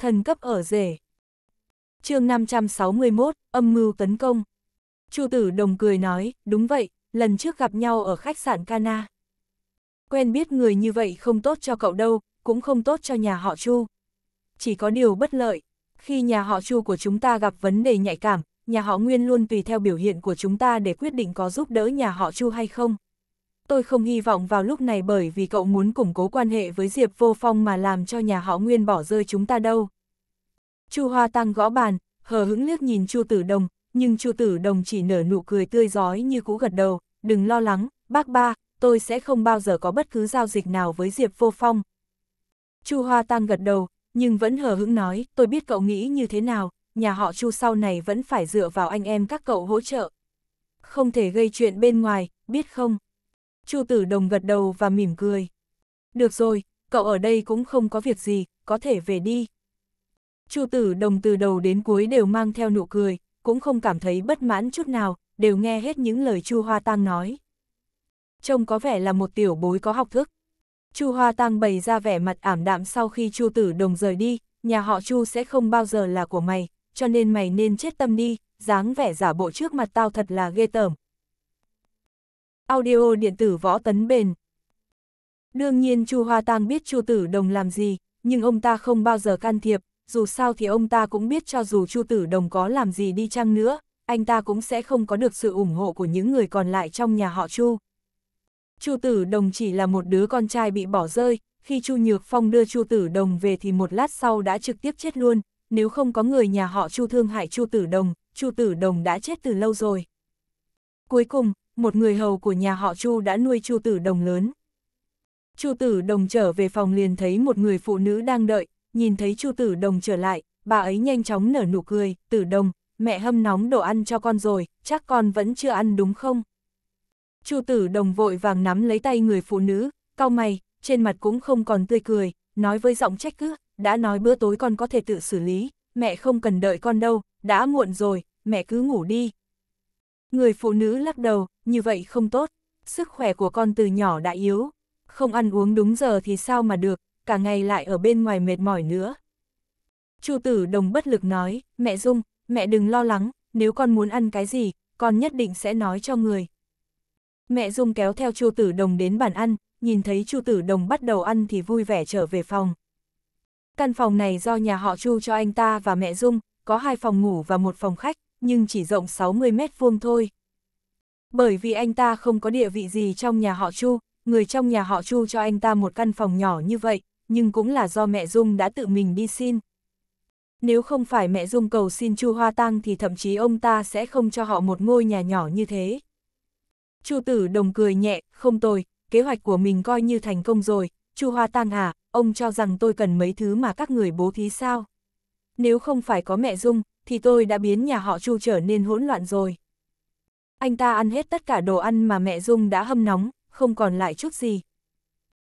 thần cấp ở rể. chương 561, âm mưu tấn công. Chu tử đồng cười nói, đúng vậy, lần trước gặp nhau ở khách sạn Cana. Quen biết người như vậy không tốt cho cậu đâu, cũng không tốt cho nhà họ Chu. Chỉ có điều bất lợi, khi nhà họ Chu của chúng ta gặp vấn đề nhạy cảm, nhà họ Nguyên luôn tùy theo biểu hiện của chúng ta để quyết định có giúp đỡ nhà họ Chu hay không tôi không hy vọng vào lúc này bởi vì cậu muốn củng cố quan hệ với Diệp Vô Phong mà làm cho nhà họ Nguyên bỏ rơi chúng ta đâu. Chu Hoa Tăng gõ bàn, hờ hững liếc nhìn Chu Tử Đồng, nhưng Chu Tử Đồng chỉ nở nụ cười tươi giói như cũ gật đầu, đừng lo lắng, bác ba, tôi sẽ không bao giờ có bất cứ giao dịch nào với Diệp Vô Phong. Chu Hoa Tăng gật đầu, nhưng vẫn hờ hững nói, tôi biết cậu nghĩ như thế nào, nhà họ Chu sau này vẫn phải dựa vào anh em các cậu hỗ trợ. Không thể gây chuyện bên ngoài, biết không? Chu Tử Đồng gật đầu và mỉm cười. Được rồi, cậu ở đây cũng không có việc gì, có thể về đi. Chu Tử Đồng từ đầu đến cuối đều mang theo nụ cười, cũng không cảm thấy bất mãn chút nào, đều nghe hết những lời Chu Hoa tăng nói. Trông có vẻ là một tiểu bối có học thức. Chu Hoa tăng bày ra vẻ mặt ảm đạm sau khi Chu Tử Đồng rời đi, nhà họ Chu sẽ không bao giờ là của mày, cho nên mày nên chết tâm đi, dáng vẻ giả bộ trước mặt tao thật là ghê tởm, Audio điện tử võ tấn bền. Đương nhiên Chu Hoa Tang biết Chu Tử Đồng làm gì, nhưng ông ta không bao giờ can thiệp, dù sao thì ông ta cũng biết cho dù Chu Tử Đồng có làm gì đi chăng nữa, anh ta cũng sẽ không có được sự ủng hộ của những người còn lại trong nhà họ Chu. Chu Tử Đồng chỉ là một đứa con trai bị bỏ rơi, khi Chu Nhược Phong đưa Chu Tử Đồng về thì một lát sau đã trực tiếp chết luôn, nếu không có người nhà họ Chu thương hại Chu Tử Đồng, Chu Tử Đồng đã chết từ lâu rồi. Cuối cùng, một người hầu của nhà họ Chu đã nuôi Chu Tử Đồng lớn. Chu Tử Đồng trở về phòng liền thấy một người phụ nữ đang đợi, nhìn thấy Chu Tử Đồng trở lại, bà ấy nhanh chóng nở nụ cười, Tử Đồng, mẹ hâm nóng đồ ăn cho con rồi, chắc con vẫn chưa ăn đúng không? Chu Tử Đồng vội vàng nắm lấy tay người phụ nữ, cau mày, trên mặt cũng không còn tươi cười, nói với giọng trách cứ, đã nói bữa tối con có thể tự xử lý, mẹ không cần đợi con đâu, đã muộn rồi, mẹ cứ ngủ đi, Người phụ nữ lắc đầu, như vậy không tốt, sức khỏe của con từ nhỏ đã yếu, không ăn uống đúng giờ thì sao mà được, cả ngày lại ở bên ngoài mệt mỏi nữa. Chu tử đồng bất lực nói, mẹ Dung, mẹ đừng lo lắng, nếu con muốn ăn cái gì, con nhất định sẽ nói cho người. Mẹ Dung kéo theo Chu tử đồng đến bàn ăn, nhìn thấy Chu tử đồng bắt đầu ăn thì vui vẻ trở về phòng. Căn phòng này do nhà họ Chu cho anh ta và mẹ Dung, có hai phòng ngủ và một phòng khách, nhưng chỉ rộng 60 mét vuông thôi. Bởi vì anh ta không có địa vị gì trong nhà họ Chu, người trong nhà họ Chu cho anh ta một căn phòng nhỏ như vậy, nhưng cũng là do mẹ Dung đã tự mình đi xin. Nếu không phải mẹ Dung cầu xin Chu Hoa Tăng thì thậm chí ông ta sẽ không cho họ một ngôi nhà nhỏ như thế. Chu Tử Đồng cười nhẹ, không tồi, kế hoạch của mình coi như thành công rồi, Chu Hoa Tăng à, ông cho rằng tôi cần mấy thứ mà các người bố thí sao? Nếu không phải có mẹ Dung, thì tôi đã biến nhà họ Chu trở nên hỗn loạn rồi. Anh ta ăn hết tất cả đồ ăn mà mẹ Dung đã hâm nóng, không còn lại chút gì.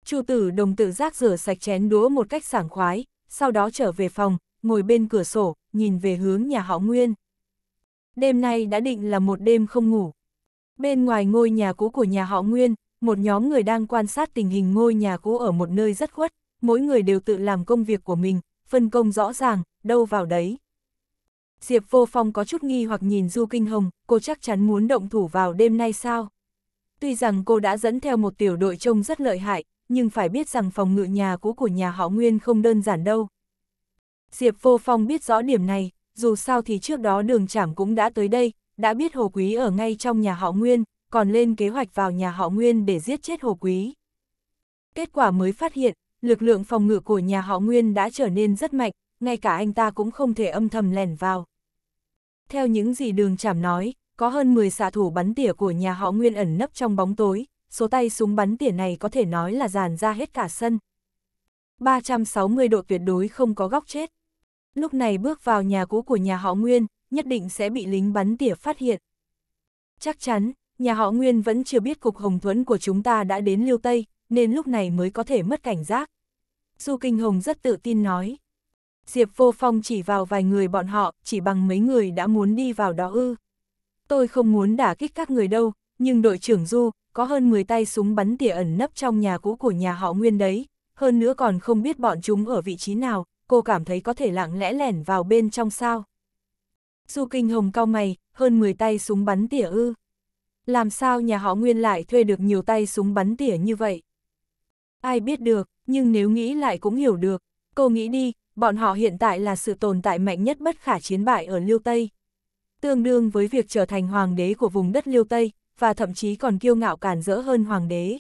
Chu tử đồng tự giác rửa sạch chén đũa một cách sảng khoái, sau đó trở về phòng, ngồi bên cửa sổ, nhìn về hướng nhà họ Nguyên. Đêm nay đã định là một đêm không ngủ. Bên ngoài ngôi nhà cũ của nhà họ Nguyên, một nhóm người đang quan sát tình hình ngôi nhà cũ ở một nơi rất khuất, mỗi người đều tự làm công việc của mình, phân công rõ ràng, đâu vào đấy. Diệp Vô Phong có chút nghi hoặc nhìn Du Kinh Hồng, cô chắc chắn muốn động thủ vào đêm nay sao? Tuy rằng cô đã dẫn theo một tiểu đội trông rất lợi hại, nhưng phải biết rằng phòng ngự nhà cũ của nhà họ Nguyên không đơn giản đâu. Diệp Vô Phong biết rõ điểm này, dù sao thì trước đó đường trảm cũng đã tới đây, đã biết Hồ Quý ở ngay trong nhà họ Nguyên, còn lên kế hoạch vào nhà họ Nguyên để giết chết Hồ Quý. Kết quả mới phát hiện, lực lượng phòng ngự của nhà họ Nguyên đã trở nên rất mạnh, ngay cả anh ta cũng không thể âm thầm lẻn vào. Theo những gì đường chảm nói, có hơn 10 xạ thủ bắn tỉa của nhà họ Nguyên ẩn nấp trong bóng tối, số tay súng bắn tỉa này có thể nói là dàn ra hết cả sân. 360 độ tuyệt đối không có góc chết. Lúc này bước vào nhà cũ của nhà họ Nguyên, nhất định sẽ bị lính bắn tỉa phát hiện. Chắc chắn, nhà họ Nguyên vẫn chưa biết cục hồng thuẫn của chúng ta đã đến Liêu Tây, nên lúc này mới có thể mất cảnh giác. Du Kinh Hồng rất tự tin nói. Diệp Vô Phong chỉ vào vài người bọn họ, chỉ bằng mấy người đã muốn đi vào đó ư. Tôi không muốn đả kích các người đâu, nhưng đội trưởng Du, có hơn 10 tay súng bắn tỉa ẩn nấp trong nhà cũ của nhà họ Nguyên đấy, hơn nữa còn không biết bọn chúng ở vị trí nào, cô cảm thấy có thể lặng lẽ lẻn vào bên trong sao. Du Kinh Hồng cao mày, hơn 10 tay súng bắn tỉa ư. Làm sao nhà họ Nguyên lại thuê được nhiều tay súng bắn tỉa như vậy? Ai biết được, nhưng nếu nghĩ lại cũng hiểu được. Cô nghĩ đi, bọn họ hiện tại là sự tồn tại mạnh nhất bất khả chiến bại ở Liêu Tây. Tương đương với việc trở thành hoàng đế của vùng đất Liêu Tây, và thậm chí còn kiêu ngạo cản rỡ hơn hoàng đế.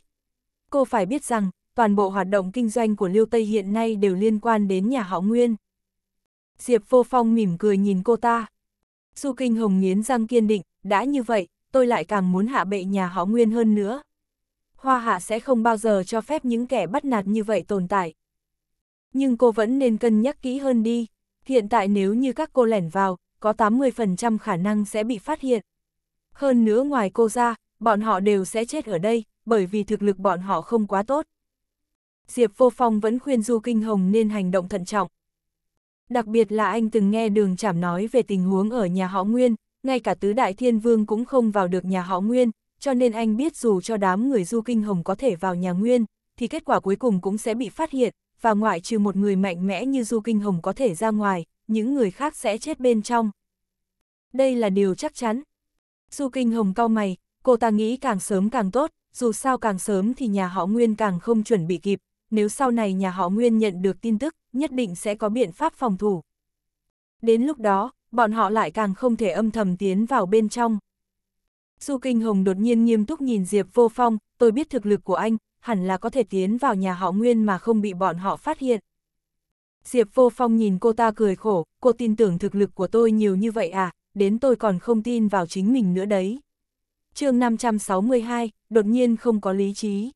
Cô phải biết rằng, toàn bộ hoạt động kinh doanh của Liêu Tây hiện nay đều liên quan đến nhà họ Nguyên. Diệp Vô Phong mỉm cười nhìn cô ta. Du Kinh Hồng nghiến răng kiên định, đã như vậy, tôi lại càng muốn hạ bệ nhà họ Nguyên hơn nữa. Hoa Hạ sẽ không bao giờ cho phép những kẻ bắt nạt như vậy tồn tại, nhưng cô vẫn nên cân nhắc kỹ hơn đi. Hiện tại nếu như các cô lẻn vào, có 80% khả năng sẽ bị phát hiện. Hơn nữa ngoài cô ra, bọn họ đều sẽ chết ở đây, bởi vì thực lực bọn họ không quá tốt. Diệp Vô Phong vẫn khuyên Du Kinh Hồng nên hành động thận trọng. Đặc biệt là anh từng nghe Đường Trảm nói về tình huống ở nhà họ Nguyên, ngay cả tứ đại thiên vương cũng không vào được nhà họ Nguyên, cho nên anh biết dù cho đám người Du Kinh Hồng có thể vào nhà Nguyên, thì kết quả cuối cùng cũng sẽ bị phát hiện, và ngoại trừ một người mạnh mẽ như Du Kinh Hồng có thể ra ngoài, những người khác sẽ chết bên trong. Đây là điều chắc chắn. Du Kinh Hồng cau mày, cô ta nghĩ càng sớm càng tốt, dù sao càng sớm thì nhà họ Nguyên càng không chuẩn bị kịp, nếu sau này nhà họ Nguyên nhận được tin tức, nhất định sẽ có biện pháp phòng thủ. Đến lúc đó, bọn họ lại càng không thể âm thầm tiến vào bên trong. Du Kinh Hồng đột nhiên nghiêm túc nhìn Diệp Vô Phong, tôi biết thực lực của anh, hẳn là có thể tiến vào nhà họ Nguyên mà không bị bọn họ phát hiện. Diệp Vô Phong nhìn cô ta cười khổ, cô tin tưởng thực lực của tôi nhiều như vậy à, đến tôi còn không tin vào chính mình nữa đấy. chương 562, đột nhiên không có lý trí.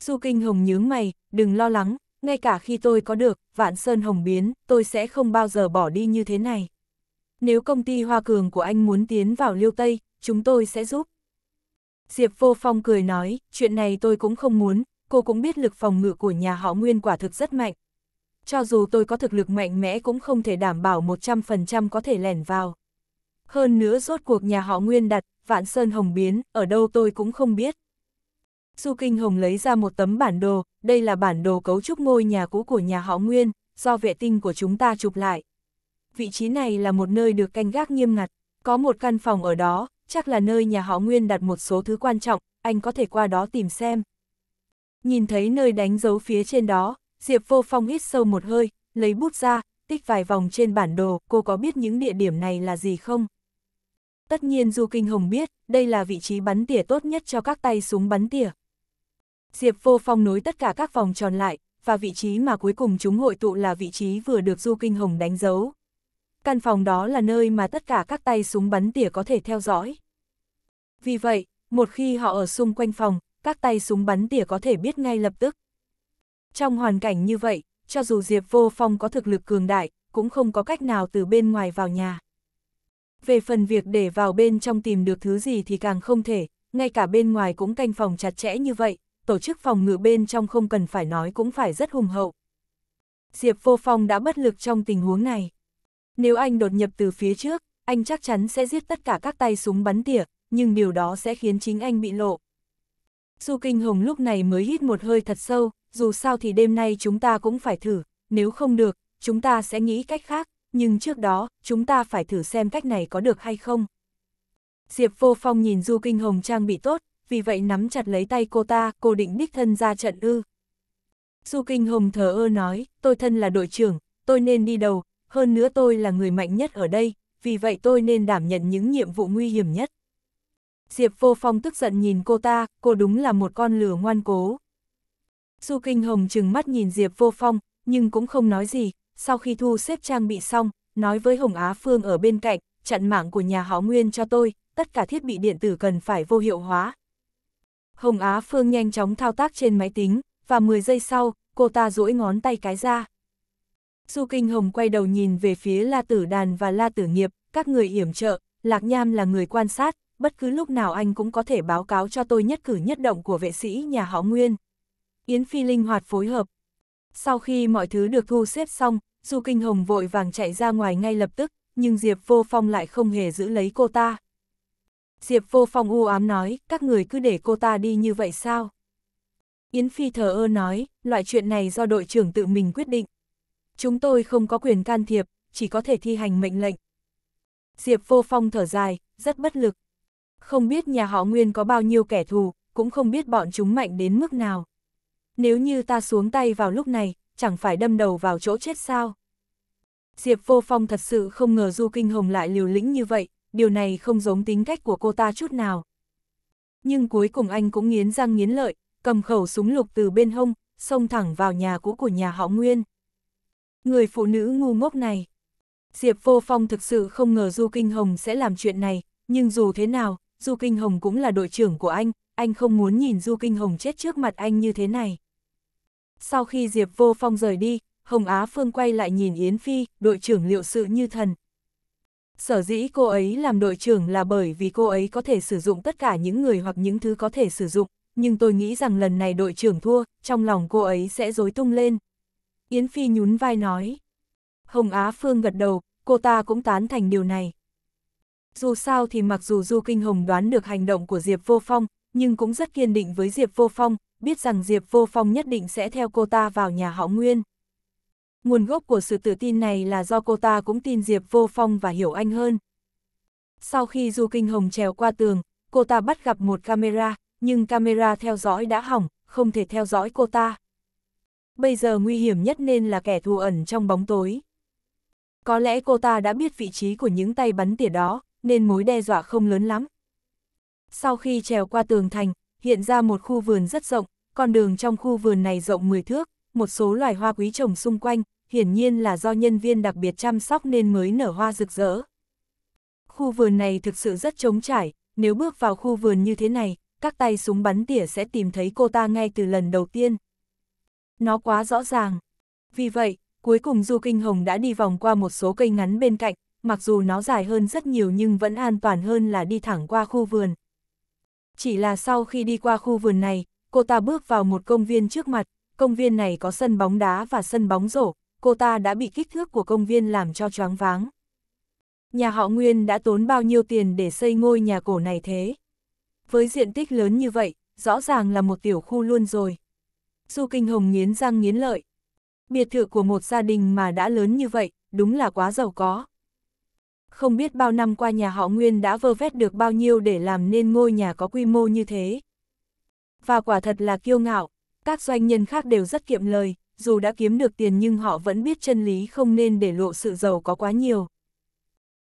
Du Kinh Hồng nhướng mày, đừng lo lắng, ngay cả khi tôi có được, vạn sơn hồng biến, tôi sẽ không bao giờ bỏ đi như thế này. Nếu công ty Hoa Cường của anh muốn tiến vào Liêu Tây, chúng tôi sẽ giúp. Diệp Vô Phong cười nói, chuyện này tôi cũng không muốn, cô cũng biết lực phòng ngự của nhà họ Nguyên quả thực rất mạnh. Cho dù tôi có thực lực mạnh mẽ cũng không thể đảm bảo 100% có thể lẻn vào. Hơn nữa rốt cuộc nhà họ Nguyên đặt, Vạn Sơn Hồng biến, ở đâu tôi cũng không biết. Du Kinh Hồng lấy ra một tấm bản đồ, đây là bản đồ cấu trúc ngôi nhà cũ của nhà họ Nguyên, do vệ tinh của chúng ta chụp lại. Vị trí này là một nơi được canh gác nghiêm ngặt, có một căn phòng ở đó, chắc là nơi nhà họ Nguyên đặt một số thứ quan trọng, anh có thể qua đó tìm xem. Nhìn thấy nơi đánh dấu phía trên đó, Diệp Vô Phong hít sâu một hơi, lấy bút ra, tích vài vòng trên bản đồ, cô có biết những địa điểm này là gì không? Tất nhiên Du Kinh Hồng biết, đây là vị trí bắn tỉa tốt nhất cho các tay súng bắn tỉa. Diệp Vô Phong nối tất cả các vòng tròn lại, và vị trí mà cuối cùng chúng hội tụ là vị trí vừa được Du Kinh Hồng đánh dấu căn phòng đó là nơi mà tất cả các tay súng bắn tỉa có thể theo dõi. Vì vậy, một khi họ ở xung quanh phòng, các tay súng bắn tỉa có thể biết ngay lập tức. Trong hoàn cảnh như vậy, cho dù Diệp Vô Phong có thực lực cường đại, cũng không có cách nào từ bên ngoài vào nhà. Về phần việc để vào bên trong tìm được thứ gì thì càng không thể, ngay cả bên ngoài cũng canh phòng chặt chẽ như vậy, tổ chức phòng ngự bên trong không cần phải nói cũng phải rất hùng hậu. Diệp Vô Phong đã bất lực trong tình huống này. Nếu anh đột nhập từ phía trước, anh chắc chắn sẽ giết tất cả các tay súng bắn tỉa, nhưng điều đó sẽ khiến chính anh bị lộ. Du Kinh Hồng lúc này mới hít một hơi thật sâu, dù sao thì đêm nay chúng ta cũng phải thử, nếu không được, chúng ta sẽ nghĩ cách khác, nhưng trước đó, chúng ta phải thử xem cách này có được hay không. Diệp Vô Phong nhìn Du Kinh Hồng trang bị tốt, vì vậy nắm chặt lấy tay cô ta, cô định đích thân ra trận ư. Du Kinh Hồng thờ ơ nói, tôi thân là đội trưởng, tôi nên đi đầu, hơn nữa tôi là người mạnh nhất ở đây, vì vậy tôi nên đảm nhận những nhiệm vụ nguy hiểm nhất. Diệp Vô Phong tức giận nhìn cô ta, cô đúng là một con lừa ngoan cố. Du Kinh Hồng chừng mắt nhìn Diệp Vô Phong, nhưng cũng không nói gì, sau khi thu xếp trang bị xong, nói với Hồng Á Phương ở bên cạnh, chặn mạng của nhà họ Nguyên cho tôi, tất cả thiết bị điện tử cần phải vô hiệu hóa. Hồng Á Phương nhanh chóng thao tác trên máy tính, và 10 giây sau, cô ta duỗi ngón tay cái ra. Du Kinh Hồng quay đầu nhìn về phía La Tử Đàn và La Tử Nghiệp, các người yểm trợ, Lạc Nham là người quan sát, bất cứ lúc nào anh cũng có thể báo cáo cho tôi nhất cử nhất động của vệ sĩ nhà họ Nguyên. Yến Phi linh hoạt phối hợp. Sau khi mọi thứ được thu xếp xong, Du Kinh Hồng vội vàng chạy ra ngoài ngay lập tức, nhưng Diệp Vô Phong lại không hề giữ lấy cô ta. Diệp Vô Phong u ám nói, các người cứ để cô ta đi như vậy sao? Yến Phi thờ ơ nói, loại chuyện này do đội trưởng tự mình quyết định chúng tôi không có quyền can thiệp, chỉ có thể thi hành mệnh lệnh. Diệp Vô Phong thở dài, rất bất lực. Không biết nhà họ Nguyên có bao nhiêu kẻ thù, cũng không biết bọn chúng mạnh đến mức nào. Nếu như ta xuống tay vào lúc này, chẳng phải đâm đầu vào chỗ chết sao? Diệp Vô Phong thật sự không ngờ Du Kinh Hồng lại liều lĩnh như vậy, điều này không giống tính cách của cô ta chút nào. Nhưng cuối cùng anh cũng nghiến răng nghiến lợi, cầm khẩu súng lục từ bên hông, xông thẳng vào nhà cũ của nhà họ Nguyên. Người phụ nữ ngu ngốc này. Diệp Vô Phong thực sự không ngờ Du Kinh Hồng sẽ làm chuyện này, nhưng dù thế nào, Du Kinh Hồng cũng là đội trưởng của anh, anh không muốn nhìn Du Kinh Hồng chết trước mặt anh như thế này. Sau khi Diệp Vô Phong rời đi, Hồng Á Phương quay lại nhìn Yến Phi, đội trưởng liệu sự như thần. Sở dĩ cô ấy làm đội trưởng là bởi vì cô ấy có thể sử dụng tất cả những người hoặc những thứ có thể sử dụng, nhưng tôi nghĩ rằng lần này đội trưởng thua, trong lòng cô ấy sẽ dối tung lên. Yến Phi nhún vai nói. Hồng Á Phương gật đầu, cô ta cũng tán thành điều này. Dù sao thì mặc dù Du Kinh Hồng đoán được hành động của Diệp Vô Phong, nhưng cũng rất kiên định với Diệp Vô Phong, biết rằng Diệp Vô Phong nhất định sẽ theo cô ta vào nhà họ Nguyên. Nguồn gốc của sự tự tin này là do cô ta cũng tin Diệp Vô Phong và hiểu anh hơn. Sau khi Du Kinh Hồng trèo qua tường, cô ta bắt gặp một camera, nhưng camera theo dõi đã hỏng, không thể theo dõi cô ta bây giờ nguy hiểm nhất nên là kẻ thù ẩn trong bóng tối. Có lẽ cô ta đã biết vị trí của những tay bắn tỉa đó, nên mối đe dọa không lớn lắm. Sau khi trèo qua tường thành, hiện ra một khu vườn rất rộng, con đường trong khu vườn này rộng 10 thước, một số loài hoa quý trồng xung quanh, hiển nhiên là do nhân viên đặc biệt chăm sóc nên mới nở hoa rực rỡ. Khu vườn này thực sự rất trống trải, nếu bước vào khu vườn như thế này, các tay súng bắn tỉa sẽ tìm thấy cô ta ngay từ lần đầu tiên. Nó quá rõ ràng. Vì vậy, cuối cùng Du Kinh Hồng đã đi vòng qua một số cây ngắn bên cạnh, mặc dù nó dài hơn rất nhiều nhưng vẫn an toàn hơn là đi thẳng qua khu vườn. Chỉ là sau khi đi qua khu vườn này, cô ta bước vào một công viên trước mặt, công viên này có sân bóng đá và sân bóng rổ, cô ta đã bị kích thước của công viên làm cho choáng váng. Nhà họ Nguyên đã tốn bao nhiêu tiền để xây ngôi nhà cổ này thế? Với diện tích lớn như vậy, rõ ràng là một tiểu khu luôn rồi. Du Kinh Hồng nghiến răng nghiến lợi. Biệt thự của một gia đình mà đã lớn như vậy, đúng là quá giàu có. Không biết bao năm qua nhà họ Nguyên đã vơ vét được bao nhiêu để làm nên ngôi nhà có quy mô như thế. Và quả thật là kiêu ngạo, các doanh nhân khác đều rất kiệm lời, dù đã kiếm được tiền nhưng họ vẫn biết chân lý không nên để lộ sự giàu có quá nhiều.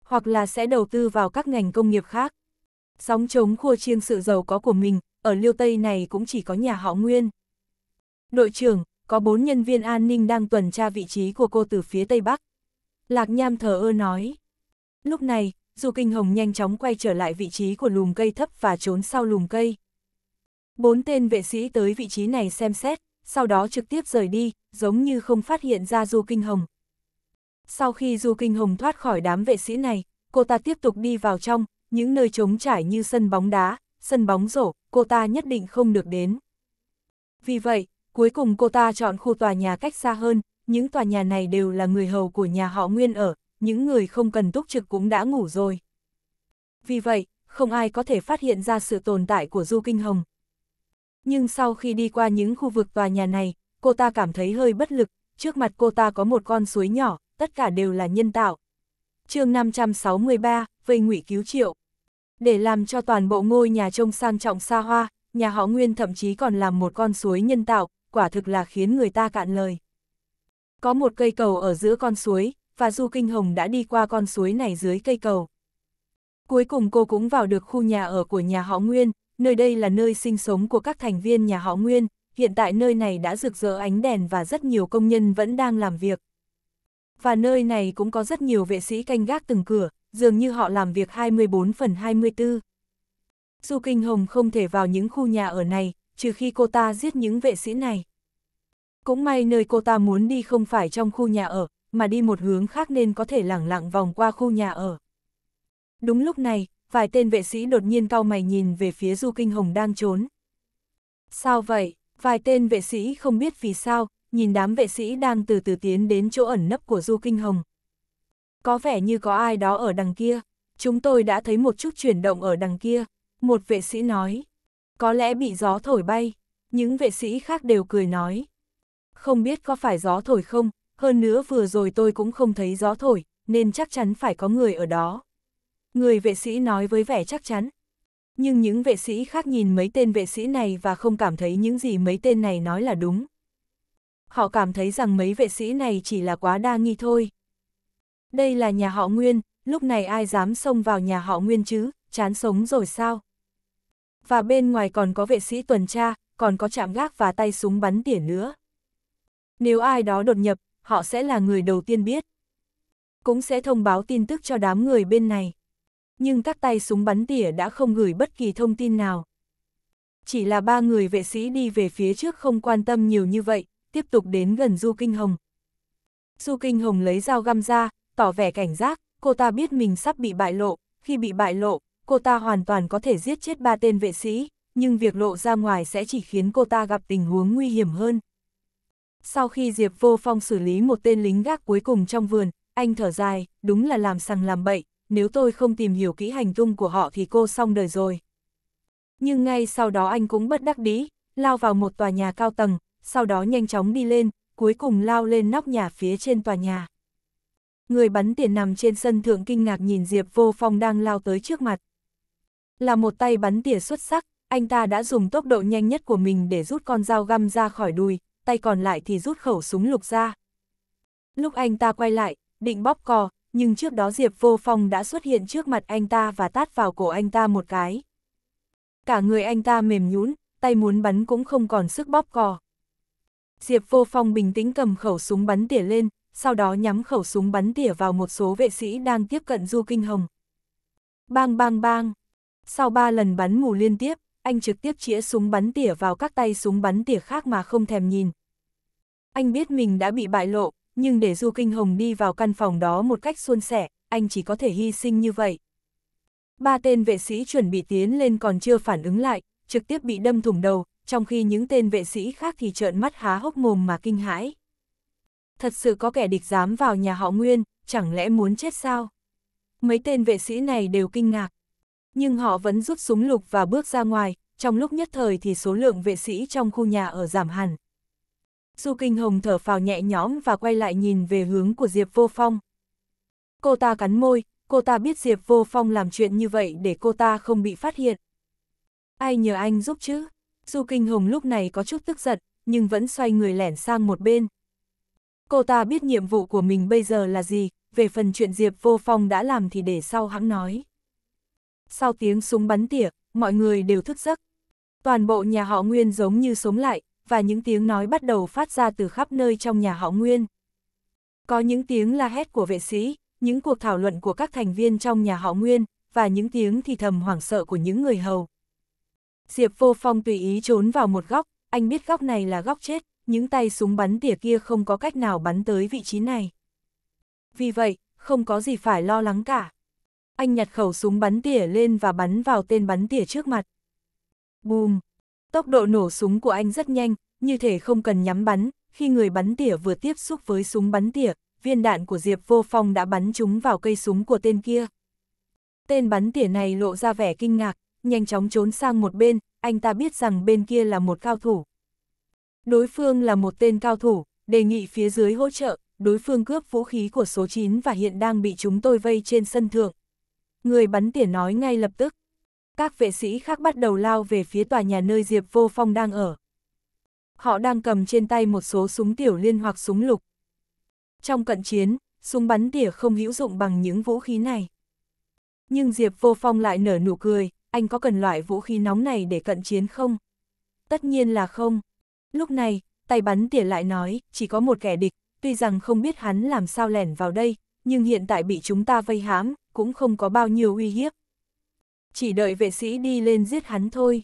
Hoặc là sẽ đầu tư vào các ngành công nghiệp khác. Sóng chống khua chiêng sự giàu có của mình, ở Liêu Tây này cũng chỉ có nhà họ Nguyên. Đội trưởng, có bốn nhân viên an ninh đang tuần tra vị trí của cô từ phía Tây Bắc. Lạc Nham thờ ơ nói. Lúc này, dù kinh hồng nhanh chóng quay trở lại vị trí của lùm cây thấp và trốn sau lùm cây. Bốn tên vệ sĩ tới vị trí này xem xét, sau đó trực tiếp rời đi, giống như không phát hiện ra Du Kinh Hồng. Sau khi Du Kinh Hồng thoát khỏi đám vệ sĩ này, cô ta tiếp tục đi vào trong, những nơi trống trải như sân bóng đá, sân bóng rổ, cô ta nhất định không được đến. Vì vậy, Cuối cùng cô ta chọn khu tòa nhà cách xa hơn, những tòa nhà này đều là người hầu của nhà họ Nguyên ở, những người không cần túc trực cũng đã ngủ rồi. Vì vậy, không ai có thể phát hiện ra sự tồn tại của Du Kinh Hồng. Nhưng sau khi đi qua những khu vực tòa nhà này, cô ta cảm thấy hơi bất lực, trước mặt cô ta có một con suối nhỏ, tất cả đều là nhân tạo. chương 563, Vây ngụy Cứu Triệu Để làm cho toàn bộ ngôi nhà trông sang trọng xa hoa, nhà họ Nguyên thậm chí còn làm một con suối nhân tạo, quả thực là khiến người ta cạn lời. Có một cây cầu ở giữa con suối, và Du Kinh Hồng đã đi qua con suối này dưới cây cầu. Cuối cùng cô cũng vào được khu nhà ở của nhà họ Nguyên, nơi đây là nơi sinh sống của các thành viên nhà họ Nguyên, hiện tại nơi này đã rực rỡ ánh đèn và rất nhiều công nhân vẫn đang làm việc. Và nơi này cũng có rất nhiều vệ sĩ canh gác từng cửa, dường như họ làm việc 24 phần 24. Du Kinh Hồng không thể vào những khu nhà ở này, trừ khi cô ta giết những vệ sĩ này. Cũng may nơi cô ta muốn đi không phải trong khu nhà ở, mà đi một hướng khác nên có thể lẳng lặng vòng qua khu nhà ở. Đúng lúc này, vài tên vệ sĩ đột nhiên cau mày nhìn về phía Du Kinh Hồng đang trốn. Sao vậy? Vài tên vệ sĩ không biết vì sao, nhìn đám vệ sĩ đang từ từ tiến đến chỗ ẩn nấp của Du Kinh Hồng. Có vẻ như có ai đó ở đằng kia, chúng tôi đã thấy một chút chuyển động ở đằng kia, một vệ sĩ nói. Có lẽ bị gió thổi bay, những vệ sĩ khác đều cười nói. Không biết có phải gió thổi không, hơn nữa vừa rồi tôi cũng không thấy gió thổi, nên chắc chắn phải có người ở đó. Người vệ sĩ nói với vẻ chắc chắn. Nhưng những vệ sĩ khác nhìn mấy tên vệ sĩ này và không cảm thấy những gì mấy tên này nói là đúng. Họ cảm thấy rằng mấy vệ sĩ này chỉ là quá đa nghi thôi. Đây là nhà họ Nguyên, lúc này ai dám xông vào nhà họ Nguyên chứ, chán sống rồi sao? và bên ngoài còn có vệ sĩ tuần tra, còn có chạm gác và tay súng bắn tỉa nữa. Nếu ai đó đột nhập, họ sẽ là người đầu tiên biết. Cũng sẽ thông báo tin tức cho đám người bên này. Nhưng các tay súng bắn tỉa đã không gửi bất kỳ thông tin nào. Chỉ là ba người vệ sĩ đi về phía trước không quan tâm nhiều như vậy, tiếp tục đến gần Du Kinh Hồng. Du Kinh Hồng lấy dao găm ra, tỏ vẻ cảnh giác, cô ta biết mình sắp bị bại lộ, khi bị bại lộ, cô ta hoàn toàn có thể giết chết ba tên vệ sĩ, nhưng việc lộ ra ngoài sẽ chỉ khiến cô ta gặp tình huống nguy hiểm hơn. Sau khi Diệp Vô Phong xử lý một tên lính gác cuối cùng trong vườn, anh thở dài, đúng là làm sằng làm bậy, nếu tôi không tìm hiểu kỹ hành tung của họ thì cô xong đời rồi. Nhưng ngay sau đó anh cũng bất đắc đĩ, lao vào một tòa nhà cao tầng, sau đó nhanh chóng đi lên, cuối cùng lao lên nóc nhà phía trên tòa nhà. Người bắn tiền nằm trên sân thượng kinh ngạc nhìn Diệp Vô Phong đang lao tới trước mặt. Là một tay bắn tỉa xuất sắc, anh ta đã dùng tốc độ nhanh nhất của mình để rút con dao găm ra khỏi đùi, tay còn lại thì rút khẩu súng lục ra. Lúc anh ta quay lại, định bóp cò, nhưng trước đó Diệp Vô Phong đã xuất hiện trước mặt anh ta và tát vào cổ anh ta một cái. Cả người anh ta mềm nhũn, tay muốn bắn cũng không còn sức bóp cò. Diệp Vô Phong bình tĩnh cầm khẩu súng bắn tỉa lên, sau đó nhắm khẩu súng bắn tỉa vào một số vệ sĩ đang tiếp cận Du Kinh Hồng. Bang bang bang! Sau 3 lần bắn mù liên tiếp, anh trực tiếp chĩa súng bắn tỉa vào các tay súng bắn tỉa khác mà không thèm nhìn. Anh biết mình đã bị bại lộ, nhưng để Du Kinh Hồng đi vào căn phòng đó một cách suôn sẻ, anh chỉ có thể hy sinh như vậy. Ba tên vệ sĩ chuẩn bị tiến lên còn chưa phản ứng lại, trực tiếp bị đâm thủng đầu, trong khi những tên vệ sĩ khác thì trợn mắt há hốc mồm mà kinh hãi. Thật sự có kẻ địch dám vào nhà họ Nguyên, chẳng lẽ muốn chết sao? Mấy tên vệ sĩ này đều kinh ngạc, nhưng họ vẫn rút súng lục và bước ra ngoài, trong lúc nhất thời thì số lượng vệ sĩ trong khu nhà ở giảm hẳn. Du Kinh Hồng thở phào nhẹ nhõm và quay lại nhìn về hướng của Diệp Vô Phong. Cô ta cắn môi, cô ta biết Diệp Vô Phong làm chuyện như vậy để cô ta không bị phát hiện. Ai nhờ anh giúp chứ? Du Kinh Hồng lúc này có chút tức giận, nhưng vẫn xoay người lẻn sang một bên. Cô ta biết nhiệm vụ của mình bây giờ là gì, về phần chuyện Diệp Vô Phong đã làm thì để sau hãng nói sau tiếng súng bắn tỉa, mọi người đều thức giấc. Toàn bộ nhà họ Nguyên giống như sống lại, và những tiếng nói bắt đầu phát ra từ khắp nơi trong nhà họ Nguyên. Có những tiếng la hét của vệ sĩ, những cuộc thảo luận của các thành viên trong nhà họ Nguyên, và những tiếng thì thầm hoảng sợ của những người hầu. Diệp vô phong tùy ý trốn vào một góc, anh biết góc này là góc chết, những tay súng bắn tỉa kia không có cách nào bắn tới vị trí này. Vì vậy, không có gì phải lo lắng cả. Anh nhặt khẩu súng bắn tỉa lên và bắn vào tên bắn tỉa trước mặt. Bùm! Tốc độ nổ súng của anh rất nhanh, như thể không cần nhắm bắn, khi người bắn tỉa vừa tiếp xúc với súng bắn tỉa, viên đạn của Diệp Vô Phong đã bắn trúng vào cây súng của tên kia. Tên bắn tỉa này lộ ra vẻ kinh ngạc, nhanh chóng trốn sang một bên, anh ta biết rằng bên kia là một cao thủ. Đối phương là một tên cao thủ, đề nghị phía dưới hỗ trợ, đối phương cướp vũ khí của số 9 và hiện đang bị chúng tôi vây trên sân thượng người bắn tỉa nói ngay lập tức. Các vệ sĩ khác bắt đầu lao về phía tòa nhà nơi Diệp Vô Phong đang ở. Họ đang cầm trên tay một số súng tiểu liên hoặc súng lục. Trong cận chiến, súng bắn tỉa không hữu dụng bằng những vũ khí này. Nhưng Diệp Vô Phong lại nở nụ cười, anh có cần loại vũ khí nóng này để cận chiến không? Tất nhiên là không. Lúc này, tay bắn tỉa lại nói, chỉ có một kẻ địch, tuy rằng không biết hắn làm sao lẻn vào đây, nhưng hiện tại bị chúng ta vây hãm, cũng không có bao nhiêu uy hiếp. Chỉ đợi vệ sĩ đi lên giết hắn thôi.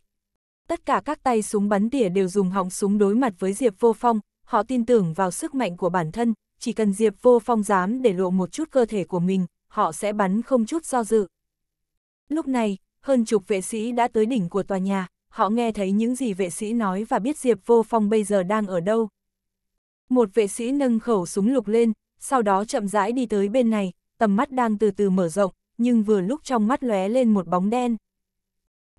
Tất cả các tay súng bắn tỉa đều dùng họng súng đối mặt với Diệp Vô Phong, họ tin tưởng vào sức mạnh của bản thân, chỉ cần Diệp Vô Phong dám để lộ một chút cơ thể của mình, họ sẽ bắn không chút do dự. Lúc này, hơn chục vệ sĩ đã tới đỉnh của tòa nhà, họ nghe thấy những gì vệ sĩ nói và biết Diệp Vô Phong bây giờ đang ở đâu. Một vệ sĩ nâng khẩu súng lục lên, sau đó chậm rãi đi tới bên này, tầm mắt đang từ từ mở rộng, nhưng vừa lúc trong mắt lóe lên một bóng đen.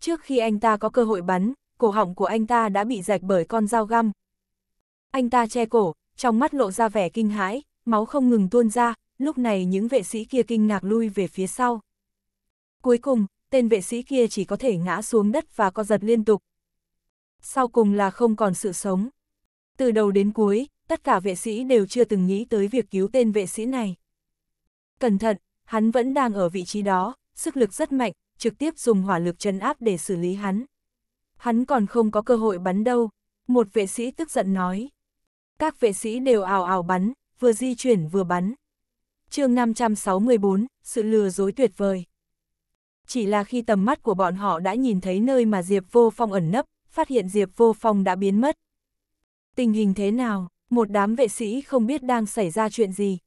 Trước khi anh ta có cơ hội bắn, cổ họng của anh ta đã bị rạch bởi con dao găm. Anh ta che cổ, trong mắt lộ ra vẻ kinh hãi, máu không ngừng tuôn ra, lúc này những vệ sĩ kia kinh ngạc lui về phía sau. Cuối cùng, tên vệ sĩ kia chỉ có thể ngã xuống đất và co giật liên tục. Sau cùng là không còn sự sống. Từ đầu đến cuối, tất cả vệ sĩ đều chưa từng nghĩ tới việc cứu tên vệ sĩ này. Cẩn thận, hắn vẫn đang ở vị trí đó, sức lực rất mạnh, trực tiếp dùng hỏa lực trấn áp để xử lý hắn. Hắn còn không có cơ hội bắn đâu, một vệ sĩ tức giận nói. Các vệ sĩ đều ảo ảo bắn, vừa di chuyển vừa bắn. chương 564, sự lừa dối tuyệt vời. Chỉ là khi tầm mắt của bọn họ đã nhìn thấy nơi mà Diệp Vô Phong ẩn nấp, phát hiện Diệp Vô Phong đã biến mất. Tình hình thế nào? một đám vệ sĩ không biết đang xảy ra chuyện gì.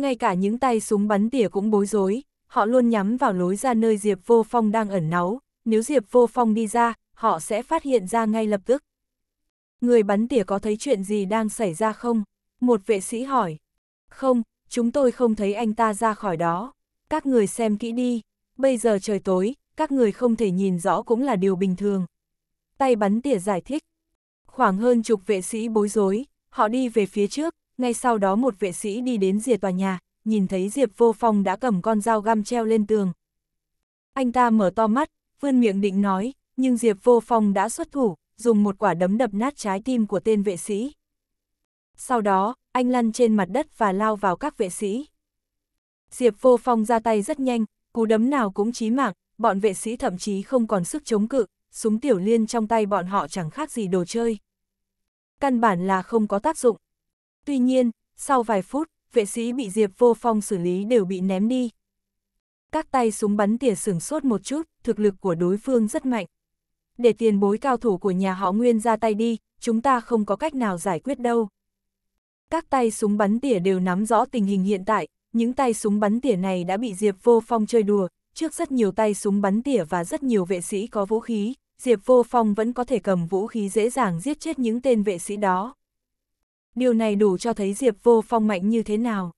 Ngay cả những tay súng bắn tỉa cũng bối rối, họ luôn nhắm vào lối ra nơi Diệp Vô Phong đang ẩn náu, nếu Diệp Vô Phong đi ra, họ sẽ phát hiện ra ngay lập tức. Người bắn tỉa có thấy chuyện gì đang xảy ra không? Một vệ sĩ hỏi. Không, chúng tôi không thấy anh ta ra khỏi đó. Các người xem kỹ đi, bây giờ trời tối, các người không thể nhìn rõ cũng là điều bình thường. Tay bắn tỉa giải thích. Khoảng hơn chục vệ sĩ bối rối, Họ đi về phía trước, ngay sau đó một vệ sĩ đi đến rìa tòa nhà, nhìn thấy Diệp Vô Phong đã cầm con dao găm treo lên tường. Anh ta mở to mắt, vươn miệng định nói, nhưng Diệp Vô Phong đã xuất thủ, dùng một quả đấm đập nát trái tim của tên vệ sĩ. Sau đó, anh lăn trên mặt đất và lao vào các vệ sĩ. Diệp Vô Phong ra tay rất nhanh, cú đấm nào cũng chí mạng, bọn vệ sĩ thậm chí không còn sức chống cự, súng tiểu liên trong tay bọn họ chẳng khác gì đồ chơi căn bản là không có tác dụng. Tuy nhiên, sau vài phút, vệ sĩ bị Diệp Vô Phong xử lý đều bị ném đi. Các tay súng bắn tỉa sửng sốt một chút, thực lực của đối phương rất mạnh. Để tiền bối cao thủ của nhà họ Nguyên ra tay đi, chúng ta không có cách nào giải quyết đâu. Các tay súng bắn tỉa đều nắm rõ tình hình hiện tại, những tay súng bắn tỉa này đã bị Diệp Vô Phong chơi đùa, trước rất nhiều tay súng bắn tỉa và rất nhiều vệ sĩ có vũ khí, Diệp Vô Phong vẫn có thể cầm vũ khí dễ dàng giết chết những tên vệ sĩ đó. Điều này đủ cho thấy Diệp Vô Phong mạnh như thế nào.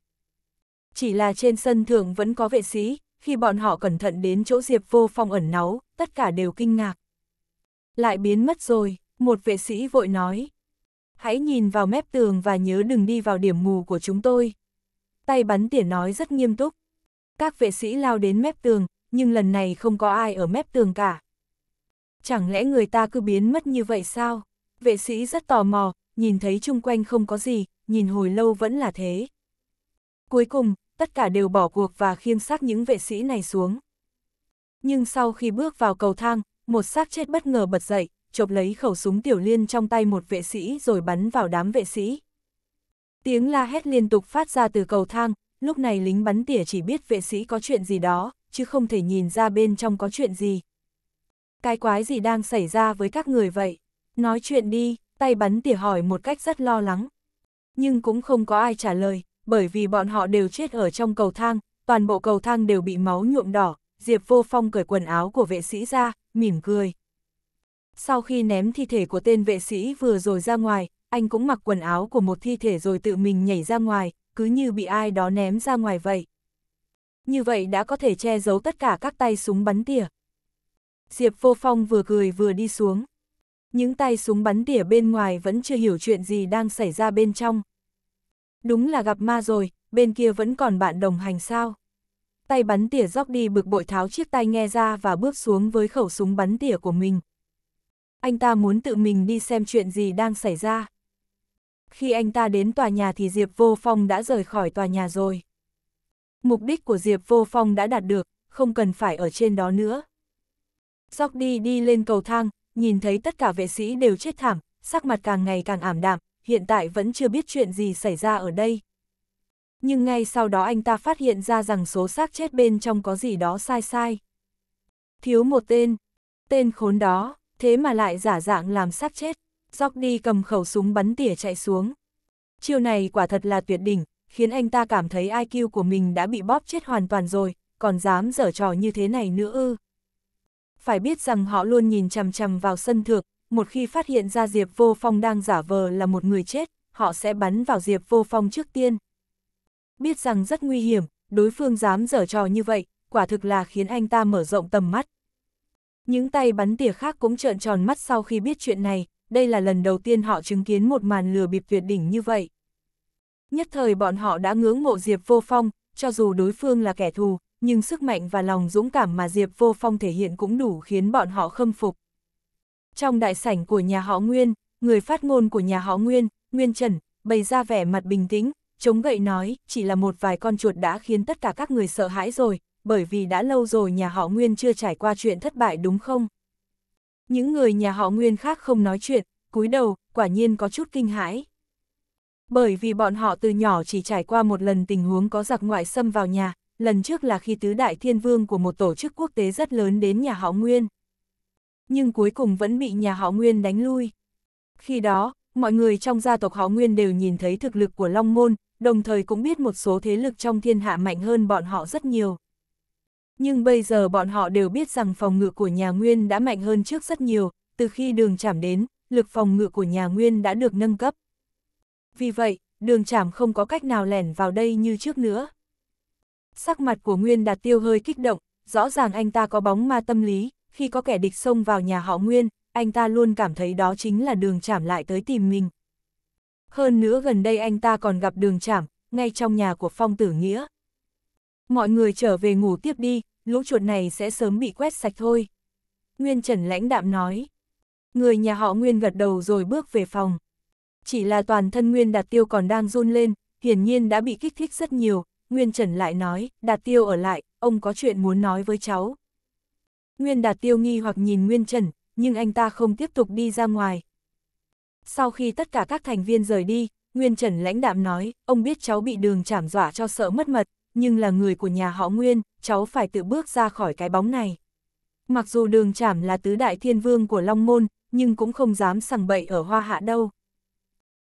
Chỉ là trên sân thượng vẫn có vệ sĩ, khi bọn họ cẩn thận đến chỗ Diệp Vô Phong ẩn náu, tất cả đều kinh ngạc. Lại biến mất rồi, một vệ sĩ vội nói. Hãy nhìn vào mép tường và nhớ đừng đi vào điểm mù của chúng tôi. Tay bắn tỉa nói rất nghiêm túc. Các vệ sĩ lao đến mép tường, nhưng lần này không có ai ở mép tường cả chẳng lẽ người ta cứ biến mất như vậy sao? Vệ sĩ rất tò mò, nhìn thấy chung quanh không có gì, nhìn hồi lâu vẫn là thế. Cuối cùng, tất cả đều bỏ cuộc và khiêng xác những vệ sĩ này xuống. Nhưng sau khi bước vào cầu thang, một xác chết bất ngờ bật dậy, chộp lấy khẩu súng tiểu liên trong tay một vệ sĩ rồi bắn vào đám vệ sĩ. Tiếng la hét liên tục phát ra từ cầu thang, lúc này lính bắn tỉa chỉ biết vệ sĩ có chuyện gì đó, chứ không thể nhìn ra bên trong có chuyện gì, cái quái gì đang xảy ra với các người vậy? Nói chuyện đi, tay bắn tỉa hỏi một cách rất lo lắng. Nhưng cũng không có ai trả lời, bởi vì bọn họ đều chết ở trong cầu thang, toàn bộ cầu thang đều bị máu nhuộm đỏ, Diệp Vô Phong cởi quần áo của vệ sĩ ra, mỉm cười. Sau khi ném thi thể của tên vệ sĩ vừa rồi ra ngoài, anh cũng mặc quần áo của một thi thể rồi tự mình nhảy ra ngoài, cứ như bị ai đó ném ra ngoài vậy. Như vậy đã có thể che giấu tất cả các tay súng bắn tỉa, Diệp Vô Phong vừa cười vừa đi xuống. Những tay súng bắn tỉa bên ngoài vẫn chưa hiểu chuyện gì đang xảy ra bên trong. Đúng là gặp ma rồi, bên kia vẫn còn bạn đồng hành sao. Tay bắn tỉa dốc đi bực bội tháo chiếc tay nghe ra và bước xuống với khẩu súng bắn tỉa của mình. Anh ta muốn tự mình đi xem chuyện gì đang xảy ra. Khi anh ta đến tòa nhà thì Diệp Vô Phong đã rời khỏi tòa nhà rồi. Mục đích của Diệp Vô Phong đã đạt được, không cần phải ở trên đó nữa. Jordi đi lên cầu thang, nhìn thấy tất cả vệ sĩ đều chết thảm, sắc mặt càng ngày càng ảm đạm, hiện tại vẫn chưa biết chuyện gì xảy ra ở đây. Nhưng ngay sau đó anh ta phát hiện ra rằng số xác chết bên trong có gì đó sai sai. Thiếu một tên, tên khốn đó, thế mà lại giả dạng làm xác chết, Jordi cầm khẩu súng bắn tỉa chạy xuống. Chiêu này quả thật là tuyệt đỉnh, khiến anh ta cảm thấy IQ của mình đã bị bóp chết hoàn toàn rồi, còn dám dở trò như thế này nữa ư phải biết rằng họ luôn nhìn chằm chằm vào sân thượng. một khi phát hiện ra Diệp Vô Phong đang giả vờ là một người chết, họ sẽ bắn vào Diệp Vô Phong trước tiên. Biết rằng rất nguy hiểm, đối phương dám dở trò như vậy, quả thực là khiến anh ta mở rộng tầm mắt. Những tay bắn tỉa khác cũng trợn tròn mắt sau khi biết chuyện này, đây là lần đầu tiên họ chứng kiến một màn lừa bịp tuyệt đỉnh như vậy. Nhất thời bọn họ đã ngưỡng mộ Diệp Vô Phong, cho dù đối phương là kẻ thù, nhưng sức mạnh và lòng dũng cảm mà Diệp Vô Phong thể hiện cũng đủ khiến bọn họ khâm phục. Trong đại sảnh của nhà họ Nguyên, người phát ngôn của nhà họ Nguyên, Nguyên Trần, bày ra vẻ mặt bình tĩnh, chống gậy nói, chỉ là một vài con chuột đã khiến tất cả các người sợ hãi rồi, bởi vì đã lâu rồi nhà họ Nguyên chưa trải qua chuyện thất bại đúng không? Những người nhà họ Nguyên khác không nói chuyện, cúi đầu, quả nhiên có chút kinh hãi. Bởi vì bọn họ từ nhỏ chỉ trải qua một lần tình huống có giặc ngoại xâm vào nhà, lần trước là khi tứ đại thiên vương của một tổ chức quốc tế rất lớn đến nhà họ Nguyên. Nhưng cuối cùng vẫn bị nhà họ Nguyên đánh lui. Khi đó, mọi người trong gia tộc họ Nguyên đều nhìn thấy thực lực của Long Môn, đồng thời cũng biết một số thế lực trong thiên hạ mạnh hơn bọn họ rất nhiều. Nhưng bây giờ bọn họ đều biết rằng phòng ngự của nhà Nguyên đã mạnh hơn trước rất nhiều, từ khi đường chảm đến, lực phòng ngự của nhà Nguyên đã được nâng cấp. Vì vậy, đường chảm không có cách nào lẻn vào đây như trước nữa. Sắc mặt của Nguyên Đạt Tiêu hơi kích động, rõ ràng anh ta có bóng ma tâm lý, khi có kẻ địch xông vào nhà họ Nguyên, anh ta luôn cảm thấy đó chính là đường trảm lại tới tìm mình. Hơn nữa gần đây anh ta còn gặp đường trảm ngay trong nhà của Phong Tử Nghĩa. Mọi người trở về ngủ tiếp đi, lũ chuột này sẽ sớm bị quét sạch thôi. Nguyên Trần lãnh đạm nói. Người nhà họ Nguyên gật đầu rồi bước về phòng. Chỉ là toàn thân Nguyên Đạt Tiêu còn đang run lên, hiển nhiên đã bị kích thích rất nhiều, Nguyên Trần lại nói, Đạt Tiêu ở lại, ông có chuyện muốn nói với cháu. Nguyên Đạt Tiêu nghi hoặc nhìn Nguyên Trần, nhưng anh ta không tiếp tục đi ra ngoài. Sau khi tất cả các thành viên rời đi, Nguyên Trần lãnh đạm nói, ông biết cháu bị đường chảm dọa cho sợ mất mật, nhưng là người của nhà họ Nguyên, cháu phải tự bước ra khỏi cái bóng này. Mặc dù đường chảm là tứ đại thiên vương của Long Môn, nhưng cũng không dám sằng bậy ở hoa hạ đâu.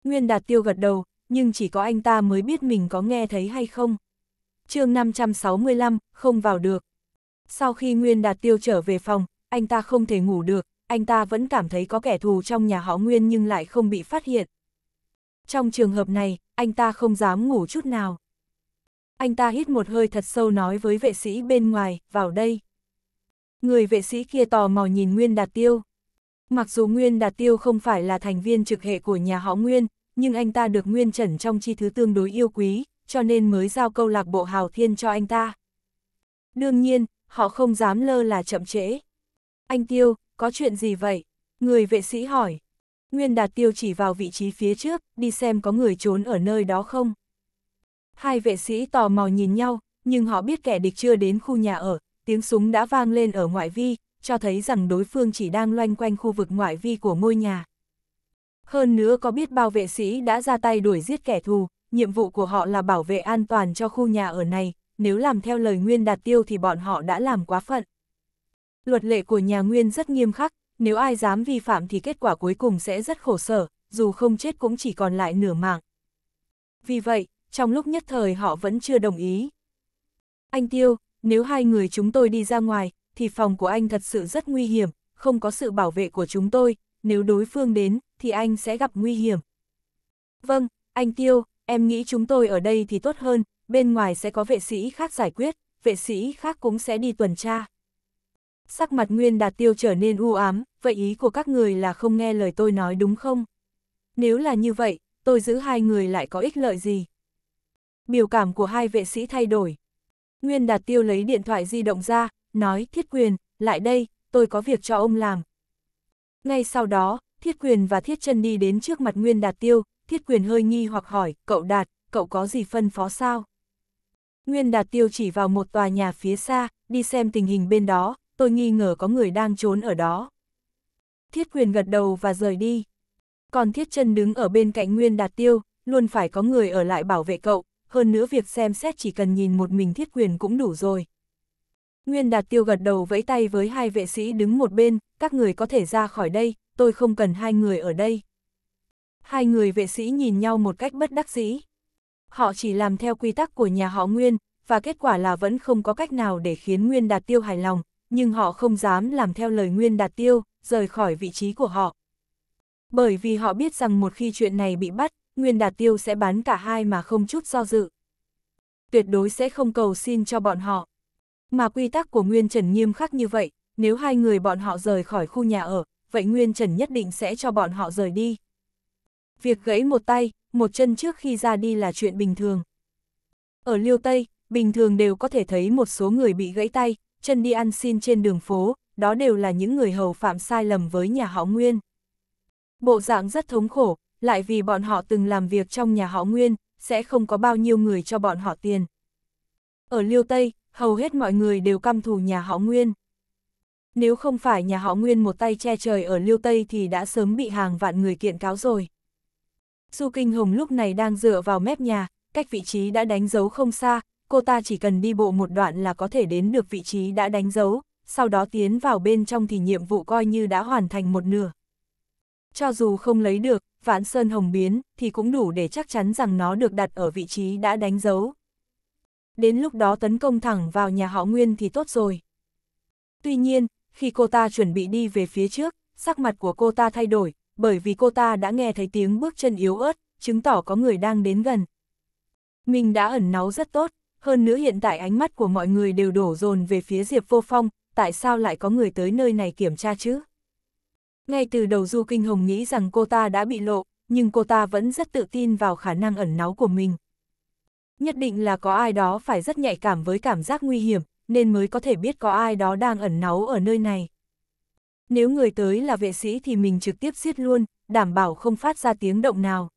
Nguyên Đạt Tiêu gật đầu, nhưng chỉ có anh ta mới biết mình có nghe thấy hay không chương 565, không vào được. Sau khi Nguyên Đạt Tiêu trở về phòng, anh ta không thể ngủ được, anh ta vẫn cảm thấy có kẻ thù trong nhà họ Nguyên nhưng lại không bị phát hiện. Trong trường hợp này, anh ta không dám ngủ chút nào. Anh ta hít một hơi thật sâu nói với vệ sĩ bên ngoài, vào đây. Người vệ sĩ kia tò mò nhìn Nguyên Đạt Tiêu. Mặc dù Nguyên Đạt Tiêu không phải là thành viên trực hệ của nhà họ Nguyên, nhưng anh ta được Nguyên Trần trong chi thứ tương đối yêu quý, cho nên mới giao câu lạc bộ Hào Thiên cho anh ta. Đương nhiên, họ không dám lơ là chậm trễ. Anh Tiêu, có chuyện gì vậy? Người vệ sĩ hỏi. Nguyên Đạt Tiêu chỉ vào vị trí phía trước, đi xem có người trốn ở nơi đó không. Hai vệ sĩ tò mò nhìn nhau, nhưng họ biết kẻ địch chưa đến khu nhà ở, tiếng súng đã vang lên ở ngoại vi, cho thấy rằng đối phương chỉ đang loanh quanh khu vực ngoại vi của ngôi nhà. Hơn nữa có biết bao vệ sĩ đã ra tay đuổi giết kẻ thù, nhiệm vụ của họ là bảo vệ an toàn cho khu nhà ở này, nếu làm theo lời Nguyên đạt tiêu thì bọn họ đã làm quá phận. Luật lệ của nhà Nguyên rất nghiêm khắc, nếu ai dám vi phạm thì kết quả cuối cùng sẽ rất khổ sở, dù không chết cũng chỉ còn lại nửa mạng. Vì vậy, trong lúc nhất thời họ vẫn chưa đồng ý. Anh Tiêu, nếu hai người chúng tôi đi ra ngoài, thì phòng của anh thật sự rất nguy hiểm, không có sự bảo vệ của chúng tôi, nếu đối phương đến, thì anh sẽ gặp nguy hiểm. Vâng, anh Tiêu, em nghĩ chúng tôi ở đây thì tốt hơn, bên ngoài sẽ có vệ sĩ khác giải quyết, vệ sĩ khác cũng sẽ đi tuần tra. Sắc mặt Nguyên Đạt Tiêu trở nên u ám, vậy ý của các người là không nghe lời tôi nói đúng không? Nếu là như vậy, tôi giữ hai người lại có ích lợi gì? Biểu cảm của hai vệ sĩ thay đổi. Nguyên Đạt Tiêu lấy điện thoại di động ra, nói Thiết Quyền, lại đây, tôi có việc cho ông làm. Ngay sau đó, Thiết Quyền và Thiết chân đi đến trước mặt Nguyên Đạt Tiêu, thiết quyền hơi nghi hoặc hỏi, cậu Đạt, cậu có gì phân phó sao? Nguyên Đạt Tiêu chỉ vào một tòa nhà phía xa, đi xem tình hình bên đó, tôi nghi ngờ có người đang trốn ở đó. Thiết quyền gật đầu và rời đi. Còn thiết chân đứng ở bên cạnh Nguyên Đạt Tiêu, luôn phải có người ở lại bảo vệ cậu, hơn nữa việc xem xét chỉ cần nhìn một mình thiết quyền cũng đủ rồi. Nguyên Đạt Tiêu gật đầu vẫy tay với hai vệ sĩ đứng một bên, các người có thể ra khỏi đây, tôi không cần hai người ở đây hai người vệ sĩ nhìn nhau một cách bất đắc dĩ. Họ chỉ làm theo quy tắc của nhà họ Nguyên, và kết quả là vẫn không có cách nào để khiến Nguyên Đạt Tiêu hài lòng, nhưng họ không dám làm theo lời Nguyên Đạt Tiêu, rời khỏi vị trí của họ. Bởi vì họ biết rằng một khi chuyện này bị bắt, Nguyên Đạt Tiêu sẽ bán cả hai mà không chút do dự. Tuyệt đối sẽ không cầu xin cho bọn họ. Mà quy tắc của Nguyên Trần nghiêm khắc như vậy, nếu hai người bọn họ rời khỏi khu nhà ở, vậy Nguyên Trần nhất định sẽ cho bọn họ rời đi. Việc gãy một tay, một chân trước khi ra đi là chuyện bình thường. Ở Liêu Tây, bình thường đều có thể thấy một số người bị gãy tay, chân đi ăn xin trên đường phố, đó đều là những người hầu phạm sai lầm với nhà họ Nguyên. Bộ dạng rất thống khổ, lại vì bọn họ từng làm việc trong nhà họ Nguyên, sẽ không có bao nhiêu người cho bọn họ tiền. Ở Liêu Tây, hầu hết mọi người đều căm thù nhà họ Nguyên. Nếu không phải nhà họ Nguyên một tay che trời ở Liêu Tây thì đã sớm bị hàng vạn người kiện cáo rồi. Su Kinh Hồng lúc này đang dựa vào mép nhà, cách vị trí đã đánh dấu không xa, cô ta chỉ cần đi bộ một đoạn là có thể đến được vị trí đã đánh dấu, sau đó tiến vào bên trong thì nhiệm vụ coi như đã hoàn thành một nửa. Cho dù không lấy được, vãn sơn hồng biến, thì cũng đủ để chắc chắn rằng nó được đặt ở vị trí đã đánh dấu. Đến lúc đó tấn công thẳng vào nhà họ Nguyên thì tốt rồi. Tuy nhiên, khi cô ta chuẩn bị đi về phía trước, sắc mặt của cô ta thay đổi, bởi vì cô ta đã nghe thấy tiếng bước chân yếu ớt, chứng tỏ có người đang đến gần. Mình đã ẩn náu rất tốt, hơn nữa hiện tại ánh mắt của mọi người đều đổ dồn về phía Diệp Vô Phong, tại sao lại có người tới nơi này kiểm tra chứ? Ngay từ đầu Du Kinh Hồng nghĩ rằng cô ta đã bị lộ, nhưng cô ta vẫn rất tự tin vào khả năng ẩn náu của mình. Nhất định là có ai đó phải rất nhạy cảm với cảm giác nguy hiểm, nên mới có thể biết có ai đó đang ẩn náu ở nơi này. Nếu người tới là vệ sĩ thì mình trực tiếp giết luôn, đảm bảo không phát ra tiếng động nào.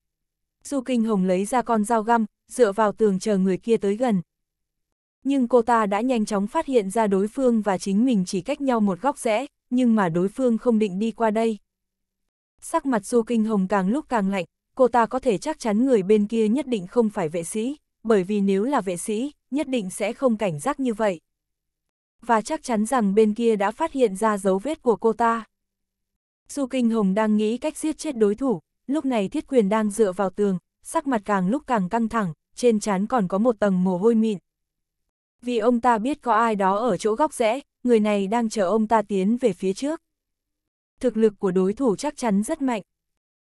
Du Kinh Hồng lấy ra con dao găm, dựa vào tường chờ người kia tới gần. Nhưng cô ta đã nhanh chóng phát hiện ra đối phương và chính mình chỉ cách nhau một góc rẽ, nhưng mà đối phương không định đi qua đây. Sắc mặt Du Kinh Hồng càng lúc càng lạnh, cô ta có thể chắc chắn người bên kia nhất định không phải vệ sĩ, bởi vì nếu là vệ sĩ, nhất định sẽ không cảnh giác như vậy và chắc chắn rằng bên kia đã phát hiện ra dấu vết của cô ta. Du Kinh Hồng đang nghĩ cách giết chết đối thủ, lúc này thiết quyền đang dựa vào tường, sắc mặt càng lúc càng căng thẳng, trên trán còn có một tầng mồ hôi mịn. Vì ông ta biết có ai đó ở chỗ góc rẽ, người này đang chờ ông ta tiến về phía trước. Thực lực của đối thủ chắc chắn rất mạnh.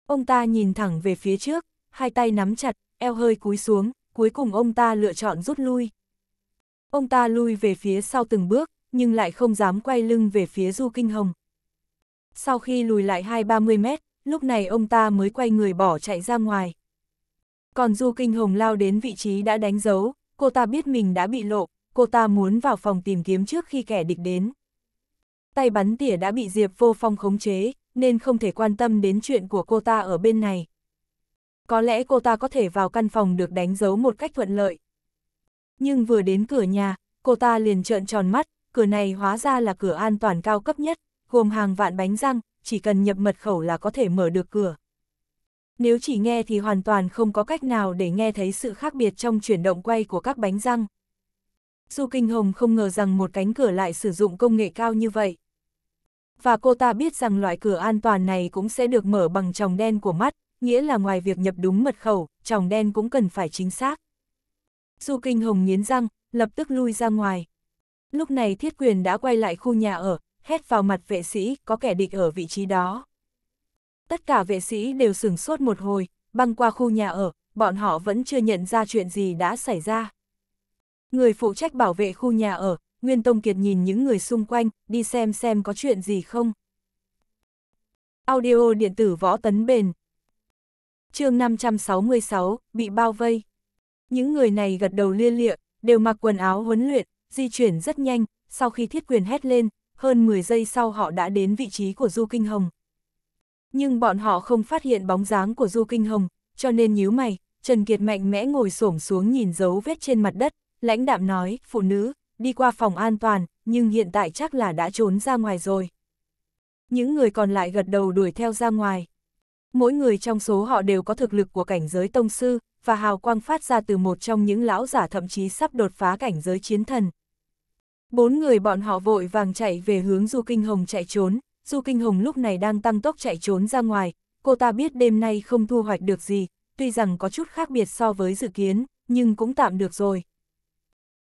Ông ta nhìn thẳng về phía trước, hai tay nắm chặt, eo hơi cúi xuống, cuối cùng ông ta lựa chọn rút lui. Ông ta lui về phía sau từng bước, nhưng lại không dám quay lưng về phía Du Kinh Hồng. Sau khi lùi lại hai ba mươi mét, lúc này ông ta mới quay người bỏ chạy ra ngoài. Còn Du Kinh Hồng lao đến vị trí đã đánh dấu, cô ta biết mình đã bị lộ, cô ta muốn vào phòng tìm kiếm trước khi kẻ địch đến. Tay bắn tỉa đã bị Diệp Vô Phong khống chế, nên không thể quan tâm đến chuyện của cô ta ở bên này. Có lẽ cô ta có thể vào căn phòng được đánh dấu một cách thuận lợi, nhưng vừa đến cửa nhà, cô ta liền trợn tròn mắt, cửa này hóa ra là cửa an toàn cao cấp nhất, gồm hàng vạn bánh răng, chỉ cần nhập mật khẩu là có thể mở được cửa. Nếu chỉ nghe thì hoàn toàn không có cách nào để nghe thấy sự khác biệt trong chuyển động quay của các bánh răng. Du Kinh Hồng không ngờ rằng một cánh cửa lại sử dụng công nghệ cao như vậy. Và cô ta biết rằng loại cửa an toàn này cũng sẽ được mở bằng tròng đen của mắt, nghĩa là ngoài việc nhập đúng mật khẩu, tròng đen cũng cần phải chính xác. Du Kinh Hồng nghiến răng, lập tức lui ra ngoài. Lúc này thiết quyền đã quay lại khu nhà ở, hét vào mặt vệ sĩ, có kẻ địch ở vị trí đó. Tất cả vệ sĩ đều sửng sốt một hồi, băng qua khu nhà ở, bọn họ vẫn chưa nhận ra chuyện gì đã xảy ra. Người phụ trách bảo vệ khu nhà ở, Nguyên Tông Kiệt nhìn những người xung quanh, đi xem xem có chuyện gì không. Audio điện tử võ tấn bền. chương 566, bị bao vây. Những người này gật đầu lia lịa, đều mặc quần áo huấn luyện, di chuyển rất nhanh, sau khi thiết quyền hét lên, hơn 10 giây sau họ đã đến vị trí của Du Kinh Hồng. Nhưng bọn họ không phát hiện bóng dáng của Du Kinh Hồng, cho nên nhíu mày, Trần Kiệt mạnh mẽ ngồi xổm xuống nhìn dấu vết trên mặt đất, lãnh đạm nói, phụ nữ, đi qua phòng an toàn, nhưng hiện tại chắc là đã trốn ra ngoài rồi. Những người còn lại gật đầu đuổi theo ra ngoài. Mỗi người trong số họ đều có thực lực của cảnh giới tông sư, và hào quang phát ra từ một trong những lão giả thậm chí sắp đột phá cảnh giới chiến thần. Bốn người bọn họ vội vàng chạy về hướng Du Kinh Hồng chạy trốn, Du Kinh Hồng lúc này đang tăng tốc chạy trốn ra ngoài, cô ta biết đêm nay không thu hoạch được gì, tuy rằng có chút khác biệt so với dự kiến, nhưng cũng tạm được rồi.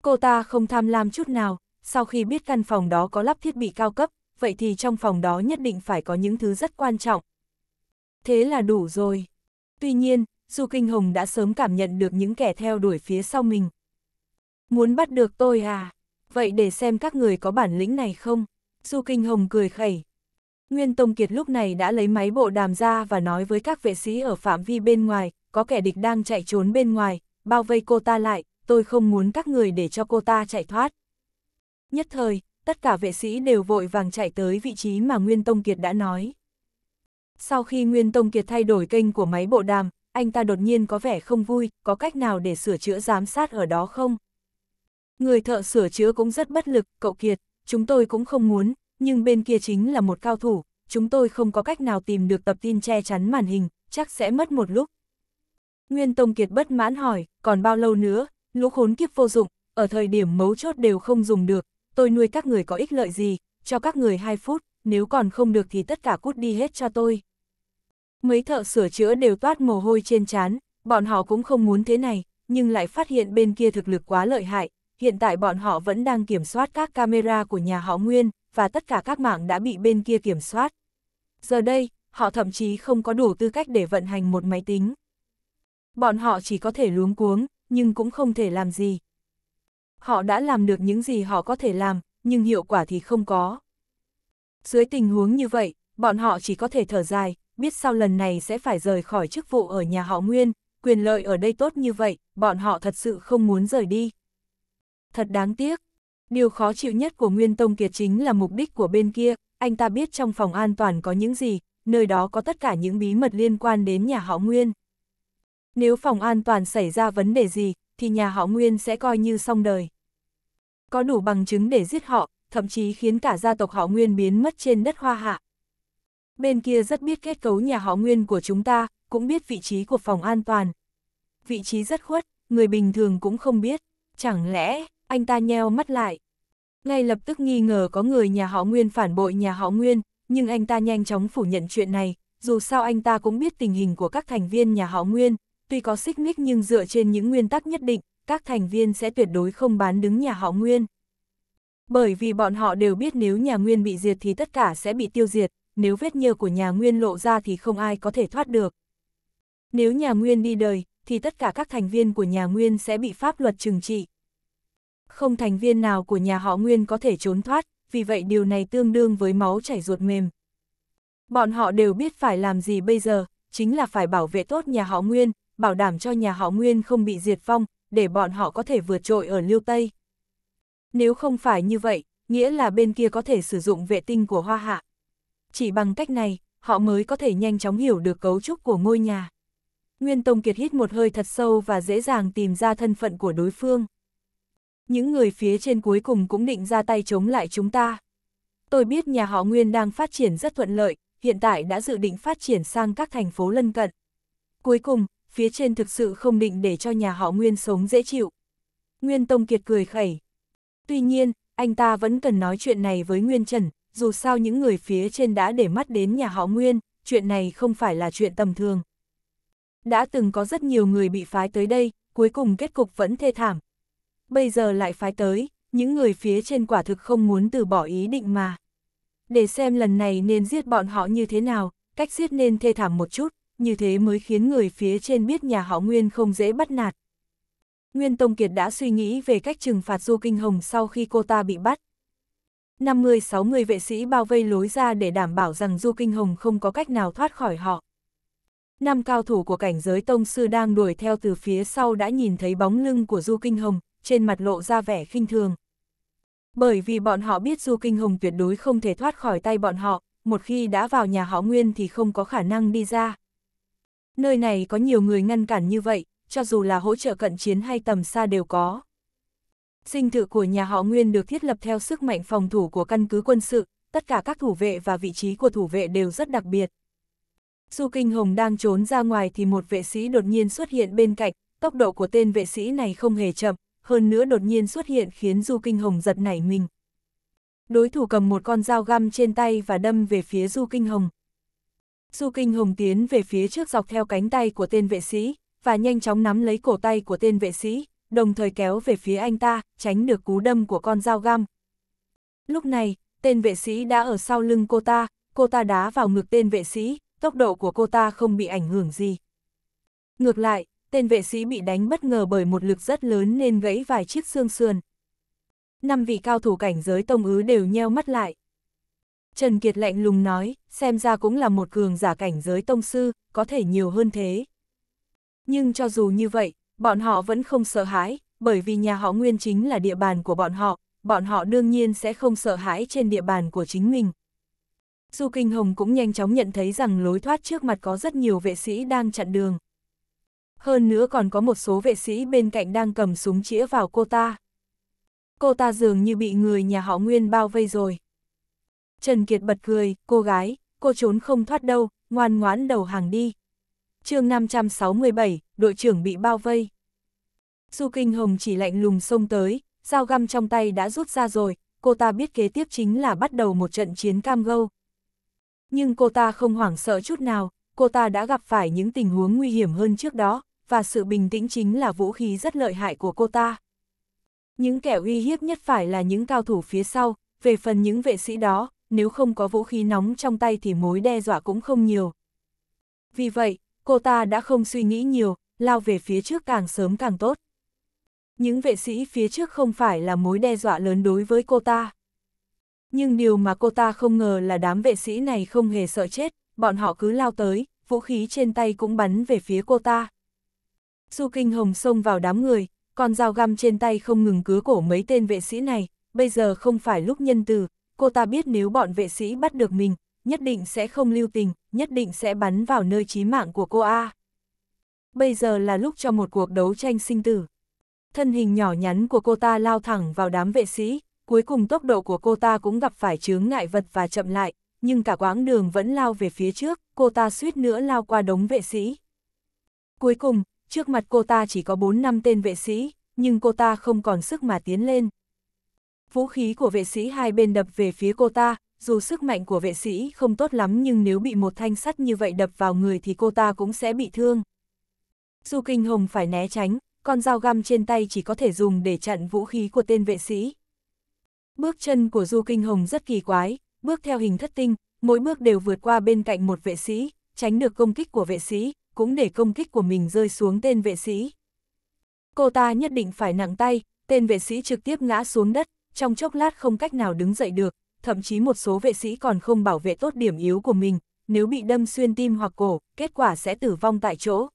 Cô ta không tham lam chút nào, sau khi biết căn phòng đó có lắp thiết bị cao cấp, vậy thì trong phòng đó nhất định phải có những thứ rất quan trọng. Thế là đủ rồi. Tuy nhiên, Du Kinh Hồng đã sớm cảm nhận được những kẻ theo đuổi phía sau mình. Muốn bắt được tôi à? Vậy để xem các người có bản lĩnh này không? Du Kinh Hồng cười khẩy. Nguyên Tông Kiệt lúc này đã lấy máy bộ đàm ra và nói với các vệ sĩ ở phạm vi bên ngoài, có kẻ địch đang chạy trốn bên ngoài, bao vây cô ta lại, tôi không muốn các người để cho cô ta chạy thoát. Nhất thời, tất cả vệ sĩ đều vội vàng chạy tới vị trí mà Nguyên Tông Kiệt đã nói. Sau khi Nguyên Tông Kiệt thay đổi kênh của máy bộ đàm, anh ta đột nhiên có vẻ không vui, có cách nào để sửa chữa giám sát ở đó không? Người thợ sửa chữa cũng rất bất lực, cậu Kiệt, chúng tôi cũng không muốn, nhưng bên kia chính là một cao thủ, chúng tôi không có cách nào tìm được tập tin che chắn màn hình, chắc sẽ mất một lúc. Nguyên Tông Kiệt bất mãn hỏi, còn bao lâu nữa, lũ khốn kiếp vô dụng, ở thời điểm mấu chốt đều không dùng được, tôi nuôi các người có ích lợi gì, cho các người 2 phút, nếu còn không được thì tất cả cút đi hết cho tôi. Mấy thợ sửa chữa đều toát mồ hôi trên trán, bọn họ cũng không muốn thế này, nhưng lại phát hiện bên kia thực lực quá lợi hại, hiện tại bọn họ vẫn đang kiểm soát các camera của nhà họ Nguyên, và tất cả các mạng đã bị bên kia kiểm soát. Giờ đây, họ thậm chí không có đủ tư cách để vận hành một máy tính. Bọn họ chỉ có thể luống cuống, nhưng cũng không thể làm gì. Họ đã làm được những gì họ có thể làm, nhưng hiệu quả thì không có. Dưới tình huống như vậy, bọn họ chỉ có thể thở dài, biết sau lần này sẽ phải rời khỏi chức vụ ở nhà họ Nguyên, quyền lợi ở đây tốt như vậy, bọn họ thật sự không muốn rời đi. Thật đáng tiếc. Điều khó chịu nhất của Nguyên Tông Kiệt chính là mục đích của bên kia, anh ta biết trong phòng an toàn có những gì, nơi đó có tất cả những bí mật liên quan đến nhà họ Nguyên. Nếu phòng an toàn xảy ra vấn đề gì, thì nhà họ Nguyên sẽ coi như xong đời. Có đủ bằng chứng để giết họ, thậm chí khiến cả gia tộc họ Nguyên biến mất trên đất hoa hạ. Bên kia rất biết kết cấu nhà họ nguyên của chúng ta, cũng biết vị trí của phòng an toàn. Vị trí rất khuất, người bình thường cũng không biết. Chẳng lẽ, anh ta nheo mắt lại. Ngay lập tức nghi ngờ có người nhà họ Nguyên phản bội nhà họ Nguyên, nhưng anh ta nhanh chóng phủ nhận chuyện này, dù sao anh ta cũng biết tình hình của các thành viên nhà họ Nguyên, tuy có xích mích nhưng dựa trên những nguyên tắc nhất định, các thành viên sẽ tuyệt đối không bán đứng nhà họ Nguyên. Bởi vì bọn họ đều biết nếu nhà Nguyên bị diệt thì tất cả sẽ bị tiêu diệt, nếu vết nhơ của nhà Nguyên lộ ra thì không ai có thể thoát được. Nếu nhà Nguyên đi đời, thì tất cả các thành viên của nhà Nguyên sẽ bị pháp luật trừng trị. Không thành viên nào của nhà họ Nguyên có thể trốn thoát, vì vậy điều này tương đương với máu chảy ruột mềm. Bọn họ đều biết phải làm gì bây giờ, chính là phải bảo vệ tốt nhà họ Nguyên, bảo đảm cho nhà họ Nguyên không bị diệt vong, để bọn họ có thể vượt trội ở Liêu Tây. Nếu không phải như vậy, nghĩa là bên kia có thể sử dụng vệ tinh của Hoa Hạ chỉ bằng cách này, họ mới có thể nhanh chóng hiểu được cấu trúc của ngôi nhà. Nguyên Tông Kiệt hít một hơi thật sâu và dễ dàng tìm ra thân phận của đối phương. Những người phía trên cuối cùng cũng định ra tay chống lại chúng ta. Tôi biết nhà họ Nguyên đang phát triển rất thuận lợi, hiện tại đã dự định phát triển sang các thành phố lân cận. Cuối cùng, phía trên thực sự không định để cho nhà họ Nguyên sống dễ chịu. Nguyên Tông Kiệt cười khẩy. Tuy nhiên, anh ta vẫn cần nói chuyện này với Nguyên Trần, dù sao những người phía trên đã để mắt đến nhà họ Nguyên, chuyện này không phải là chuyện tầm thường. Đã từng có rất nhiều người bị phái tới đây, cuối cùng kết cục vẫn thê thảm. Bây giờ lại phái tới, những người phía trên quả thực không muốn từ bỏ ý định mà. Để xem lần này nên giết bọn họ như thế nào, cách giết nên thê thảm một chút, như thế mới khiến người phía trên biết nhà họ Nguyên không dễ bắt nạt. Nguyên Tông Kiệt đã suy nghĩ về cách trừng phạt Du Kinh Hồng sau khi cô ta bị bắt. 50-60 vệ sĩ bao vây lối ra để đảm bảo rằng Du Kinh Hồng không có cách nào thoát khỏi họ. Năm cao thủ của cảnh giới tông sư đang đuổi theo từ phía sau đã nhìn thấy bóng lưng của Du Kinh Hồng, trên mặt lộ ra vẻ khinh thường. Bởi vì bọn họ biết Du Kinh Hồng tuyệt đối không thể thoát khỏi tay bọn họ, một khi đã vào nhà họ Nguyên thì không có khả năng đi ra. Nơi này có nhiều người ngăn cản như vậy, cho dù là hỗ trợ cận chiến hay tầm xa đều có sinh thự của nhà họ Nguyên được thiết lập theo sức mạnh phòng thủ của căn cứ quân sự, tất cả các thủ vệ và vị trí của thủ vệ đều rất đặc biệt. Du Kinh Hồng đang trốn ra ngoài thì một vệ sĩ đột nhiên xuất hiện bên cạnh, tốc độ của tên vệ sĩ này không hề chậm, hơn nữa đột nhiên xuất hiện khiến Du Kinh Hồng giật nảy mình. Đối thủ cầm một con dao găm trên tay và đâm về phía Du Kinh Hồng. Du Kinh Hồng tiến về phía trước dọc theo cánh tay của tên vệ sĩ, và nhanh chóng nắm lấy cổ tay của tên vệ sĩ, đồng thời kéo về phía anh ta, tránh được cú đâm của con dao găm. Lúc này, tên vệ sĩ đã ở sau lưng cô ta, cô ta đá vào ngực tên vệ sĩ, tốc độ của cô ta không bị ảnh hưởng gì. Ngược lại, tên vệ sĩ bị đánh bất ngờ bởi một lực rất lớn nên gãy vài chiếc xương sườn. Năm vị cao thủ cảnh giới tông ứ đều nheo mắt lại. Trần Kiệt lạnh lùng nói, xem ra cũng là một cường giả cảnh giới tông sư, có thể nhiều hơn thế. Nhưng cho dù như vậy, Bọn họ vẫn không sợ hãi, bởi vì nhà họ Nguyên chính là địa bàn của bọn họ, bọn họ đương nhiên sẽ không sợ hãi trên địa bàn của chính mình. Du Kinh Hồng cũng nhanh chóng nhận thấy rằng lối thoát trước mặt có rất nhiều vệ sĩ đang chặn đường. Hơn nữa còn có một số vệ sĩ bên cạnh đang cầm súng chĩa vào cô ta. Cô ta dường như bị người nhà họ Nguyên bao vây rồi. Trần Kiệt bật cười, cô gái, cô trốn không thoát đâu, ngoan ngoãn đầu hàng đi chương 567, đội trưởng bị bao vây. Du Kinh Hồng chỉ lạnh lùng xông tới, dao găm trong tay đã rút ra rồi, cô ta biết kế tiếp chính là bắt đầu một trận chiến cam gâu. Nhưng cô ta không hoảng sợ chút nào, cô ta đã gặp phải những tình huống nguy hiểm hơn trước đó, và sự bình tĩnh chính là vũ khí rất lợi hại của cô ta. Những kẻ uy hiếp nhất phải là những cao thủ phía sau, về phần những vệ sĩ đó, nếu không có vũ khí nóng trong tay thì mối đe dọa cũng không nhiều. Vì vậy, cô ta đã không suy nghĩ nhiều, lao về phía trước càng sớm càng tốt. Những vệ sĩ phía trước không phải là mối đe dọa lớn đối với cô ta. Nhưng điều mà cô ta không ngờ là đám vệ sĩ này không hề sợ chết, bọn họ cứ lao tới, vũ khí trên tay cũng bắn về phía cô ta. Du Kinh Hồng xông vào đám người, con dao găm trên tay không ngừng cứa cổ mấy tên vệ sĩ này, bây giờ không phải lúc nhân từ, cô ta biết nếu bọn vệ sĩ bắt được mình, nhất định sẽ không lưu tình, nhất định sẽ bắn vào nơi chí mạng của cô A. Bây giờ là lúc cho một cuộc đấu tranh sinh tử. Thân hình nhỏ nhắn của cô ta lao thẳng vào đám vệ sĩ, cuối cùng tốc độ của cô ta cũng gặp phải chướng ngại vật và chậm lại, nhưng cả quãng đường vẫn lao về phía trước, cô ta suýt nữa lao qua đống vệ sĩ. Cuối cùng, trước mặt cô ta chỉ có 4 năm tên vệ sĩ, nhưng cô ta không còn sức mà tiến lên. Vũ khí của vệ sĩ hai bên đập về phía cô ta, dù sức mạnh của vệ sĩ không tốt lắm nhưng nếu bị một thanh sắt như vậy đập vào người thì cô ta cũng sẽ bị thương. Du Kinh Hồng phải né tránh, con dao găm trên tay chỉ có thể dùng để chặn vũ khí của tên vệ sĩ. Bước chân của Du Kinh Hồng rất kỳ quái, bước theo hình thất tinh, mỗi bước đều vượt qua bên cạnh một vệ sĩ, tránh được công kích của vệ sĩ, cũng để công kích của mình rơi xuống tên vệ sĩ. Cô ta nhất định phải nặng tay, tên vệ sĩ trực tiếp ngã xuống đất, trong chốc lát không cách nào đứng dậy được, thậm chí một số vệ sĩ còn không bảo vệ tốt điểm yếu của mình, nếu bị đâm xuyên tim hoặc cổ, kết quả sẽ tử vong tại chỗ.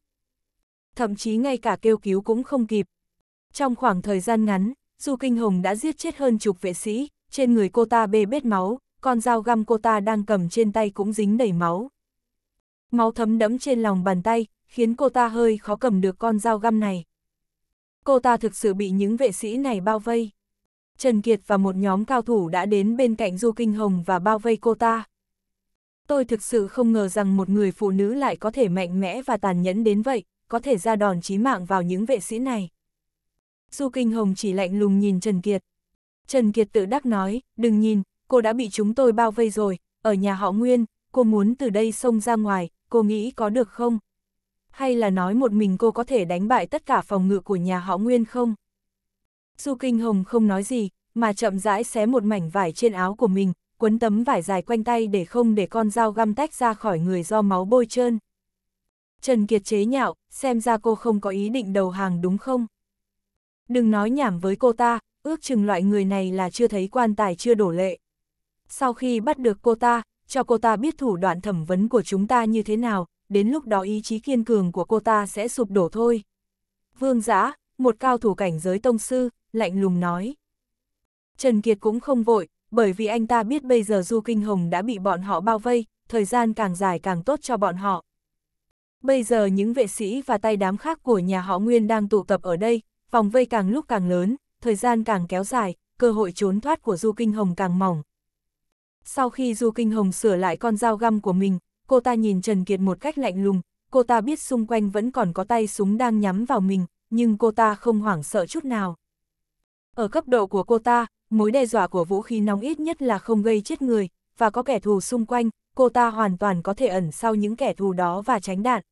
Thậm chí ngay cả kêu cứu cũng không kịp. Trong khoảng thời gian ngắn, Du Kinh Hồng đã giết chết hơn chục vệ sĩ, trên người cô ta bê bết máu, con dao găm cô ta đang cầm trên tay cũng dính đầy máu. Máu thấm đẫm trên lòng bàn tay, khiến cô ta hơi khó cầm được con dao găm này. Cô ta thực sự bị những vệ sĩ này bao vây. Trần Kiệt và một nhóm cao thủ đã đến bên cạnh Du Kinh Hồng và bao vây cô ta. Tôi thực sự không ngờ rằng một người phụ nữ lại có thể mạnh mẽ và tàn nhẫn đến vậy, có thể ra đòn chí mạng vào những vệ sĩ này. Du Kinh Hồng chỉ lạnh lùng nhìn Trần Kiệt. Trần Kiệt tự đắc nói, đừng nhìn, cô đã bị chúng tôi bao vây rồi, ở nhà họ Nguyên, cô muốn từ đây xông ra ngoài, cô nghĩ có được không? Hay là nói một mình cô có thể đánh bại tất cả phòng ngự của nhà họ Nguyên không? Su Kinh Hồng không nói gì, mà chậm rãi xé một mảnh vải trên áo của mình, quấn tấm vải dài quanh tay để không để con dao găm tách ra khỏi người do máu bôi trơn. Trần Kiệt chế nhạo, xem ra cô không có ý định đầu hàng đúng không? Đừng nói nhảm với cô ta, ước chừng loại người này là chưa thấy quan tài chưa đổ lệ. Sau khi bắt được cô ta, cho cô ta biết thủ đoạn thẩm vấn của chúng ta như thế nào, đến lúc đó ý chí kiên cường của cô ta sẽ sụp đổ thôi. Vương giã, một cao thủ cảnh giới tông sư, lạnh lùng nói. Trần Kiệt cũng không vội, bởi vì anh ta biết bây giờ Du Kinh Hồng đã bị bọn họ bao vây, thời gian càng dài càng tốt cho bọn họ. Bây giờ những vệ sĩ và tay đám khác của nhà họ Nguyên đang tụ tập ở đây, vòng vây càng lúc càng lớn, thời gian càng kéo dài, cơ hội trốn thoát của Du Kinh Hồng càng mỏng. Sau khi Du Kinh Hồng sửa lại con dao găm của mình, cô ta nhìn Trần Kiệt một cách lạnh lùng, cô ta biết xung quanh vẫn còn có tay súng đang nhắm vào mình, nhưng cô ta không hoảng sợ chút nào. Ở cấp độ của cô ta, mối đe dọa của vũ khí nóng ít nhất là không gây chết người, và có kẻ thù xung quanh, cô ta hoàn toàn có thể ẩn sau những kẻ thù đó và tránh đạn.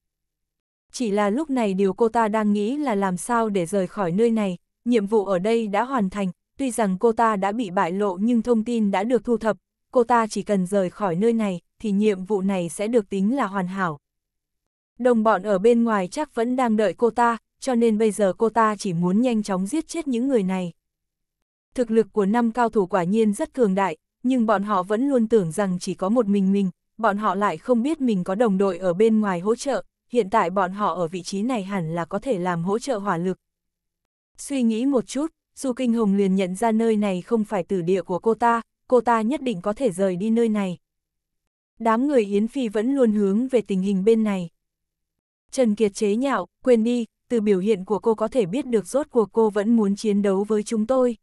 Chỉ là lúc này điều cô ta đang nghĩ là làm sao để rời khỏi nơi này, nhiệm vụ ở đây đã hoàn thành, tuy rằng cô ta đã bị bại lộ nhưng thông tin đã được thu thập, cô ta chỉ cần rời khỏi nơi này thì nhiệm vụ này sẽ được tính là hoàn hảo. Đồng bọn ở bên ngoài chắc vẫn đang đợi cô ta, cho nên bây giờ cô ta chỉ muốn nhanh chóng giết chết những người này. Thực lực của năm cao thủ quả nhiên rất cường đại, nhưng bọn họ vẫn luôn tưởng rằng chỉ có một mình mình, bọn họ lại không biết mình có đồng đội ở bên ngoài hỗ trợ, hiện tại bọn họ ở vị trí này hẳn là có thể làm hỗ trợ hỏa lực. Suy nghĩ một chút, Du Kinh Hồng liền nhận ra nơi này không phải tử địa của cô ta, cô ta nhất định có thể rời đi nơi này. Đám người Yến Phi vẫn luôn hướng về tình hình bên này. Trần Kiệt chế nhạo, quên đi, từ biểu hiện của cô có thể biết được rốt cuộc cô vẫn muốn chiến đấu với chúng tôi.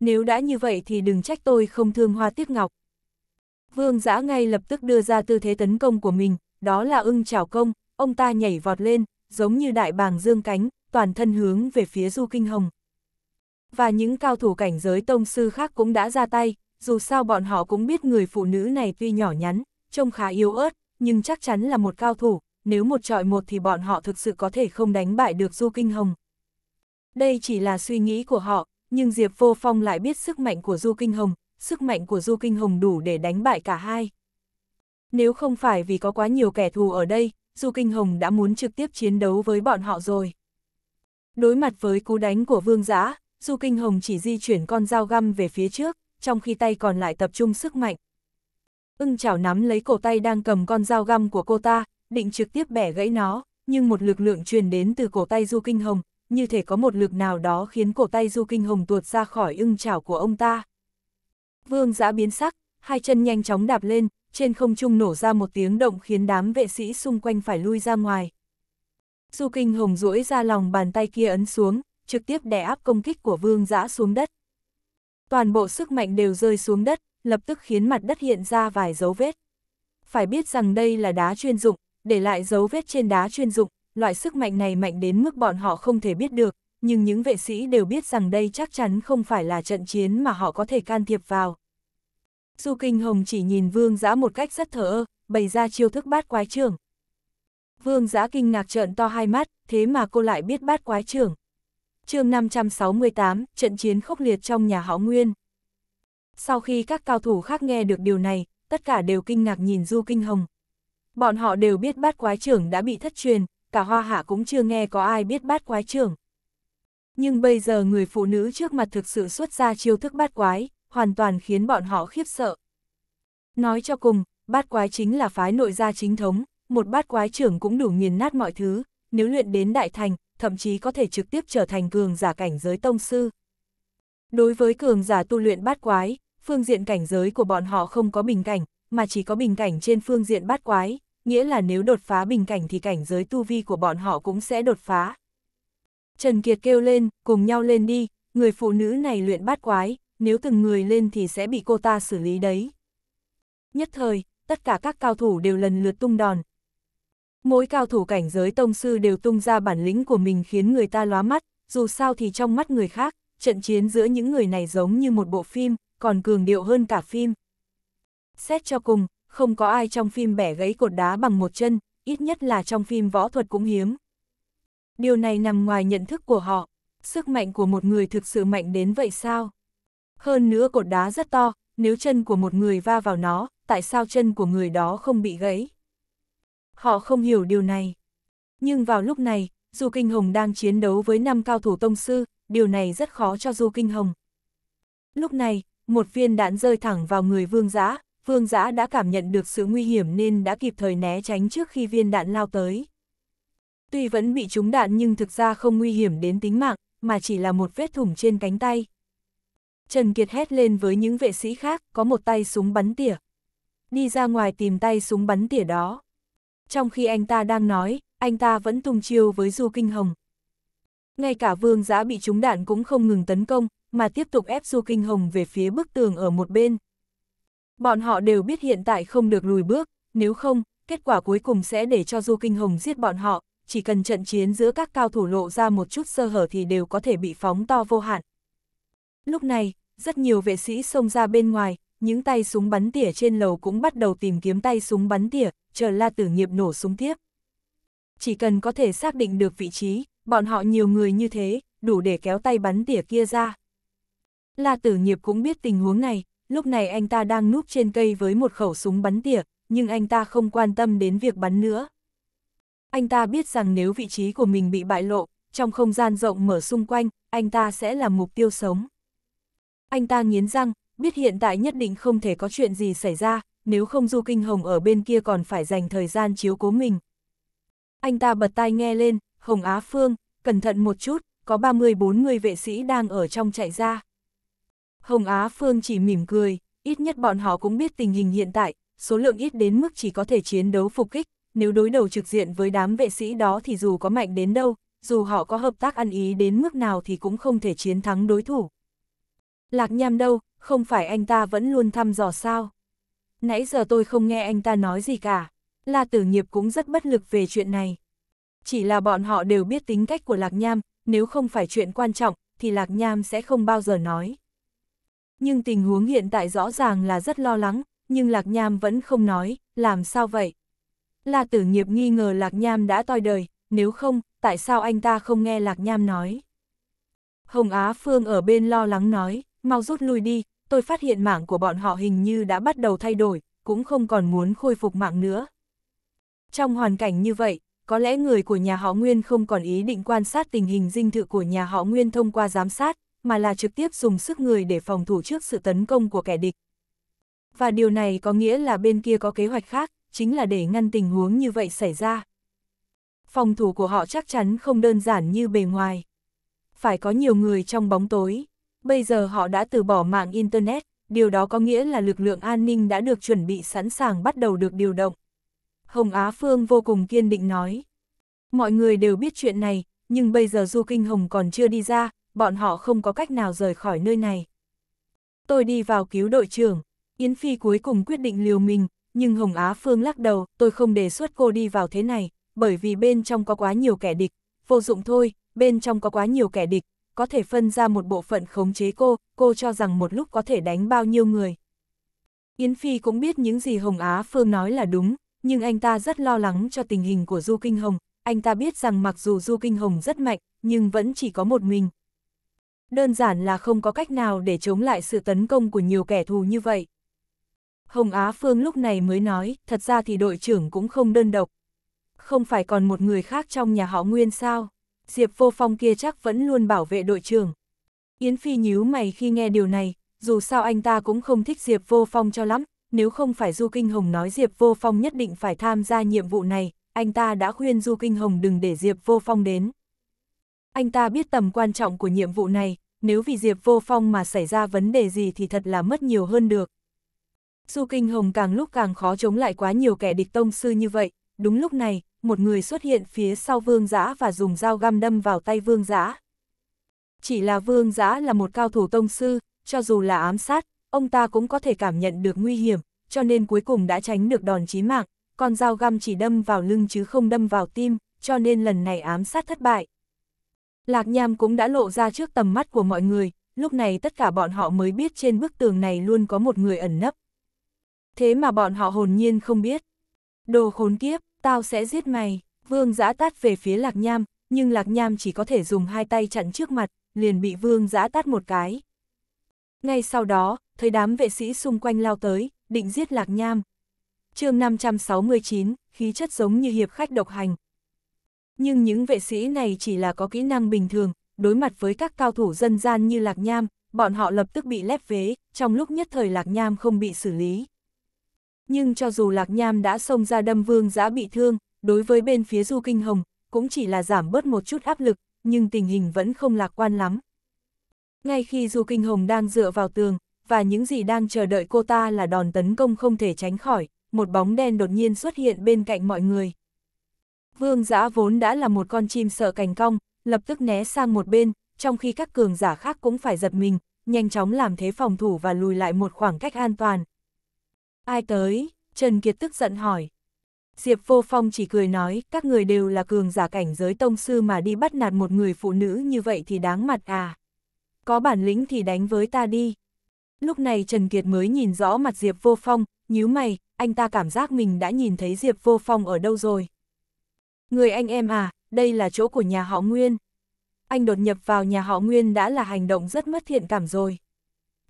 Nếu đã như vậy thì đừng trách tôi không thương hoa tiếc ngọc. Vương giã ngay lập tức đưa ra tư thế tấn công của mình, đó là ưng chảo công, ông ta nhảy vọt lên, giống như đại bàng dương cánh, toàn thân hướng về phía Du Kinh Hồng. Và những cao thủ cảnh giới tông sư khác cũng đã ra tay, dù sao bọn họ cũng biết người phụ nữ này tuy nhỏ nhắn, trông khá yếu ớt, nhưng chắc chắn là một cao thủ, nếu một trọi một thì bọn họ thực sự có thể không đánh bại được Du Kinh Hồng. Đây chỉ là suy nghĩ của họ, nhưng Diệp Vô Phong lại biết sức mạnh của Du Kinh Hồng, sức mạnh của Du Kinh Hồng đủ để đánh bại cả hai. Nếu không phải vì có quá nhiều kẻ thù ở đây, Du Kinh Hồng đã muốn trực tiếp chiến đấu với bọn họ rồi. Đối mặt với cú đánh của Vương Giã, Du Kinh Hồng chỉ di chuyển con dao găm về phía trước, trong khi tay còn lại tập trung sức mạnh. Ưng chảo nắm lấy cổ tay đang cầm con dao găm của cô ta, định trực tiếp bẻ gãy nó, nhưng một lực lượng truyền đến từ cổ tay Du Kinh Hồng, như thể có một lực nào đó khiến cổ tay Du Kinh Hồng tuột ra khỏi ưng chảo của ông ta. Vương giã biến sắc, hai chân nhanh chóng đạp lên, trên không trung nổ ra một tiếng động khiến đám vệ sĩ xung quanh phải lui ra ngoài. Du Kinh Hồng duỗi ra lòng bàn tay kia ấn xuống, trực tiếp đè áp công kích của vương giã xuống đất. Toàn bộ sức mạnh đều rơi xuống đất, lập tức khiến mặt đất hiện ra vài dấu vết. Phải biết rằng đây là đá chuyên dụng, để lại dấu vết trên đá chuyên dụng, loại sức mạnh này mạnh đến mức bọn họ không thể biết được, nhưng những vệ sĩ đều biết rằng đây chắc chắn không phải là trận chiến mà họ có thể can thiệp vào. Du Kinh Hồng chỉ nhìn vương giã một cách rất thờ ơ, bày ra chiêu thức bát quái trưởng. Vương giã kinh ngạc trợn to hai mắt, thế mà cô lại biết bát quái trưởng. chương 568, trận chiến khốc liệt trong nhà họ Nguyên. Sau khi các cao thủ khác nghe được điều này, tất cả đều kinh ngạc nhìn Du Kinh Hồng, Bọn họ đều biết bát quái trưởng đã bị thất truyền, cả hoa hạ cũng chưa nghe có ai biết bát quái trưởng. Nhưng bây giờ người phụ nữ trước mặt thực sự xuất ra chiêu thức bát quái, hoàn toàn khiến bọn họ khiếp sợ. Nói cho cùng, bát quái chính là phái nội gia chính thống, một bát quái trưởng cũng đủ nghiền nát mọi thứ, nếu luyện đến đại thành, thậm chí có thể trực tiếp trở thành cường giả cảnh giới tông sư. Đối với cường giả tu luyện bát quái, phương diện cảnh giới của bọn họ không có bình cảnh, mà chỉ có bình cảnh trên phương diện bát quái, nghĩa là nếu đột phá bình cảnh thì cảnh giới tu vi của bọn họ cũng sẽ đột phá. Trần Kiệt kêu lên, cùng nhau lên đi, người phụ nữ này luyện bát quái, nếu từng người lên thì sẽ bị cô ta xử lý đấy. Nhất thời, tất cả các cao thủ đều lần lượt tung đòn. Mỗi cao thủ cảnh giới tông sư đều tung ra bản lĩnh của mình khiến người ta lóa mắt, dù sao thì trong mắt người khác, trận chiến giữa những người này giống như một bộ phim, còn cường điệu hơn cả phim. Xét cho cùng, không có ai trong phim bẻ gãy cột đá bằng một chân, ít nhất là trong phim võ thuật cũng hiếm. Điều này nằm ngoài nhận thức của họ, sức mạnh của một người thực sự mạnh đến vậy sao? Hơn nữa cột đá rất to, nếu chân của một người va vào nó, tại sao chân của người đó không bị gãy? Họ không hiểu điều này. Nhưng vào lúc này, Du Kinh Hồng đang chiến đấu với năm cao thủ tông sư, điều này rất khó cho Du Kinh Hồng. Lúc này, một viên đạn rơi thẳng vào người vương giã, Vương Giã đã cảm nhận được sự nguy hiểm nên đã kịp thời né tránh trước khi viên đạn lao tới. Tuy vẫn bị trúng đạn nhưng thực ra không nguy hiểm đến tính mạng, mà chỉ là một vết thủng trên cánh tay. Trần Kiệt hét lên với những vệ sĩ khác, có một tay súng bắn tỉa. Đi ra ngoài tìm tay súng bắn tỉa đó. Trong khi anh ta đang nói, anh ta vẫn tung chiêu với Du Kinh Hồng. Ngay cả vương giã bị trúng đạn cũng không ngừng tấn công, mà tiếp tục ép Du Kinh Hồng về phía bức tường ở một bên. Bọn họ đều biết hiện tại không được lùi bước, nếu không, kết quả cuối cùng sẽ để cho Du Kinh Hồng giết bọn họ, chỉ cần trận chiến giữa các cao thủ lộ ra một chút sơ hở thì đều có thể bị phóng to vô hạn. Lúc này, rất nhiều vệ sĩ xông ra bên ngoài, những tay súng bắn tỉa trên lầu cũng bắt đầu tìm kiếm tay súng bắn tỉa, chờ La Tử Nghiệp nổ súng tiếp. Chỉ cần có thể xác định được vị trí, bọn họ nhiều người như thế, đủ để kéo tay bắn tỉa kia ra. La Tử Nghiệp cũng biết tình huống này, lúc này anh ta đang núp trên cây với một khẩu súng bắn tỉa, nhưng anh ta không quan tâm đến việc bắn nữa. Anh ta biết rằng nếu vị trí của mình bị bại lộ, trong không gian rộng mở xung quanh, anh ta sẽ là mục tiêu sống. Anh ta nghiến răng, biết hiện tại nhất định không thể có chuyện gì xảy ra, nếu không Du Kinh Hồng ở bên kia còn phải dành thời gian chiếu cố mình. Anh ta bật tai nghe lên, Hồng Á Phương, cẩn thận một chút, có 30-40 vệ sĩ đang ở trong chạy ra. Hồng Á Phương chỉ mỉm cười, ít nhất bọn họ cũng biết tình hình hiện tại, số lượng ít đến mức chỉ có thể chiến đấu phục kích, nếu đối đầu trực diện với đám vệ sĩ đó thì dù có mạnh đến đâu, dù họ có hợp tác ăn ý đến mức nào thì cũng không thể chiến thắng đối thủ. Lạc nham đâu, không phải anh ta vẫn luôn thăm dò sao? Nãy giờ tôi không nghe anh ta nói gì cả, La Tử Nghiệp cũng rất bất lực về chuyện này. Chỉ là bọn họ đều biết tính cách của Lạc Nham, nếu không phải chuyện quan trọng, thì Lạc Nham sẽ không bao giờ nói nhưng tình huống hiện tại rõ ràng là rất lo lắng, nhưng Lạc Nham vẫn không nói, làm sao vậy? La tử nghiệp nghi ngờ Lạc Nham đã toi đời, nếu không, tại sao anh ta không nghe Lạc Nham nói? Hồng Á Phương ở bên lo lắng nói, mau rút lui đi, tôi phát hiện mạng của bọn họ hình như đã bắt đầu thay đổi, cũng không còn muốn khôi phục mạng nữa. Trong hoàn cảnh như vậy, có lẽ người của nhà họ Nguyên không còn ý định quan sát tình hình dinh thự của nhà họ Nguyên thông qua giám sát, mà là trực tiếp dùng sức người để phòng thủ trước sự tấn công của kẻ địch. Và điều này có nghĩa là bên kia có kế hoạch khác, chính là để ngăn tình huống như vậy xảy ra. Phòng thủ của họ chắc chắn không đơn giản như bề ngoài. Phải có nhiều người trong bóng tối. Bây giờ họ đã từ bỏ mạng Internet, điều đó có nghĩa là lực lượng an ninh đã được chuẩn bị sẵn sàng bắt đầu được điều động. Hồng Á Phương vô cùng kiên định nói. Mọi người đều biết chuyện này, nhưng bây giờ Du Kinh Hồng còn chưa đi ra, bọn họ không có cách nào rời khỏi nơi này. Tôi đi vào cứu đội trưởng, Yến Phi cuối cùng quyết định liều mình, nhưng Hồng Á Phương lắc đầu, tôi không đề xuất cô đi vào thế này, bởi vì bên trong có quá nhiều kẻ địch, vô dụng thôi, bên trong có quá nhiều kẻ địch, có thể phân ra một bộ phận khống chế cô, cô cho rằng một lúc có thể đánh bao nhiêu người. Yến Phi cũng biết những gì Hồng Á Phương nói là đúng, nhưng anh ta rất lo lắng cho tình hình của Du Kinh Hồng, anh ta biết rằng mặc dù Du Kinh Hồng rất mạnh, nhưng vẫn chỉ có một mình, đơn giản là không có cách nào để chống lại sự tấn công của nhiều kẻ thù như vậy. Hồng Á Phương lúc này mới nói, thật ra thì đội trưởng cũng không đơn độc. Không phải còn một người khác trong nhà họ Nguyên sao? Diệp Vô Phong kia chắc vẫn luôn bảo vệ đội trưởng. Yến Phi nhíu mày khi nghe điều này, dù sao anh ta cũng không thích Diệp Vô Phong cho lắm, nếu không phải Du Kinh Hồng nói Diệp Vô Phong nhất định phải tham gia nhiệm vụ này, anh ta đã khuyên Du Kinh Hồng đừng để Diệp Vô Phong đến. Anh ta biết tầm quan trọng của nhiệm vụ này, nếu vì Diệp Vô Phong mà xảy ra vấn đề gì thì thật là mất nhiều hơn được. Du Kinh Hồng càng lúc càng khó chống lại quá nhiều kẻ địch tông sư như vậy, đúng lúc này, một người xuất hiện phía sau vương giã và dùng dao găm đâm vào tay vương giã. Chỉ là vương giã là một cao thủ tông sư, cho dù là ám sát, ông ta cũng có thể cảm nhận được nguy hiểm, cho nên cuối cùng đã tránh được đòn chí mạng, còn dao găm chỉ đâm vào lưng chứ không đâm vào tim, cho nên lần này ám sát thất bại. Lạc Nham cũng đã lộ ra trước tầm mắt của mọi người, lúc này tất cả bọn họ mới biết trên bức tường này luôn có một người ẩn nấp. Thế mà bọn họ hồn nhiên không biết. Đồ khốn kiếp, tao sẽ giết mày, vương giã tát về phía Lạc Nham, nhưng Lạc Nham chỉ có thể dùng hai tay chặn trước mặt, liền bị vương giã tát một cái. Ngay sau đó, thấy đám vệ sĩ xung quanh lao tới, định giết Lạc Nham. chương 569, khí chất giống như hiệp khách độc hành, nhưng những vệ sĩ này chỉ là có kỹ năng bình thường, đối mặt với các cao thủ dân gian như Lạc Nham, bọn họ lập tức bị lép vế, trong lúc nhất thời Lạc Nham không bị xử lý. Nhưng cho dù Lạc Nham đã xông ra đâm vương giã bị thương, đối với bên phía Du Kinh Hồng, cũng chỉ là giảm bớt một chút áp lực, nhưng tình hình vẫn không lạc quan lắm. Ngay khi Du Kinh Hồng đang dựa vào tường, và những gì đang chờ đợi cô ta là đòn tấn công không thể tránh khỏi, một bóng đen đột nhiên xuất hiện bên cạnh mọi người. Vương giã vốn đã là một con chim sợ cành cong, lập tức né sang một bên, trong khi các cường giả khác cũng phải giật mình, nhanh chóng làm thế phòng thủ và lùi lại một khoảng cách an toàn. Ai tới? Trần Kiệt tức giận hỏi. Diệp Vô Phong chỉ cười nói, các người đều là cường giả cảnh giới tông sư mà đi bắt nạt một người phụ nữ như vậy thì đáng mặt à. Có bản lĩnh thì đánh với ta đi. Lúc này Trần Kiệt mới nhìn rõ mặt Diệp Vô Phong, nhíu mày, anh ta cảm giác mình đã nhìn thấy Diệp Vô Phong ở đâu rồi. Người anh em à, đây là chỗ của nhà họ Nguyên. Anh đột nhập vào nhà họ Nguyên đã là hành động rất mất thiện cảm rồi.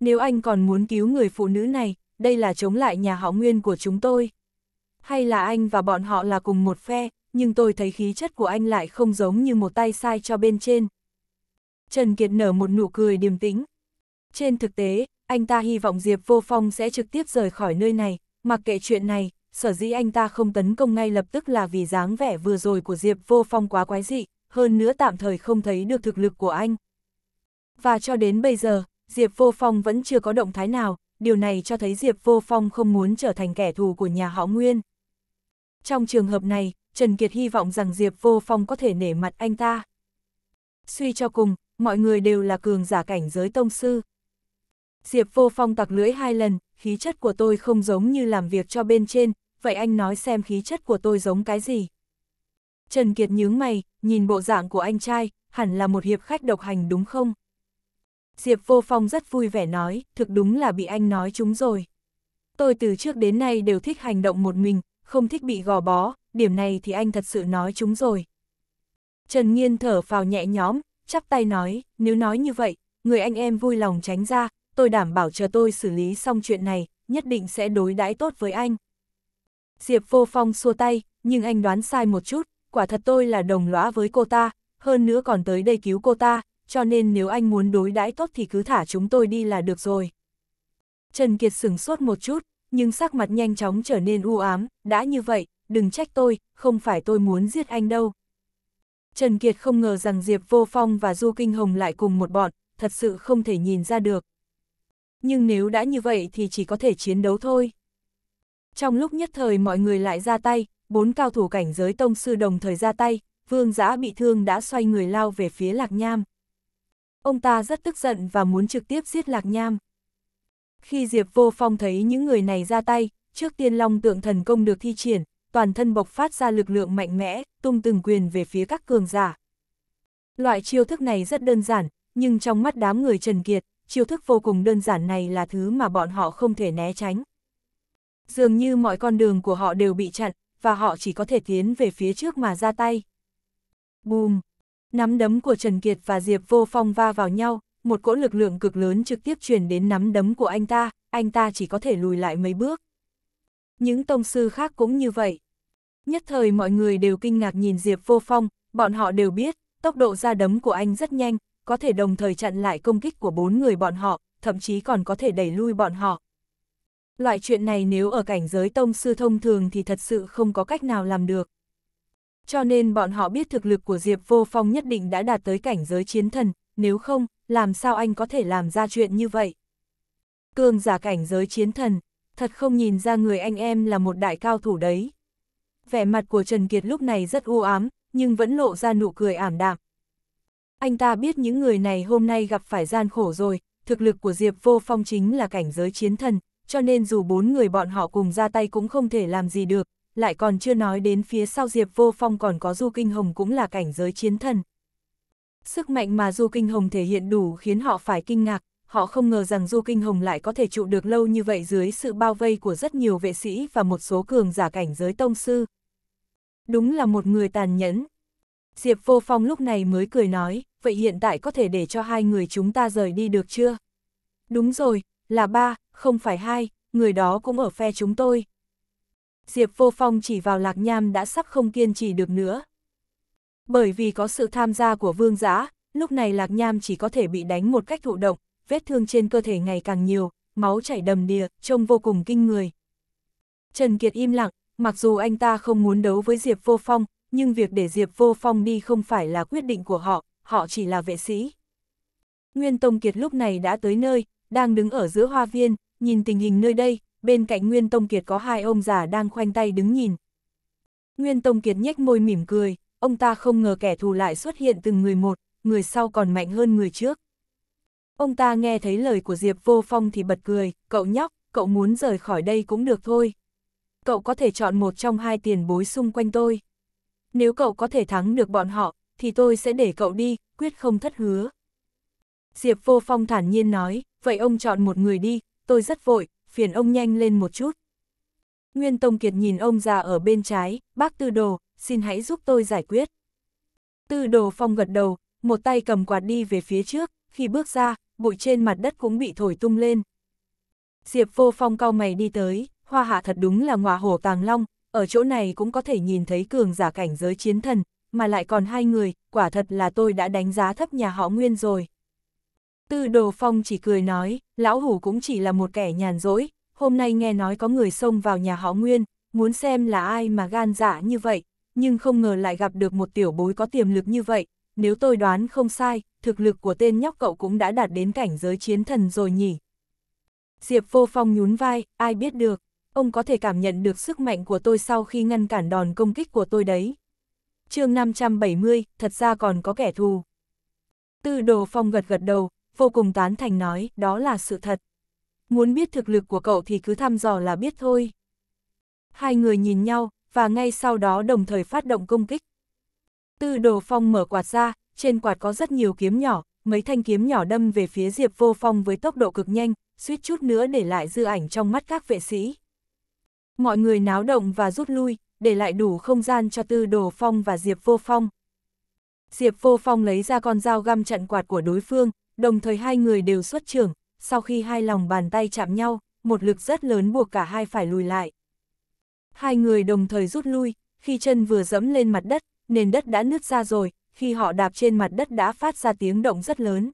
Nếu anh còn muốn cứu người phụ nữ này, đây là chống lại nhà họ Nguyên của chúng tôi. Hay là anh và bọn họ là cùng một phe, nhưng tôi thấy khí chất của anh lại không giống như một tay sai cho bên trên. Trần Kiệt nở một nụ cười điềm tĩnh. Trên thực tế, anh ta hy vọng Diệp Vô Phong sẽ trực tiếp rời khỏi nơi này, mặc kệ chuyện này, sở dĩ anh ta không tấn công ngay lập tức là vì dáng vẻ vừa rồi của Diệp Vô Phong quá quái dị, hơn nữa tạm thời không thấy được thực lực của anh. Và cho đến bây giờ, Diệp Vô Phong vẫn chưa có động thái nào, điều này cho thấy Diệp Vô Phong không muốn trở thành kẻ thù của nhà họ Nguyên. Trong trường hợp này, Trần Kiệt hy vọng rằng Diệp Vô Phong có thể nể mặt anh ta. Suy cho cùng, mọi người đều là cường giả cảnh giới tông sư. Diệp Vô Phong tặc lưỡi hai lần, khí chất của tôi không giống như làm việc cho bên trên, vậy anh nói xem khí chất của tôi giống cái gì? Trần Kiệt nhướng mày, nhìn bộ dạng của anh trai, hẳn là một hiệp khách độc hành đúng không? Diệp Vô Phong rất vui vẻ nói, thực đúng là bị anh nói chúng rồi. Tôi từ trước đến nay đều thích hành động một mình, không thích bị gò bó, điểm này thì anh thật sự nói chúng rồi. Trần Nghiên thở vào nhẹ nhõm, chắp tay nói, nếu nói như vậy, người anh em vui lòng tránh ra, tôi đảm bảo chờ tôi xử lý xong chuyện này, nhất định sẽ đối đãi tốt với anh. Diệp Vô Phong xua tay, nhưng anh đoán sai một chút, quả thật tôi là đồng lõa với cô ta, hơn nữa còn tới đây cứu cô ta, cho nên nếu anh muốn đối đãi tốt thì cứ thả chúng tôi đi là được rồi. Trần Kiệt sửng sốt một chút, nhưng sắc mặt nhanh chóng trở nên u ám, đã như vậy, đừng trách tôi, không phải tôi muốn giết anh đâu. Trần Kiệt không ngờ rằng Diệp Vô Phong và Du Kinh Hồng lại cùng một bọn, thật sự không thể nhìn ra được. Nhưng nếu đã như vậy thì chỉ có thể chiến đấu thôi. Trong lúc nhất thời mọi người lại ra tay, bốn cao thủ cảnh giới tông sư đồng thời ra tay, vương giã bị thương đã xoay người lao về phía Lạc Nham. Ông ta rất tức giận và muốn trực tiếp giết Lạc Nham. Khi Diệp Vô Phong thấy những người này ra tay, trước tiên long tượng thần công được thi triển, toàn thân bộc phát ra lực lượng mạnh mẽ, tung từng quyền về phía các cường giả. Loại chiêu thức này rất đơn giản, nhưng trong mắt đám người Trần Kiệt, chiêu thức vô cùng đơn giản này là thứ mà bọn họ không thể né tránh. Dường như mọi con đường của họ đều bị chặn, và họ chỉ có thể tiến về phía trước mà ra tay. Bùm! Nắm đấm của Trần Kiệt và Diệp Vô Phong va vào nhau, một cỗ lực lượng cực lớn trực tiếp truyền đến nắm đấm của anh ta, anh ta chỉ có thể lùi lại mấy bước. Những tông sư khác cũng như vậy. Nhất thời mọi người đều kinh ngạc nhìn Diệp Vô Phong, bọn họ đều biết, tốc độ ra đấm của anh rất nhanh, có thể đồng thời chặn lại công kích của bốn người bọn họ, thậm chí còn có thể đẩy lui bọn họ, Loại chuyện này nếu ở cảnh giới tông sư thông thường thì thật sự không có cách nào làm được. Cho nên bọn họ biết thực lực của Diệp Vô Phong nhất định đã đạt tới cảnh giới chiến thần, nếu không, làm sao anh có thể làm ra chuyện như vậy? Cương giả cảnh giới chiến thần, thật không nhìn ra người anh em là một đại cao thủ đấy. Vẻ mặt của Trần Kiệt lúc này rất u ám, nhưng vẫn lộ ra nụ cười ảm đạm. Anh ta biết những người này hôm nay gặp phải gian khổ rồi, thực lực của Diệp Vô Phong chính là cảnh giới chiến thần, cho nên dù bốn người bọn họ cùng ra tay cũng không thể làm gì được, lại còn chưa nói đến phía sau Diệp Vô Phong còn có Du Kinh Hồng cũng là cảnh giới chiến thần. Sức mạnh mà Du Kinh Hồng thể hiện đủ khiến họ phải kinh ngạc, họ không ngờ rằng Du Kinh Hồng lại có thể trụ được lâu như vậy dưới sự bao vây của rất nhiều vệ sĩ và một số cường giả cảnh giới tông sư. Đúng là một người tàn nhẫn. Diệp Vô Phong lúc này mới cười nói, vậy hiện tại có thể để cho hai người chúng ta rời đi được chưa? Đúng rồi, là ba, không phải hai, người đó cũng ở phe chúng tôi. Diệp Vô Phong chỉ vào Lạc Nham đã sắp không kiên trì được nữa. Bởi vì có sự tham gia của vương giã, lúc này Lạc Nham chỉ có thể bị đánh một cách thụ động, vết thương trên cơ thể ngày càng nhiều, máu chảy đầm đìa, trông vô cùng kinh người. Trần Kiệt im lặng, mặc dù anh ta không muốn đấu với Diệp Vô Phong, nhưng việc để Diệp Vô Phong đi không phải là quyết định của họ, họ chỉ là vệ sĩ. Nguyên Tông Kiệt lúc này đã tới nơi, đang đứng ở giữa hoa viên, nhìn tình hình nơi đây, bên cạnh Nguyên Tông Kiệt có hai ông già đang khoanh tay đứng nhìn. Nguyên Tông Kiệt nhếch môi mỉm cười, ông ta không ngờ kẻ thù lại xuất hiện từng người một, người sau còn mạnh hơn người trước. Ông ta nghe thấy lời của Diệp Vô Phong thì bật cười, cậu nhóc, cậu muốn rời khỏi đây cũng được thôi. Cậu có thể chọn một trong hai tiền bối xung quanh tôi. Nếu cậu có thể thắng được bọn họ, thì tôi sẽ để cậu đi, quyết không thất hứa. Diệp Vô Phong thản nhiên nói, vậy ông chọn một người đi, tôi rất vội, phiền ông nhanh lên một chút. Nguyên Tông Kiệt nhìn ông già ở bên trái, bác tư đồ, xin hãy giúp tôi giải quyết. Tư đồ phong gật đầu, một tay cầm quạt đi về phía trước, khi bước ra, bụi trên mặt đất cũng bị thổi tung lên. Diệp vô phong cau mày đi tới, hoa hạ thật đúng là ngọa hổ tàng long, ở chỗ này cũng có thể nhìn thấy cường giả cảnh giới chiến thần, mà lại còn hai người, quả thật là tôi đã đánh giá thấp nhà họ Nguyên rồi. Tư đồ phong chỉ cười nói, lão hủ cũng chỉ là một kẻ nhàn rỗi, hôm nay nghe nói có người xông vào nhà họ Nguyên, muốn xem là ai mà gan dạ như vậy, nhưng không ngờ lại gặp được một tiểu bối có tiềm lực như vậy, nếu tôi đoán không sai, thực lực của tên nhóc cậu cũng đã đạt đến cảnh giới chiến thần rồi nhỉ. Diệp vô phong nhún vai, ai biết được, ông có thể cảm nhận được sức mạnh của tôi sau khi ngăn cản đòn công kích của tôi đấy. chương 570, thật ra còn có kẻ thù. Tư đồ phong gật gật đầu, vô cùng tán thành nói, đó là sự thật. Muốn biết thực lực của cậu thì cứ thăm dò là biết thôi. Hai người nhìn nhau, và ngay sau đó đồng thời phát động công kích. Tư đồ phong mở quạt ra, trên quạt có rất nhiều kiếm nhỏ, mấy thanh kiếm nhỏ đâm về phía Diệp Vô Phong với tốc độ cực nhanh, suýt chút nữa để lại dư ảnh trong mắt các vệ sĩ. Mọi người náo động và rút lui, để lại đủ không gian cho Tư Đồ Phong và Diệp Vô Phong. Diệp Vô Phong lấy ra con dao găm chặn quạt của đối phương, đồng thời hai người đều xuất trưởng, sau khi hai lòng bàn tay chạm nhau, một lực rất lớn buộc cả hai phải lùi lại. Hai người đồng thời rút lui, khi chân vừa dẫm lên mặt đất, nền đất đã nứt ra rồi, khi họ đạp trên mặt đất đã phát ra tiếng động rất lớn.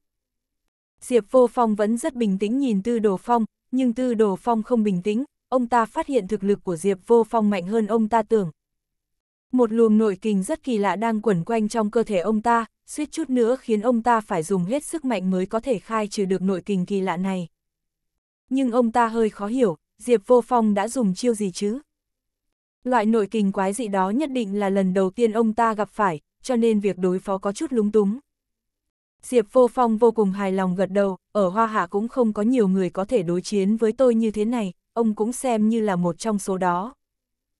Diệp Vô Phong vẫn rất bình tĩnh nhìn Tư Đồ Phong, nhưng Tư Đồ Phong không bình tĩnh, ông ta phát hiện thực lực của Diệp Vô Phong mạnh hơn ông ta tưởng. Một luồng nội kình rất kỳ lạ đang quẩn quanh trong cơ thể ông ta, suýt chút nữa khiến ông ta phải dùng hết sức mạnh mới có thể khai trừ được nội kình kỳ lạ này. Nhưng ông ta hơi khó hiểu, Diệp Vô Phong đã dùng chiêu gì chứ? Loại nội kình quái dị đó nhất định là lần đầu tiên ông ta gặp phải, cho nên việc đối phó có chút lúng túng. Diệp Vô Phong vô cùng hài lòng gật đầu, ở Hoa Hạ cũng không có nhiều người có thể đối chiến với tôi như thế này, ông cũng xem như là một trong số đó.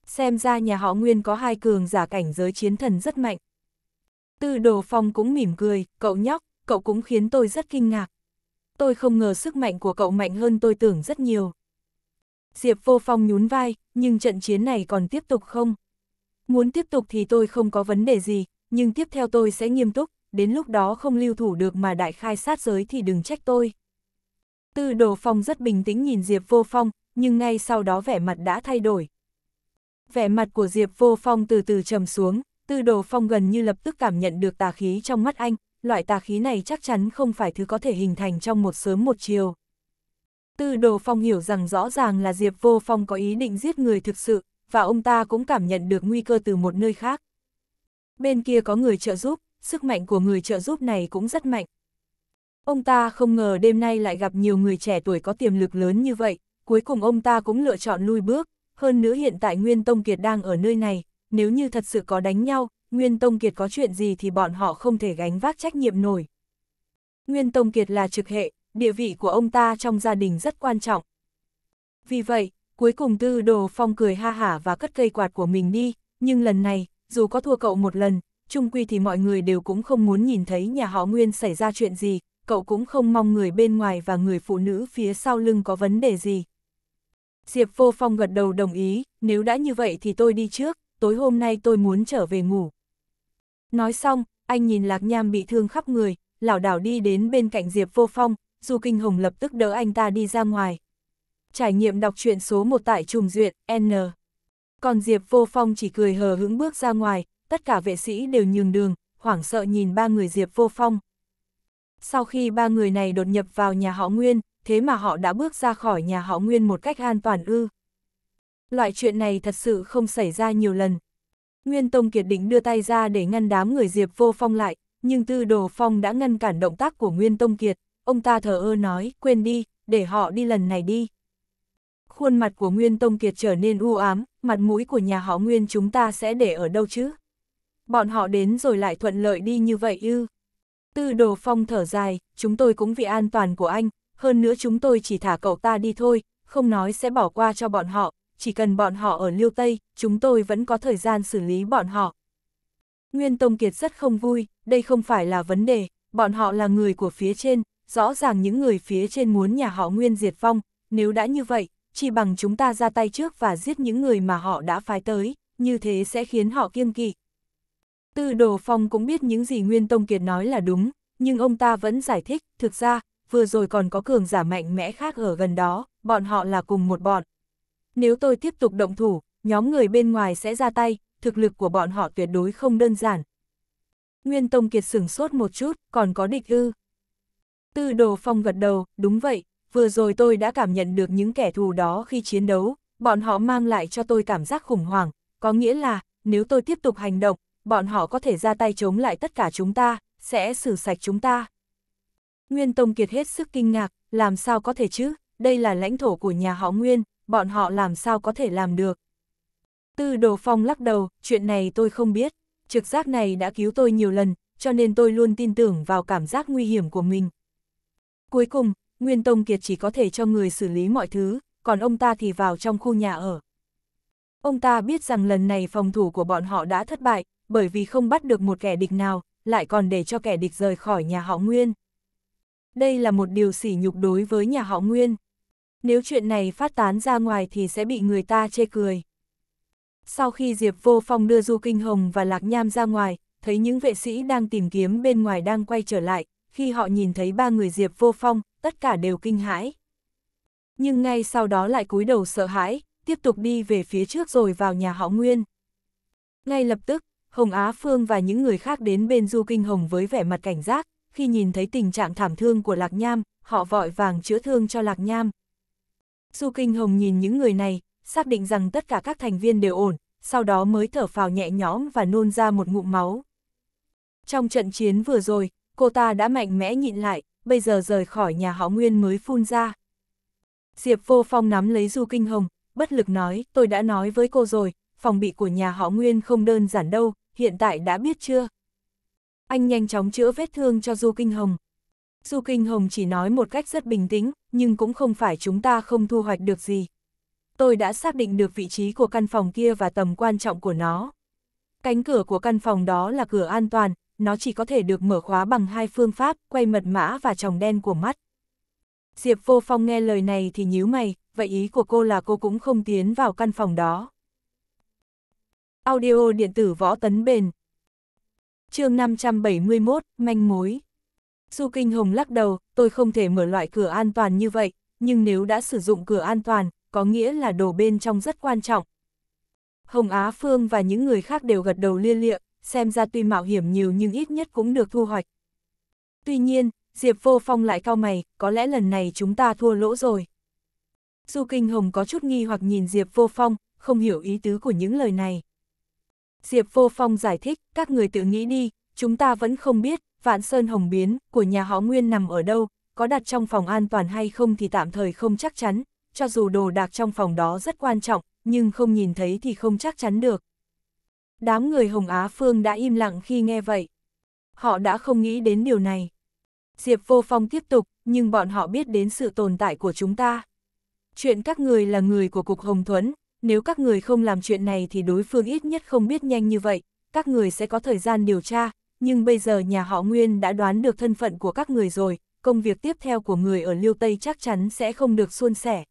Xem ra nhà họ Nguyên có hai cường giả cảnh giới chiến thần rất mạnh, Tư đồ phong cũng mỉm cười, cậu nhóc, cậu cũng khiến tôi rất kinh ngạc. Tôi không ngờ sức mạnh của cậu mạnh hơn tôi tưởng rất nhiều. Diệp vô phong nhún vai, nhưng trận chiến này còn tiếp tục không? Muốn tiếp tục thì tôi không có vấn đề gì, nhưng tiếp theo tôi sẽ nghiêm túc, đến lúc đó không lưu thủ được mà đại khai sát giới thì đừng trách tôi. Tư đồ phong rất bình tĩnh nhìn Diệp vô phong, nhưng ngay sau đó vẻ mặt đã thay đổi. Vẻ mặt của Diệp vô phong từ từ trầm xuống, Tư đồ phong gần như lập tức cảm nhận được tà khí trong mắt anh, loại tà khí này chắc chắn không phải thứ có thể hình thành trong một sớm một chiều. Tư đồ phong hiểu rằng rõ ràng là Diệp vô phong có ý định giết người thực sự, và ông ta cũng cảm nhận được nguy cơ từ một nơi khác. Bên kia có người trợ giúp, sức mạnh của người trợ giúp này cũng rất mạnh. Ông ta không ngờ đêm nay lại gặp nhiều người trẻ tuổi có tiềm lực lớn như vậy, cuối cùng ông ta cũng lựa chọn lui bước, hơn nữa hiện tại Nguyên Tông Kiệt đang ở nơi này, nếu như thật sự có đánh nhau, Nguyên Tông Kiệt có chuyện gì thì bọn họ không thể gánh vác trách nhiệm nổi. Nguyên Tông Kiệt là trực hệ, địa vị của ông ta trong gia đình rất quan trọng. Vì vậy, cuối cùng Tư Đồ Phong cười ha hả và cất cây quạt của mình đi, nhưng lần này, dù có thua cậu một lần, chung quy thì mọi người đều cũng không muốn nhìn thấy nhà họ Nguyên xảy ra chuyện gì, cậu cũng không mong người bên ngoài và người phụ nữ phía sau lưng có vấn đề gì. Diệp Vô Phong gật đầu đồng ý, nếu đã như vậy thì tôi đi trước, tối hôm nay tôi muốn trở về ngủ. Nói xong, anh nhìn Lạc Nham bị thương khắp người, lảo đảo đi đến bên cạnh Diệp Vô Phong, Du Kinh Hồng lập tức đỡ anh ta đi ra ngoài. Trải nghiệm đọc truyện số 1 tại Trùng duyệt N. Còn Diệp Vô Phong chỉ cười hờ hững bước ra ngoài, tất cả vệ sĩ đều nhường đường, hoảng sợ nhìn ba người Diệp Vô Phong. Sau khi ba người này đột nhập vào nhà họ Nguyên, thế mà họ đã bước ra khỏi nhà họ Nguyên một cách an toàn ư. Loại chuyện này thật sự không xảy ra nhiều lần. Nguyên Tông Kiệt định đưa tay ra để ngăn đám người Diệp Vô Phong lại, nhưng Tư Đồ Phong đã ngăn cản động tác của Nguyên Tông Kiệt, ông ta thở ơ nói, quên đi, để họ đi lần này đi. Khuôn mặt của Nguyên Tông Kiệt trở nên u ám, mặt mũi của nhà họ Nguyên chúng ta sẽ để ở đâu chứ? Bọn họ đến rồi lại thuận lợi đi như vậy ư. Tư Đồ Phong thở dài, chúng tôi cũng vì an toàn của anh, hơn nữa chúng tôi chỉ thả cậu ta đi thôi, không nói sẽ bỏ qua cho bọn họ, chỉ cần bọn họ ở Liêu Tây, chúng tôi vẫn có thời gian xử lý bọn họ. Nguyên Tông Kiệt rất không vui, đây không phải là vấn đề, bọn họ là người của phía trên, rõ ràng những người phía trên muốn nhà họ Nguyên diệt vong, nếu đã như vậy, chỉ bằng chúng ta ra tay trước và giết những người mà họ đã phái tới, như thế sẽ khiến họ kiêng kỵ. Tư Đồ Phong cũng biết những gì Nguyên Tông Kiệt nói là đúng, nhưng ông ta vẫn giải thích, thực ra, vừa rồi còn có cường giả mạnh mẽ khác ở gần đó, bọn họ là cùng một bọn, nếu tôi tiếp tục động thủ, nhóm người bên ngoài sẽ ra tay, thực lực của bọn họ tuyệt đối không đơn giản. Nguyên Tông Kiệt sửng sốt một chút, còn có địch ư. Tư đồ phong gật đầu, đúng vậy, vừa rồi tôi đã cảm nhận được những kẻ thù đó khi chiến đấu, bọn họ mang lại cho tôi cảm giác khủng hoảng, có nghĩa là, nếu tôi tiếp tục hành động, bọn họ có thể ra tay chống lại tất cả chúng ta, sẽ xử sạch chúng ta. Nguyên Tông Kiệt hết sức kinh ngạc, làm sao có thể chứ, đây là lãnh thổ của nhà họ Nguyên, bọn họ làm sao có thể làm được. Tư Đồ Phong lắc đầu, chuyện này tôi không biết, trực giác này đã cứu tôi nhiều lần, cho nên tôi luôn tin tưởng vào cảm giác nguy hiểm của mình. Cuối cùng, Nguyên Tông Kiệt chỉ có thể cho người xử lý mọi thứ, còn ông ta thì vào trong khu nhà ở. Ông ta biết rằng lần này phòng thủ của bọn họ đã thất bại, bởi vì không bắt được một kẻ địch nào, lại còn để cho kẻ địch rời khỏi nhà họ Nguyên. Đây là một điều sỉ nhục đối với nhà họ Nguyên. Nếu chuyện này phát tán ra ngoài thì sẽ bị người ta chê cười. Sau khi Diệp Vô Phong đưa Du Kinh Hồng và Lạc Nham ra ngoài, thấy những vệ sĩ đang tìm kiếm bên ngoài đang quay trở lại, khi họ nhìn thấy ba người Diệp Vô Phong, tất cả đều kinh hãi. Nhưng ngay sau đó lại cúi đầu sợ hãi, tiếp tục đi về phía trước rồi vào nhà họ Nguyên. Ngay lập tức, Hồng Á Phương và những người khác đến bên Du Kinh Hồng với vẻ mặt cảnh giác, khi nhìn thấy tình trạng thảm thương của Lạc Nham, họ vội vàng chữa thương cho Lạc Nham, Du Kinh Hồng nhìn những người này, xác định rằng tất cả các thành viên đều ổn, sau đó mới thở phào nhẹ nhõm và nôn ra một ngụm máu. Trong trận chiến vừa rồi, cô ta đã mạnh mẽ nhịn lại, bây giờ rời khỏi nhà họ Nguyên mới phun ra. Diệp Vô Phong nắm lấy Du Kinh Hồng, bất lực nói, tôi đã nói với cô rồi, phòng bị của nhà họ Nguyên không đơn giản đâu, hiện tại đã biết chưa? Anh nhanh chóng chữa vết thương cho Du Kinh Hồng, Du Kinh Hồng chỉ nói một cách rất bình tĩnh, nhưng cũng không phải chúng ta không thu hoạch được gì. Tôi đã xác định được vị trí của căn phòng kia và tầm quan trọng của nó. Cánh cửa của căn phòng đó là cửa an toàn, nó chỉ có thể được mở khóa bằng hai phương pháp, quay mật mã và tròng đen của mắt. Diệp Vô Phong nghe lời này thì nhíu mày, vậy ý của cô là cô cũng không tiến vào căn phòng đó. Audio điện tử võ tấn bền. Chương 571, manh mối. Du Kinh Hồng lắc đầu, tôi không thể mở loại cửa an toàn như vậy, nhưng nếu đã sử dụng cửa an toàn, có nghĩa là đồ bên trong rất quan trọng. Hồng Á Phương và những người khác đều gật đầu lia lịa, xem ra tuy mạo hiểm nhiều nhưng ít nhất cũng được thu hoạch. Tuy nhiên, Diệp Vô Phong lại cao mày, có lẽ lần này chúng ta thua lỗ rồi. Du Kinh Hồng có chút nghi hoặc nhìn Diệp Vô Phong, không hiểu ý tứ của những lời này. Diệp Vô Phong giải thích, các người tự nghĩ đi, chúng ta vẫn không biết, vạn sơn hồng biến, của nhà họ Nguyên nằm ở đâu, có đặt trong phòng an toàn hay không thì tạm thời không chắc chắn, cho dù đồ đạc trong phòng đó rất quan trọng, nhưng không nhìn thấy thì không chắc chắn được. Đám người Hồng Á Phương đã im lặng khi nghe vậy. Họ đã không nghĩ đến điều này. Diệp Vô Phong tiếp tục, nhưng bọn họ biết đến sự tồn tại của chúng ta. Chuyện các người là người của Cục Hồng Thuấn, nếu các người không làm chuyện này thì đối phương ít nhất không biết nhanh như vậy, các người sẽ có thời gian điều tra, nhưng bây giờ nhà họ Nguyên đã đoán được thân phận của các người rồi, công việc tiếp theo của người ở Liêu Tây chắc chắn sẽ không được suôn sẻ.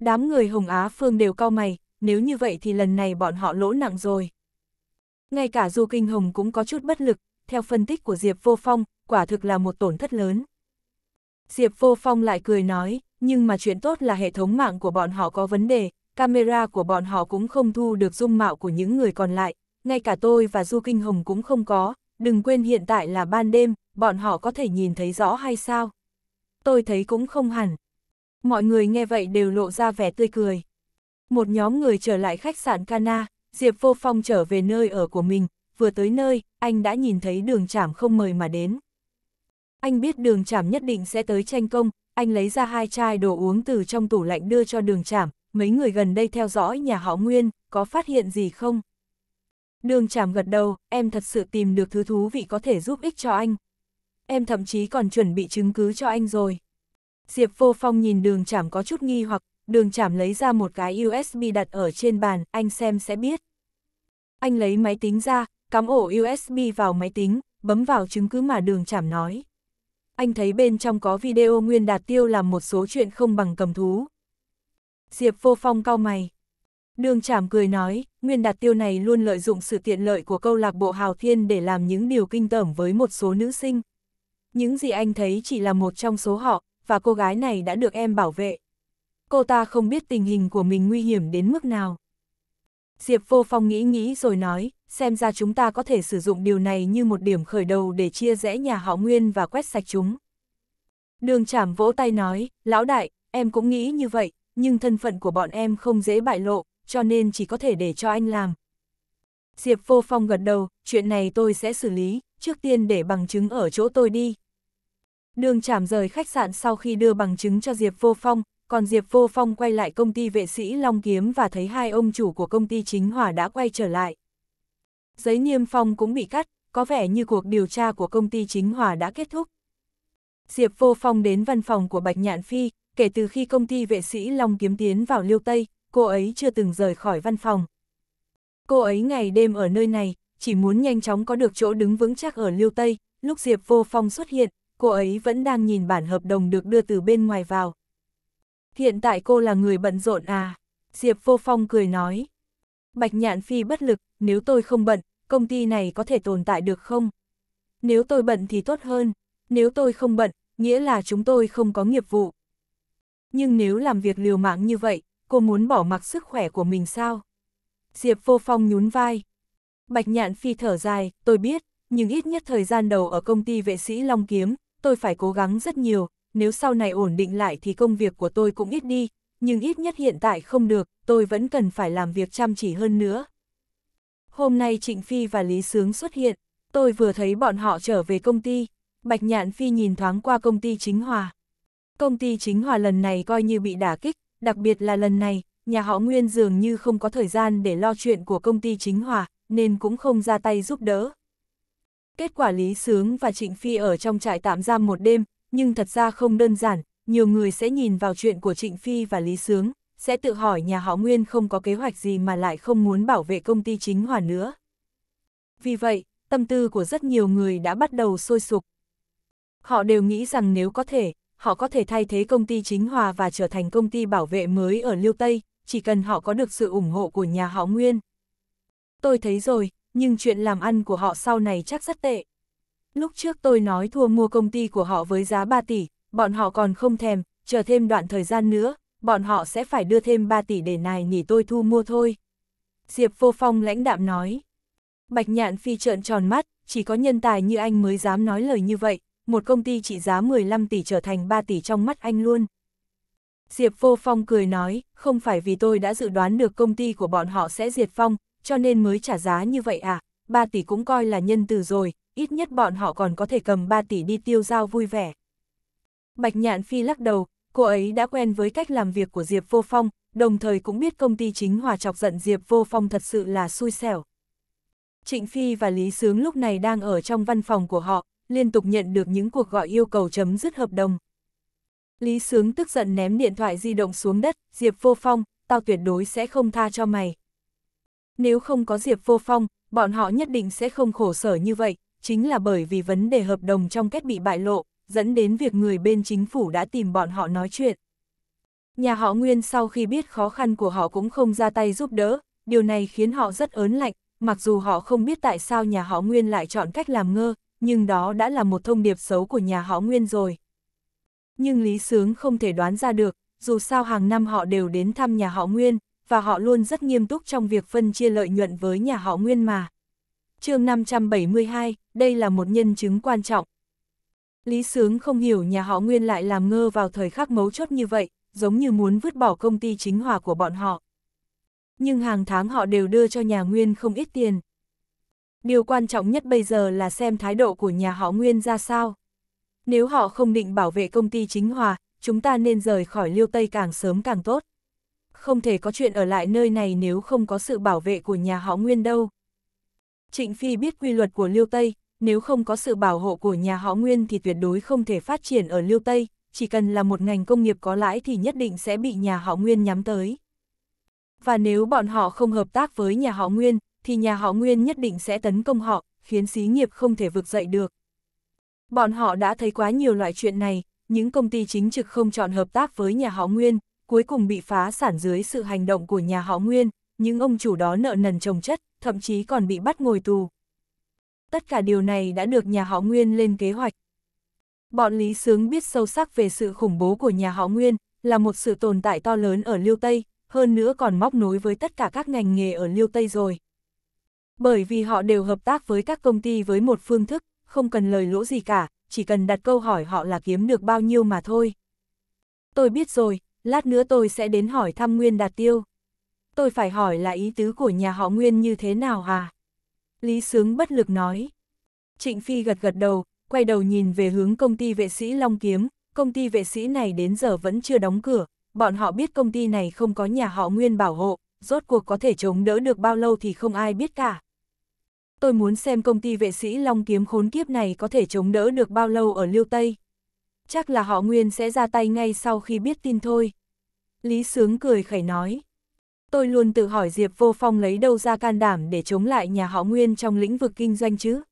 Đám người Hồng Á Phương đều cau mày, nếu như vậy thì lần này bọn họ lỗ nặng rồi. Ngay cả Du Kinh Hồng cũng có chút bất lực, theo phân tích của Diệp Vô Phong, quả thực là một tổn thất lớn. Diệp Vô Phong lại cười nói, nhưng mà chuyện tốt là hệ thống mạng của bọn họ có vấn đề, camera của bọn họ cũng không thu được dung mạo của những người còn lại, ngay cả tôi và Du Kinh Hồng cũng không có, đừng quên hiện tại là ban đêm, bọn họ có thể nhìn thấy rõ hay sao? Tôi thấy cũng không hẳn. Mọi người nghe vậy đều lộ ra vẻ tươi cười. Một nhóm người trở lại khách sạn Cana, Diệp Vô Phong trở về nơi ở của mình, vừa tới nơi, anh đã nhìn thấy đường trảm không mời mà đến. Anh biết đường trảm nhất định sẽ tới tranh công, anh lấy ra hai chai đồ uống từ trong tủ lạnh đưa cho đường trảm, mấy người gần đây theo dõi nhà họ Nguyên, có phát hiện gì không? Đường chảm gật đầu, em thật sự tìm được thứ thú vị có thể giúp ích cho anh. Em thậm chí còn chuẩn bị chứng cứ cho anh rồi. Diệp vô phong nhìn đường chảm có chút nghi hoặc, đường chảm lấy ra một cái USB đặt ở trên bàn, anh xem sẽ biết. Anh lấy máy tính ra, cắm ổ USB vào máy tính, bấm vào chứng cứ mà đường chảm nói. Anh thấy bên trong có video Nguyên Đạt Tiêu làm một số chuyện không bằng cầm thú. Diệp vô phong cau mày, Đường Trảm cười nói, nguyên đạt tiêu này luôn lợi dụng sự tiện lợi của câu lạc bộ Hào Thiên để làm những điều kinh tởm với một số nữ sinh. Những gì anh thấy chỉ là một trong số họ, và cô gái này đã được em bảo vệ. Cô ta không biết tình hình của mình nguy hiểm đến mức nào. Diệp Vô Phong nghĩ nghĩ rồi nói, xem ra chúng ta có thể sử dụng điều này như một điểm khởi đầu để chia rẽ nhà họ Nguyên và quét sạch chúng. Đường Trảm vỗ tay nói, lão đại, em cũng nghĩ như vậy, nhưng thân phận của bọn em không dễ bại lộ, cho nên chỉ có thể để cho anh làm. Diệp Vô Phong gật đầu, chuyện này tôi sẽ xử lý, trước tiên để bằng chứng ở chỗ tôi đi. Đường chảm rời khách sạn sau khi đưa bằng chứng cho Diệp Vô Phong, còn Diệp Vô Phong quay lại công ty vệ sĩ Long Kiếm và thấy hai ông chủ của công ty chính hỏa đã quay trở lại. Giấy niêm phong cũng bị cắt, có vẻ như cuộc điều tra của công ty chính hỏa đã kết thúc. Diệp Vô Phong đến văn phòng của Bạch Nhạn Phi, kể từ khi công ty vệ sĩ Long Kiếm tiến vào Liêu Tây, cô ấy chưa từng rời khỏi văn phòng. Cô ấy ngày đêm ở nơi này, chỉ muốn nhanh chóng có được chỗ đứng vững chắc ở Liêu Tây, lúc Diệp Vô Phong xuất hiện, cô ấy vẫn đang nhìn bản hợp đồng được đưa từ bên ngoài vào. Hiện tại cô là người bận rộn à? Diệp Vô Phong cười nói. Bạch Nhạn Phi bất lực, nếu tôi không bận, công ty này có thể tồn tại được không? Nếu tôi bận thì tốt hơn, nếu tôi không bận, nghĩa là chúng tôi không có nghiệp vụ. Nhưng nếu làm việc liều mạng như vậy, cô muốn bỏ mặc sức khỏe của mình sao? Diệp Vô Phong nhún vai. Bạch Nhạn Phi thở dài, tôi biết, nhưng ít nhất thời gian đầu ở công ty vệ sĩ Long Kiếm, tôi phải cố gắng rất nhiều, nếu sau này ổn định lại thì công việc của tôi cũng ít đi, nhưng ít nhất hiện tại không được, tôi vẫn cần phải làm việc chăm chỉ hơn nữa. Hôm nay Trịnh Phi và Lý Sướng xuất hiện, tôi vừa thấy bọn họ trở về công ty, Bạch Nhạn Phi nhìn thoáng qua công ty chính hòa. Công ty chính hòa lần này coi như bị đả kích, đặc biệt là lần này, nhà họ Nguyên dường như không có thời gian để lo chuyện của công ty chính hòa, nên cũng không ra tay giúp đỡ. Kết quả Lý Sướng và Trịnh Phi ở trong trại tạm giam một đêm, nhưng thật ra không đơn giản, nhiều người sẽ nhìn vào chuyện của Trịnh Phi và Lý Sướng, sẽ tự hỏi nhà họ Nguyên không có kế hoạch gì mà lại không muốn bảo vệ công ty chính hòa nữa. Vì vậy, tâm tư của rất nhiều người đã bắt đầu sôi sục. Họ đều nghĩ rằng nếu có thể, họ có thể thay thế công ty chính hòa và trở thành công ty bảo vệ mới ở Liêu Tây, chỉ cần họ có được sự ủng hộ của nhà họ Nguyên. Tôi thấy rồi, nhưng chuyện làm ăn của họ sau này chắc rất tệ. Lúc trước tôi nói thua mua công ty của họ với giá 3 tỷ, bọn họ còn không thèm, chờ thêm đoạn thời gian nữa, bọn họ sẽ phải đưa thêm 3 tỷ để này nỉ tôi thu mua thôi. Diệp Vô Phong lãnh đạm nói. Bạch Nhạn Phi trợn tròn mắt, chỉ có nhân tài như anh mới dám nói lời như vậy, một công ty trị giá 15 tỷ trở thành 3 tỷ trong mắt anh luôn. Diệp Vô Phong cười nói, không phải vì tôi đã dự đoán được công ty của bọn họ sẽ diệt phong, cho nên mới trả giá như vậy à, 3 tỷ cũng coi là nhân từ rồi, ít nhất bọn họ còn có thể cầm 3 tỷ đi tiêu giao vui vẻ. Bạch Nhạn Phi lắc đầu, cô ấy đã quen với cách làm việc của Diệp Vô Phong, đồng thời cũng biết công ty chính hòa chọc giận Diệp Vô Phong thật sự là xui xẻo. Trịnh Phi và Lý Sướng lúc này đang ở trong văn phòng của họ, liên tục nhận được những cuộc gọi yêu cầu chấm dứt hợp đồng. Lý Sướng tức giận ném điện thoại di động xuống đất, Diệp Vô Phong, tao tuyệt đối sẽ không tha cho mày. Nếu không có Diệp Vô Phong, bọn họ nhất định sẽ không khổ sở như vậy, chính là bởi vì vấn đề hợp đồng trong kết bị bại lộ, dẫn đến việc người bên chính phủ đã tìm bọn họ nói chuyện. Nhà họ Nguyên sau khi biết khó khăn của họ cũng không ra tay giúp đỡ, điều này khiến họ rất ớn lạnh, mặc dù họ không biết tại sao nhà họ Nguyên lại chọn cách làm ngơ, nhưng đó đã là một thông điệp xấu của nhà họ Nguyên rồi. Nhưng Lý Sướng không thể đoán ra được, dù sao hàng năm họ đều đến thăm nhà họ Nguyên, và họ luôn rất nghiêm túc trong việc phân chia lợi nhuận với nhà họ Nguyên mà. chương 572, đây là một nhân chứng quan trọng. Lý Sướng không hiểu nhà họ Nguyên lại làm ngơ vào thời khắc mấu chốt như vậy, giống như muốn vứt bỏ công ty chính hòa của bọn họ. Nhưng hàng tháng họ đều đưa cho nhà Nguyên không ít tiền, điều quan trọng nhất bây giờ là xem thái độ của nhà họ Nguyên ra sao. Nếu họ không định bảo vệ công ty chính hòa, chúng ta nên rời khỏi Liêu Tây càng sớm càng tốt. Không thể có chuyện ở lại nơi này nếu không có sự bảo vệ của nhà họ Nguyên đâu. Trịnh Phi biết quy luật của Liêu Tây, nếu không có sự bảo hộ của nhà họ Nguyên thì tuyệt đối không thể phát triển ở Liêu Tây, chỉ cần là một ngành công nghiệp có lãi thì nhất định sẽ bị nhà họ Nguyên nhắm tới. Và nếu bọn họ không hợp tác với nhà họ Nguyên, thì nhà họ Nguyên nhất định sẽ tấn công họ, khiến xí nghiệp không thể vực dậy được. Bọn họ đã thấy quá nhiều loại chuyện này, những công ty chính trực không chọn hợp tác với nhà họ Nguyên, cuối cùng bị phá sản dưới sự hành động của nhà họ Nguyên, những ông chủ đó nợ nần chồng chất, thậm chí còn bị bắt ngồi tù. Tất cả điều này đã được nhà họ Nguyên lên kế hoạch. Bọn Lý Sướng biết sâu sắc về sự khủng bố của nhà họ Nguyên, là một sự tồn tại to lớn ở Liêu Tây, hơn nữa còn móc nối với tất cả các ngành nghề ở Liêu Tây rồi bởi vì họ đều hợp tác với các công ty với một phương thức, không cần lời lỗ gì cả, chỉ cần đặt câu hỏi họ là kiếm được bao nhiêu mà thôi. Tôi biết rồi, lát nữa tôi sẽ đến hỏi thăm Nguyên Đạt Tiêu. Tôi phải hỏi là ý tứ của nhà họ Nguyên như thế nào hả? À? Lý Sướng bất lực nói. Trịnh Phi gật gật đầu, quay đầu nhìn về hướng công ty vệ sĩ Long Kiếm, công ty vệ sĩ này đến giờ vẫn chưa đóng cửa, bọn họ biết công ty này không có nhà họ Nguyên bảo hộ, rốt cuộc có thể chống đỡ được bao lâu thì không ai biết cả tôi muốn xem công ty vệ sĩ Long Kiếm khốn kiếp này có thể chống đỡ được bao lâu ở Liêu Tây. Chắc là họ Nguyên sẽ ra tay ngay sau khi biết tin thôi. Lý Sướng cười khẩy nói. Tôi luôn tự hỏi Diệp Vô Phong lấy đâu ra can đảm để chống lại nhà họ Nguyên trong lĩnh vực kinh doanh chứ.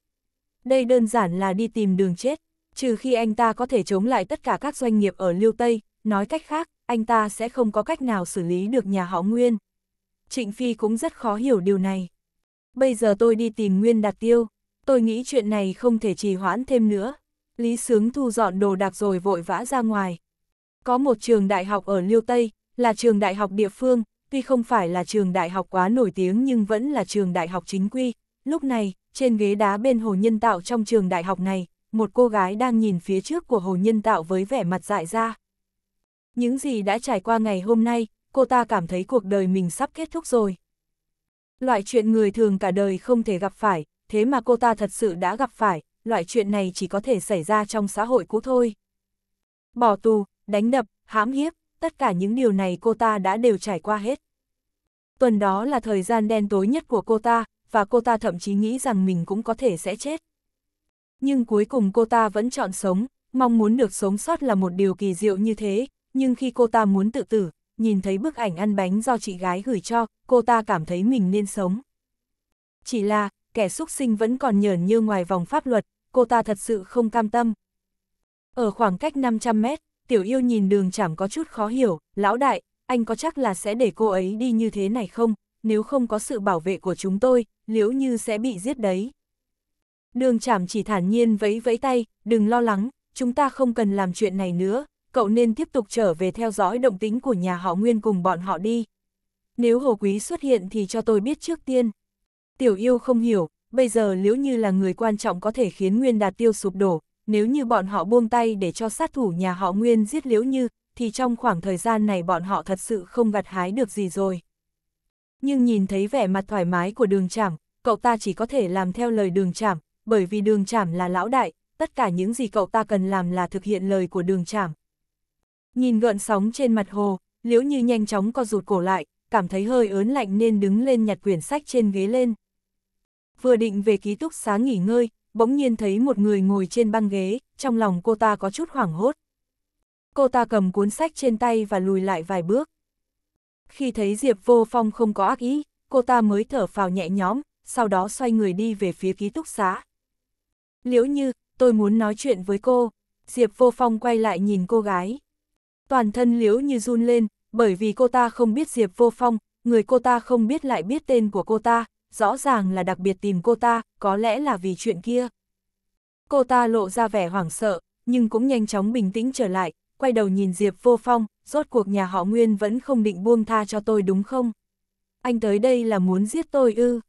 Đây đơn giản là đi tìm đường chết, trừ khi anh ta có thể chống lại tất cả các doanh nghiệp ở Liêu Tây, nói cách khác, anh ta sẽ không có cách nào xử lý được nhà họ Nguyên. Trịnh Phi cũng rất khó hiểu điều này. Bây giờ tôi đi tìm Nguyên Đạt Tiêu, tôi nghĩ chuyện này không thể trì hoãn thêm nữa. Lý Sướng thu dọn đồ đạc rồi vội vã ra ngoài. Có một trường đại học ở Liêu Tây, là trường đại học địa phương, tuy không phải là trường đại học quá nổi tiếng nhưng vẫn là trường đại học chính quy. Lúc này, trên ghế đá bên hồ nhân tạo trong trường đại học này, một cô gái đang nhìn phía trước của hồ nhân tạo với vẻ mặt dại ra. Những gì đã trải qua ngày hôm nay, cô ta cảm thấy cuộc đời mình sắp kết thúc rồi. Loại chuyện người thường cả đời không thể gặp phải, thế mà cô ta thật sự đã gặp phải, loại chuyện này chỉ có thể xảy ra trong xã hội cũ thôi. Bỏ tù, đánh đập, hãm hiếp, tất cả những điều này cô ta đã đều trải qua hết. Tuần đó là thời gian đen tối nhất của cô ta, và cô ta thậm chí nghĩ rằng mình cũng có thể sẽ chết. Nhưng cuối cùng cô ta vẫn chọn sống, mong muốn được sống sót là một điều kỳ diệu như thế, nhưng khi cô ta muốn tự tử, nhìn thấy bức ảnh ăn bánh do chị gái gửi cho, cô ta cảm thấy mình nên sống. Chỉ là, kẻ xúc sinh vẫn còn nhởn như ngoài vòng pháp luật, cô ta thật sự không cam tâm. Ở khoảng cách 500 mét, tiểu yêu nhìn đường chảm có chút khó hiểu, lão đại, anh có chắc là sẽ để cô ấy đi như thế này không, nếu không có sự bảo vệ của chúng tôi, liễu như sẽ bị giết đấy. Đường chảm chỉ thản nhiên vẫy vẫy tay, đừng lo lắng, chúng ta không cần làm chuyện này nữa, cậu nên tiếp tục trở về theo dõi động tính của nhà họ Nguyên cùng bọn họ đi. Nếu Hồ Quý xuất hiện thì cho tôi biết trước tiên. Tiểu yêu không hiểu, bây giờ liễu như là người quan trọng có thể khiến Nguyên Đạt Tiêu sụp đổ, nếu như bọn họ buông tay để cho sát thủ nhà họ Nguyên giết liễu như, thì trong khoảng thời gian này bọn họ thật sự không gặt hái được gì rồi. Nhưng nhìn thấy vẻ mặt thoải mái của đường trảm, cậu ta chỉ có thể làm theo lời đường trảm, bởi vì đường trảm là lão đại, tất cả những gì cậu ta cần làm là thực hiện lời của đường trảm. Nhìn gợn sóng trên mặt hồ, liễu như nhanh chóng co rụt cổ lại, cảm thấy hơi ớn lạnh nên đứng lên nhặt quyển sách trên ghế lên. Vừa định về ký túc xá nghỉ ngơi, bỗng nhiên thấy một người ngồi trên băng ghế, trong lòng cô ta có chút hoảng hốt. Cô ta cầm cuốn sách trên tay và lùi lại vài bước. Khi thấy Diệp Vô Phong không có ác ý, cô ta mới thở phào nhẹ nhõm, sau đó xoay người đi về phía ký túc xá. Liễu Như, tôi muốn nói chuyện với cô. Diệp Vô Phong quay lại nhìn cô gái toàn thân liếu như run lên, bởi vì cô ta không biết Diệp Vô Phong, người cô ta không biết lại biết tên của cô ta, rõ ràng là đặc biệt tìm cô ta, có lẽ là vì chuyện kia. Cô ta lộ ra vẻ hoảng sợ, nhưng cũng nhanh chóng bình tĩnh trở lại, quay đầu nhìn Diệp Vô Phong, rốt cuộc nhà họ Nguyên vẫn không định buông tha cho tôi đúng không? Anh tới đây là muốn giết tôi ư?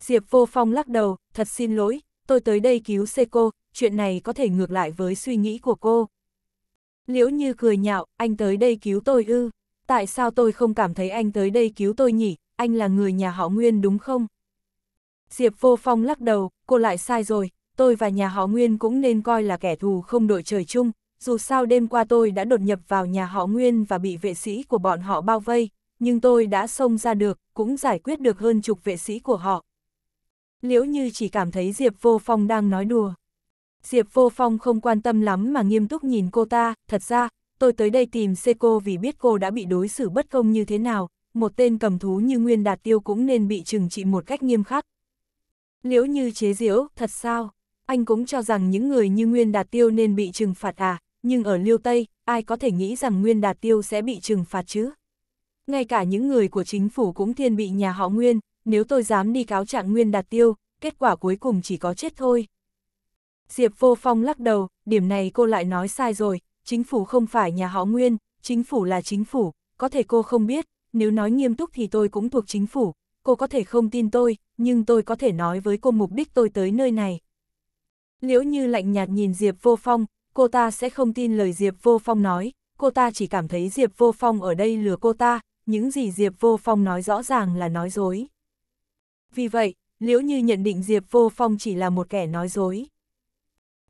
Diệp Vô Phong lắc đầu, thật xin lỗi, tôi tới đây cứu Seiko, chuyện này có thể ngược lại với suy nghĩ của cô. Liễu Như cười nhạo, anh tới đây cứu tôi ư. Tại sao tôi không cảm thấy anh tới đây cứu tôi nhỉ, anh là người nhà họ Nguyên đúng không? Diệp Vô Phong lắc đầu, cô lại sai rồi, tôi và nhà họ Nguyên cũng nên coi là kẻ thù không đội trời chung, dù sao đêm qua tôi đã đột nhập vào nhà họ Nguyên và bị vệ sĩ của bọn họ bao vây, nhưng tôi đã xông ra được, cũng giải quyết được hơn chục vệ sĩ của họ. Liễu Như chỉ cảm thấy Diệp Vô Phong đang nói đùa. Diệp Vô Phong không quan tâm lắm mà nghiêm túc nhìn cô ta, thật ra, tôi tới đây tìm cô vì biết cô đã bị đối xử bất công như thế nào, một tên cầm thú như Nguyên Đạt Tiêu cũng nên bị trừng trị một cách nghiêm khắc. Liễu như chế diễu, thật sao? Anh cũng cho rằng những người như Nguyên Đạt Tiêu nên bị trừng phạt à, nhưng ở Liêu Tây, ai có thể nghĩ rằng Nguyên Đạt Tiêu sẽ bị trừng phạt chứ? Ngay cả những người của chính phủ cũng thiên bị nhà họ Nguyên, nếu tôi dám đi cáo trạng Nguyên Đạt Tiêu, kết quả cuối cùng chỉ có chết thôi. Diệp Vô Phong lắc đầu, điểm này cô lại nói sai rồi, chính phủ không phải nhà họ Nguyên, chính phủ là chính phủ, có thể cô không biết, nếu nói nghiêm túc thì tôi cũng thuộc chính phủ, cô có thể không tin tôi, nhưng tôi có thể nói với cô mục đích tôi tới nơi này. Liễu như lạnh nhạt nhìn Diệp Vô Phong, cô ta sẽ không tin lời Diệp Vô Phong nói, cô ta chỉ cảm thấy Diệp Vô Phong ở đây lừa cô ta, những gì Diệp Vô Phong nói rõ ràng là nói dối. Vì vậy, Liễu như nhận định Diệp Vô Phong chỉ là một kẻ nói dối.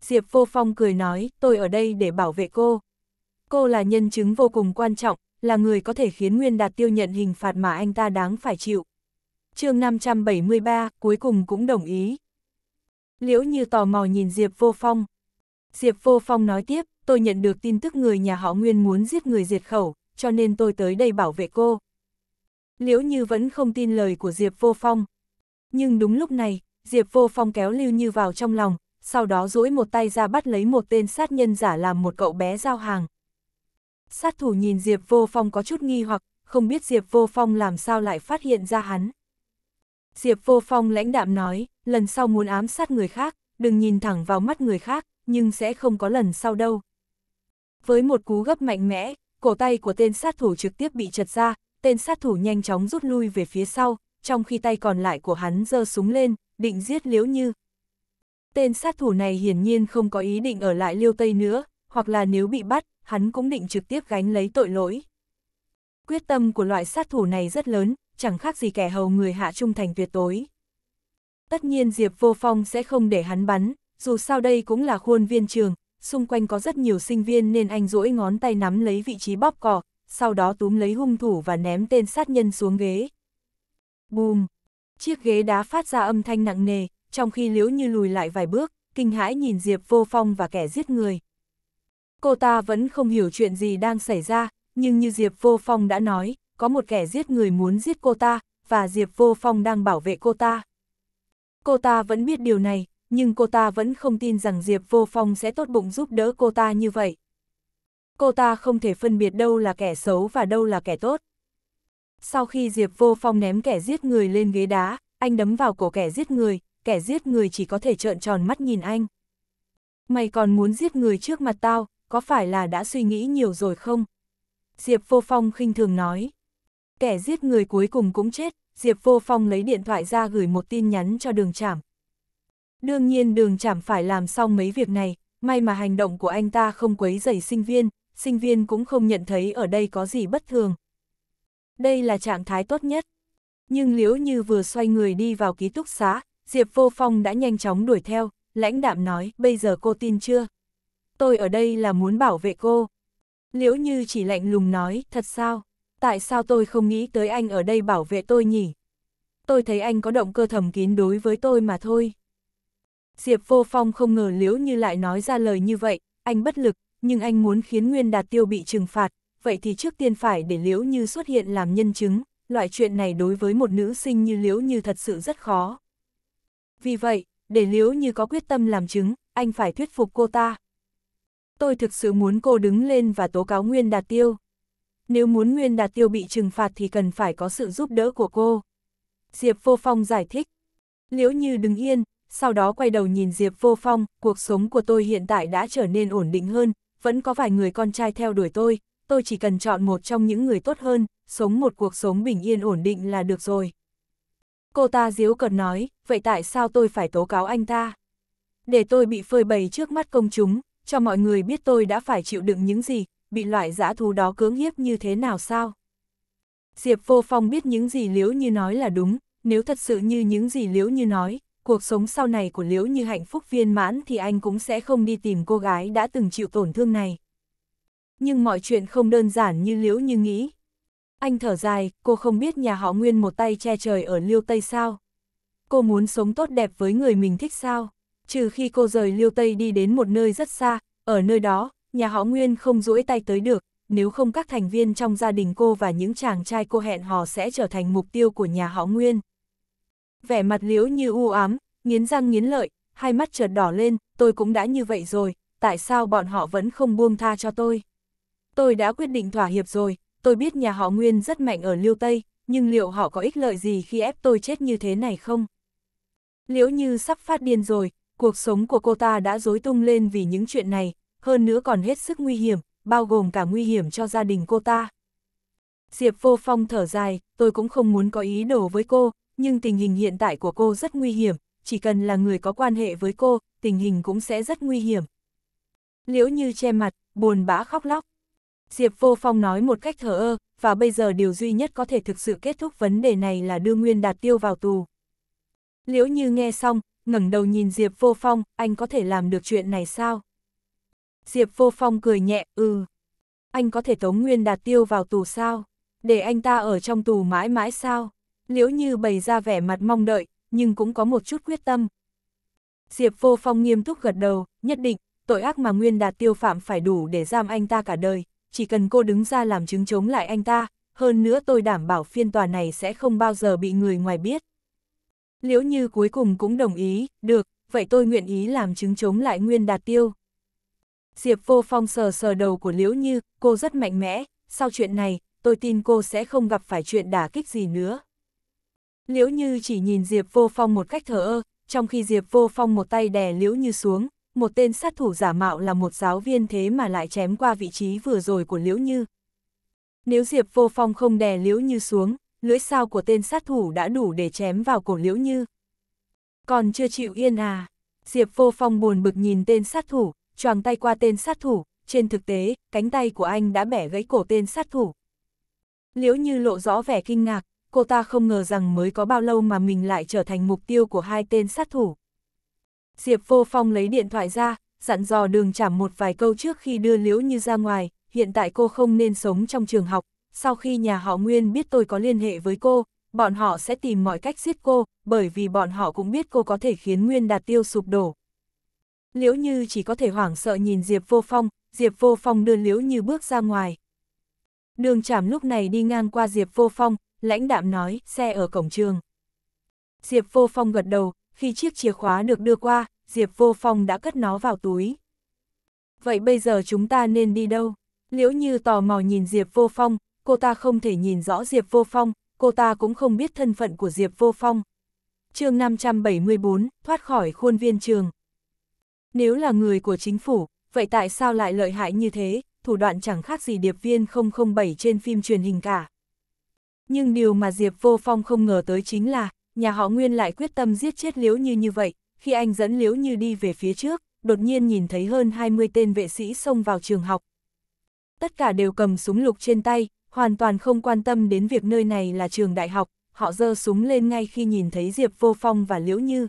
Diệp Vô Phong cười nói, tôi ở đây để bảo vệ cô. Cô là nhân chứng vô cùng quan trọng, là người có thể khiến Nguyên Đạt Tiêu nhận hình phạt mà anh ta đáng phải chịu. chương 573, cuối cùng cũng đồng ý. Liễu như tò mò nhìn Diệp Vô Phong. Diệp Vô Phong nói tiếp, tôi nhận được tin tức người nhà họ Nguyên muốn giết người diệt khẩu, cho nên tôi tới đây bảo vệ cô. Liễu Như vẫn không tin lời của Diệp Vô Phong. Nhưng đúng lúc này, Diệp Vô Phong kéo Lưu Như vào trong lòng, sau đó duỗi một tay ra bắt lấy một tên sát nhân giả làm một cậu bé giao hàng. Sát thủ nhìn Diệp Vô Phong có chút nghi hoặc, không biết Diệp Vô Phong làm sao lại phát hiện ra hắn. Diệp Vô Phong lãnh đạm nói, lần sau muốn ám sát người khác, đừng nhìn thẳng vào mắt người khác, nhưng sẽ không có lần sau đâu. Với một cú gấp mạnh mẽ, cổ tay của tên sát thủ trực tiếp bị chật ra, tên sát thủ nhanh chóng rút lui về phía sau, trong khi tay còn lại của hắn giơ súng lên, định giết Liễu Như. Tên sát thủ này hiển nhiên không có ý định ở lại liêu Tây nữa, hoặc là nếu bị bắt, hắn cũng định trực tiếp gánh lấy tội lỗi. Quyết tâm của loại sát thủ này rất lớn, chẳng khác gì kẻ hầu người hạ trung thành tuyệt tối. Tất nhiên Diệp Vô Phong sẽ không để hắn bắn, dù sao đây cũng là khuôn viên trường, xung quanh có rất nhiều sinh viên nên anh duỗi ngón tay nắm lấy vị trí bóp cò, sau đó túm lấy hung thủ và ném tên sát nhân xuống ghế. Bùm! Chiếc ghế đá phát ra âm thanh nặng nề, trong khi liễu như lùi lại vài bước, kinh hãi nhìn Diệp vô phong và kẻ giết người. Cô ta vẫn không hiểu chuyện gì đang xảy ra, nhưng như Diệp vô phong đã nói, có một kẻ giết người muốn giết cô ta, và Diệp vô phong đang bảo vệ cô ta. Cô ta vẫn biết điều này, nhưng cô ta vẫn không tin rằng Diệp Vô Phong sẽ tốt bụng giúp đỡ cô ta như vậy. Cô ta không thể phân biệt đâu là kẻ xấu và đâu là kẻ tốt. Sau khi Diệp Vô Phong ném kẻ giết người lên ghế đá, anh đấm vào cổ kẻ giết người, kẻ giết người chỉ có thể trợn tròn mắt nhìn anh. Mày còn muốn giết người trước mặt tao, có phải là đã suy nghĩ nhiều rồi không? Diệp Vô Phong khinh thường nói. Kẻ giết người cuối cùng cũng chết, Diệp Vô Phong lấy điện thoại ra gửi một tin nhắn cho đường chảm. Đương nhiên đường chảm phải làm xong mấy việc này, may mà hành động của anh ta không quấy rầy sinh viên, sinh viên cũng không nhận thấy ở đây có gì bất thường. Đây là trạng thái tốt nhất. Nhưng liễu như vừa xoay người đi vào ký túc xá, Diệp Vô Phong đã nhanh chóng đuổi theo, lãnh đạm nói, bây giờ cô tin chưa? Tôi ở đây là muốn bảo vệ cô. Liễu Như chỉ lạnh lùng nói, thật sao? Tại sao tôi không nghĩ tới anh ở đây bảo vệ tôi nhỉ? Tôi thấy anh có động cơ thầm kín đối với tôi mà thôi. Diệp Vô Phong không ngờ Liễu Như lại nói ra lời như vậy, anh bất lực, nhưng anh muốn khiến Nguyên Đạt Tiêu bị trừng phạt, vậy thì trước tiên phải để Liễu Như xuất hiện làm nhân chứng, loại chuyện này đối với một nữ sinh như Liễu Như thật sự rất khó. Vì vậy, để liếu như có quyết tâm làm chứng, anh phải thuyết phục cô ta. Tôi thực sự muốn cô đứng lên và tố cáo Nguyên Đạt Tiêu. Nếu muốn Nguyên Đạt Tiêu bị trừng phạt thì cần phải có sự giúp đỡ của cô. Diệp Vô Phong giải thích. Liễu như đứng yên, sau đó quay đầu nhìn Diệp Vô Phong, cuộc sống của tôi hiện tại đã trở nên ổn định hơn, vẫn có vài người con trai theo đuổi tôi, tôi chỉ cần chọn một trong những người tốt hơn, sống một cuộc sống bình yên ổn định là được rồi. Cô ta díu cợt nói, vậy tại sao tôi phải tố cáo anh ta? Để tôi bị phơi bày trước mắt công chúng, cho mọi người biết tôi đã phải chịu đựng những gì, bị loại dã thú đó cưỡng hiếp như thế nào sao? Diệp Vô Phong biết những gì Liễu Như nói là đúng, nếu thật sự như những gì Liễu Như nói, cuộc sống sau này của Liễu Như hạnh phúc viên mãn thì anh cũng sẽ không đi tìm cô gái đã từng chịu tổn thương này. Nhưng mọi chuyện không đơn giản như Liễu Như nghĩ. Anh thở dài, cô không biết nhà họ Nguyên một tay che trời ở Liêu Tây sao? Cô muốn sống tốt đẹp với người mình thích sao? Trừ khi cô rời Liêu Tây đi đến một nơi rất xa, ở nơi đó, nhà họ Nguyên không duỗi tay tới được, nếu không các thành viên trong gia đình cô và những chàng trai cô hẹn hò sẽ trở thành mục tiêu của nhà họ Nguyên. Vẻ mặt liễu như u ám, nghiến răng nghiến lợi, hai mắt chợt đỏ lên, tôi cũng đã như vậy rồi, tại sao bọn họ vẫn không buông tha cho tôi? Tôi đã quyết định thỏa hiệp rồi, tôi biết nhà họ Nguyên rất mạnh ở Liêu Tây, nhưng liệu họ có ích lợi gì khi ép tôi chết như thế này không? Liễu Như sắp phát điên rồi, cuộc sống của cô ta đã rối tung lên vì những chuyện này, hơn nữa còn hết sức nguy hiểm, bao gồm cả nguy hiểm cho gia đình cô ta. Diệp Vô Phong thở dài, tôi cũng không muốn có ý đồ với cô, nhưng tình hình hiện tại của cô rất nguy hiểm, chỉ cần là người có quan hệ với cô, tình hình cũng sẽ rất nguy hiểm. Liễu Như che mặt, buồn bã khóc lóc, Diệp Vô Phong nói một cách thờ ơ, và bây giờ điều duy nhất có thể thực sự kết thúc vấn đề này là đưa Nguyên Đạt Tiêu vào tù. Liễu Như nghe xong, ngẩng đầu nhìn Diệp Vô Phong, anh có thể làm được chuyện này sao? Diệp Vô Phong cười nhẹ, ừ. Anh có thể tống Nguyên Đạt Tiêu vào tù sao? Để anh ta ở trong tù mãi mãi sao? Liễu Như bày ra vẻ mặt mong đợi, nhưng cũng có một chút quyết tâm. Diệp Vô Phong nghiêm túc gật đầu, nhất định, tội ác mà Nguyên Đạt Tiêu phạm phải đủ để giam anh ta cả đời, chỉ cần cô đứng ra làm chứng chống lại anh ta, hơn nữa tôi đảm bảo phiên tòa này sẽ không bao giờ bị người ngoài biết. Liễu Như cuối cùng cũng đồng ý, được, vậy tôi nguyện ý làm chứng chống lại Nguyên Đạt Tiêu. Diệp Vô Phong sờ sờ đầu của Liễu Như, cô rất mạnh mẽ, sau chuyện này, tôi tin cô sẽ không gặp phải chuyện đả kích gì nữa. Liễu Như chỉ nhìn Diệp Vô Phong một cách thờ ơ, trong khi Diệp Vô Phong một tay đè Liễu Như xuống, một tên sát thủ giả mạo là một giáo viên thế mà lại chém qua vị trí vừa rồi của Liễu Như. Nếu Diệp Vô Phong không đè Liễu Như xuống, lưỡi sao của tên sát thủ đã đủ để chém vào cổ Liễu Như. Còn chưa chịu yên à, Diệp Vô Phong buồn bực nhìn tên sát thủ, choàng tay qua tên sát thủ, trên thực tế, cánh tay của anh đã bẻ gãy cổ tên sát thủ. Liễu Như lộ rõ vẻ kinh ngạc, cô ta không ngờ rằng mới có bao lâu mà mình lại trở thành mục tiêu của hai tên sát thủ. Diệp Vô Phong lấy điện thoại ra, dặn dò đường chảm một vài câu trước khi đưa Liễu Như ra ngoài, hiện tại cô không nên sống trong trường học, sau khi nhà họ Nguyên biết tôi có liên hệ với cô, bọn họ sẽ tìm mọi cách giết cô, bởi vì bọn họ cũng biết cô có thể khiến Nguyên Đạt Tiêu sụp đổ. Liễu Như chỉ có thể hoảng sợ nhìn Diệp Vô Phong, Diệp Vô Phong đưa Liễu Như bước ra ngoài. Đường chảm lúc này đi ngang qua Diệp Vô Phong, lãnh đạm nói, xe ở cổng trường. Diệp Vô Phong gật đầu, khi chiếc chìa khóa được đưa qua, Diệp Vô Phong đã cất nó vào túi. Vậy bây giờ chúng ta nên đi đâu? Liễu Như tò mò nhìn Diệp Vô Phong, cô ta không thể nhìn rõ Diệp Vô Phong, cô ta cũng không biết thân phận của Diệp Vô Phong. chương 574, thoát khỏi khuôn viên trường. Nếu là người của chính phủ, vậy tại sao lại lợi hại như thế, thủ đoạn chẳng khác gì điệp viên 007 trên phim truyền hình cả. Nhưng điều mà Diệp Vô Phong không ngờ tới chính là, nhà họ Nguyên lại quyết tâm giết chết Liễu Như như vậy, khi anh dẫn Liễu Như đi về phía trước, đột nhiên nhìn thấy hơn 20 tên vệ sĩ xông vào trường học. Tất cả đều cầm súng lục trên tay, hoàn toàn không quan tâm đến việc nơi này là trường đại học, họ giơ súng lên ngay khi nhìn thấy Diệp Vô Phong và Liễu Như.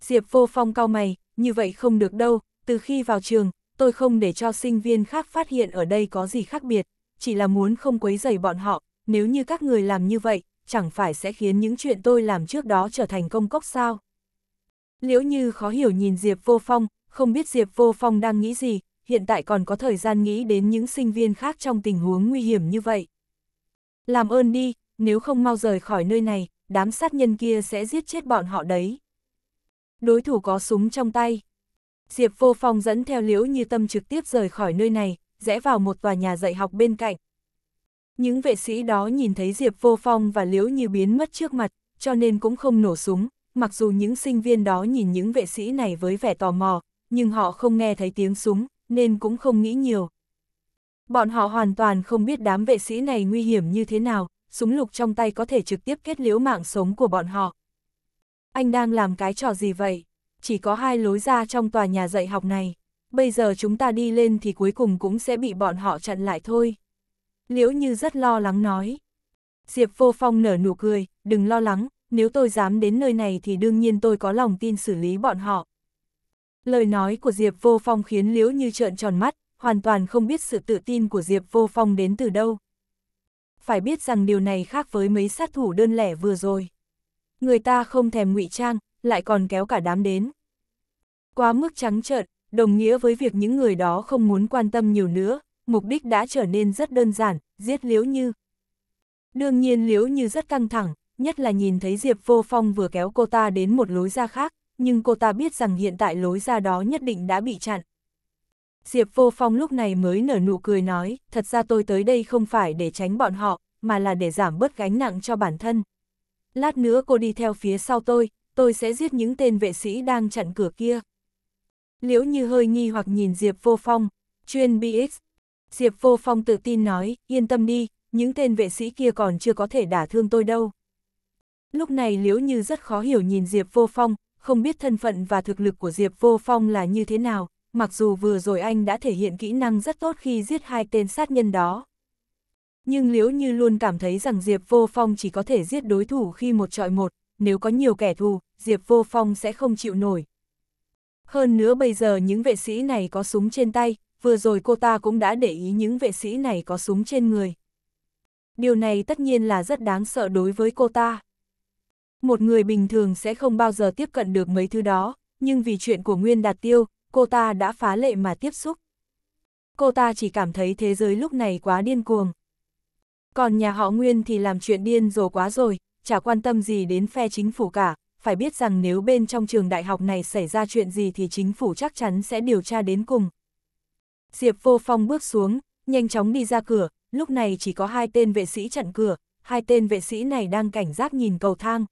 Diệp Vô Phong cau mày, như vậy không được đâu, từ khi vào trường, tôi không để cho sinh viên khác phát hiện ở đây có gì khác biệt, chỉ là muốn không quấy rầy bọn họ, nếu như các người làm như vậy, chẳng phải sẽ khiến những chuyện tôi làm trước đó trở thành công cốc sao? Liễu Như khó hiểu nhìn Diệp Vô Phong, không biết Diệp Vô Phong đang nghĩ gì, hiện tại còn có thời gian nghĩ đến những sinh viên khác trong tình huống nguy hiểm như vậy. Làm ơn đi, nếu không mau rời khỏi nơi này, đám sát nhân kia sẽ giết chết bọn họ đấy. Đối thủ có súng trong tay. Diệp Vô Phong dẫn theo Liễu Như Tâm trực tiếp rời khỏi nơi này, rẽ vào một tòa nhà dạy học bên cạnh, những vệ sĩ đó nhìn thấy Diệp Vô Phong và Liễu Như biến mất trước mặt, cho nên cũng không nổ súng, mặc dù những sinh viên đó nhìn những vệ sĩ này với vẻ tò mò, nhưng họ không nghe thấy tiếng súng, nên cũng không nghĩ nhiều. Bọn họ hoàn toàn không biết đám vệ sĩ này nguy hiểm như thế nào, súng lục trong tay có thể trực tiếp kết liễu mạng sống của bọn họ. Anh đang làm cái trò gì vậy? Chỉ có hai lối ra trong tòa nhà dạy học này. Bây giờ chúng ta đi lên thì cuối cùng cũng sẽ bị bọn họ chặn lại thôi. Liễu Như rất lo lắng nói. Diệp Vô Phong nở nụ cười, đừng lo lắng, nếu tôi dám đến nơi này thì đương nhiên tôi có lòng tin xử lý bọn họ. Lời nói của Diệp Vô Phong khiến Liễu Như trợn tròn mắt, hoàn toàn không biết sự tự tin của Diệp Vô Phong đến từ đâu. Phải biết rằng điều này khác với mấy sát thủ đơn lẻ vừa rồi. Người ta không thèm ngụy trang, lại còn kéo cả đám đến. Quá mức trắng trợn, đồng nghĩa với việc những người đó không muốn quan tâm nhiều nữa, mục đích đã trở nên rất đơn giản, giết Liễu Như. Đương nhiên Liễu Như rất căng thẳng, nhất là nhìn thấy Diệp Vô Phong vừa kéo cô ta đến một lối ra khác, nhưng cô ta biết rằng hiện tại lối ra đó nhất định đã bị chặn. Diệp Vô Phong lúc này mới nở nụ cười nói, thật ra tôi tới đây không phải để tránh bọn họ, mà là để giảm bớt gánh nặng cho bản thân. Lát nữa cô đi theo phía sau tôi, tôi sẽ giết những tên vệ sĩ đang chặn cửa kia. Liễu như hơi nghi hoặc nhìn Diệp Vô Phong, chuyên BX, Diệp Vô Phong tự tin nói, yên tâm đi, những tên vệ sĩ kia còn chưa có thể đả thương tôi đâu. Lúc này Liễu Như rất khó hiểu nhìn Diệp Vô Phong, không biết thân phận và thực lực của Diệp Vô Phong là như thế nào, mặc dù vừa rồi anh đã thể hiện kỹ năng rất tốt khi giết hai tên sát nhân đó. Nhưng Liễu Như luôn cảm thấy rằng Diệp Vô Phong chỉ có thể giết đối thủ khi một trọi một, nếu có nhiều kẻ thù, Diệp Vô Phong sẽ không chịu nổi. Hơn nữa bây giờ những vệ sĩ này có súng trên tay, vừa rồi cô ta cũng đã để ý những vệ sĩ này có súng trên người. Điều này tất nhiên là rất đáng sợ đối với cô ta. Một người bình thường sẽ không bao giờ tiếp cận được mấy thứ đó, nhưng vì chuyện của Nguyên Đạt Tiêu, cô ta đã phá lệ mà tiếp xúc. Cô ta chỉ cảm thấy thế giới lúc này quá điên cuồng. Còn nhà họ Nguyên thì làm chuyện điên rồ quá rồi, chả quan tâm gì đến phe chính phủ cả, phải biết rằng nếu bên trong trường đại học này xảy ra chuyện gì thì chính phủ chắc chắn sẽ điều tra đến cùng, Diệp Vô Phong bước xuống, nhanh chóng đi ra cửa, lúc này chỉ có hai tên vệ sĩ chặn cửa, hai tên vệ sĩ này đang cảnh giác nhìn cầu thang.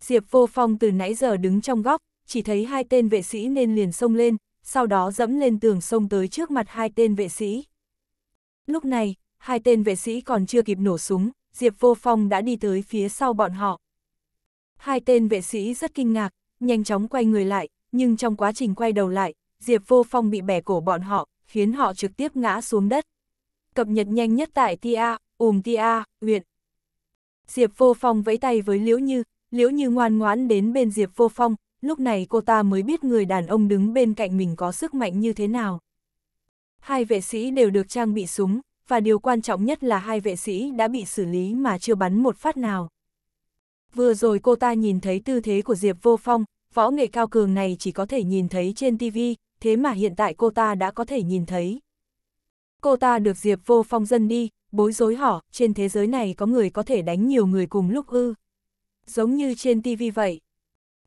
Diệp Vô Phong từ nãy giờ đứng trong góc, chỉ thấy hai tên vệ sĩ nên liền xông lên, sau đó dẫm lên tường xông tới trước mặt hai tên vệ sĩ. Lúc này, hai tên vệ sĩ còn chưa kịp nổ súng, Diệp Vô Phong đã đi tới phía sau bọn họ. Hai tên vệ sĩ rất kinh ngạc, nhanh chóng quay người lại, nhưng trong quá trình quay đầu lại, Diệp Vô Phong bị bẻ cổ bọn họ, khiến họ trực tiếp ngã xuống đất. Cập nhật nhanh nhất tại Tia, Ùm Tia, huyện. Diệp Vô Phong vẫy tay với Liễu Như, Liễu Như ngoan ngoãn đến bên Diệp Vô Phong, lúc này cô ta mới biết người đàn ông đứng bên cạnh mình có sức mạnh như thế nào. Hai vệ sĩ đều được trang bị súng, và điều quan trọng nhất là hai vệ sĩ đã bị xử lý mà chưa bắn một phát nào. Vừa rồi cô ta nhìn thấy tư thế của Diệp Vô Phong, võ nghệ cao cường này chỉ có thể nhìn thấy trên TV, thế mà hiện tại cô ta đã có thể nhìn thấy. Cô ta được Diệp vô phong dân đi, bối rối họ, trên thế giới này có người có thể đánh nhiều người cùng lúc ư. Giống như trên tivi vậy.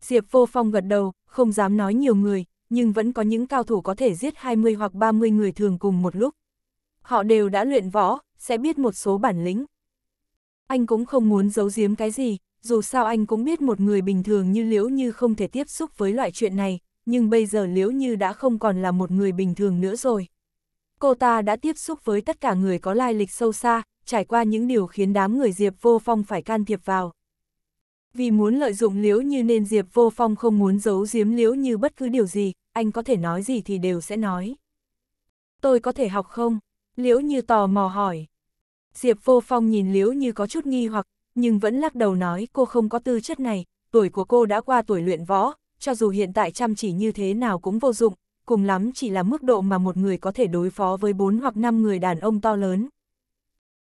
Diệp vô phong gật đầu, không dám nói nhiều người, nhưng vẫn có những cao thủ có thể giết 20 hoặc 30 người thường cùng một lúc. Họ đều đã luyện võ, sẽ biết một số bản lĩnh. Anh cũng không muốn giấu giếm cái gì, dù sao anh cũng biết một người bình thường như liễu như không thể tiếp xúc với loại chuyện này, nhưng bây giờ liễu như đã không còn là một người bình thường nữa rồi. Cô ta đã tiếp xúc với tất cả người có lai lịch sâu xa, trải qua những điều khiến đám người Diệp Vô Phong phải can thiệp vào. Vì muốn lợi dụng Liễu Như nên Diệp Vô Phong không muốn giấu giếm Liễu Như bất cứ điều gì, anh có thể nói gì thì đều sẽ nói. Tôi có thể học không? Liễu Như tò mò hỏi. Diệp Vô Phong nhìn Liễu Như có chút nghi hoặc, nhưng vẫn lắc đầu nói cô không có tư chất này, tuổi của cô đã qua tuổi luyện võ, cho dù hiện tại chăm chỉ như thế nào cũng vô dụng, cùng lắm chỉ là mức độ mà một người có thể đối phó với bốn hoặc năm người đàn ông to lớn.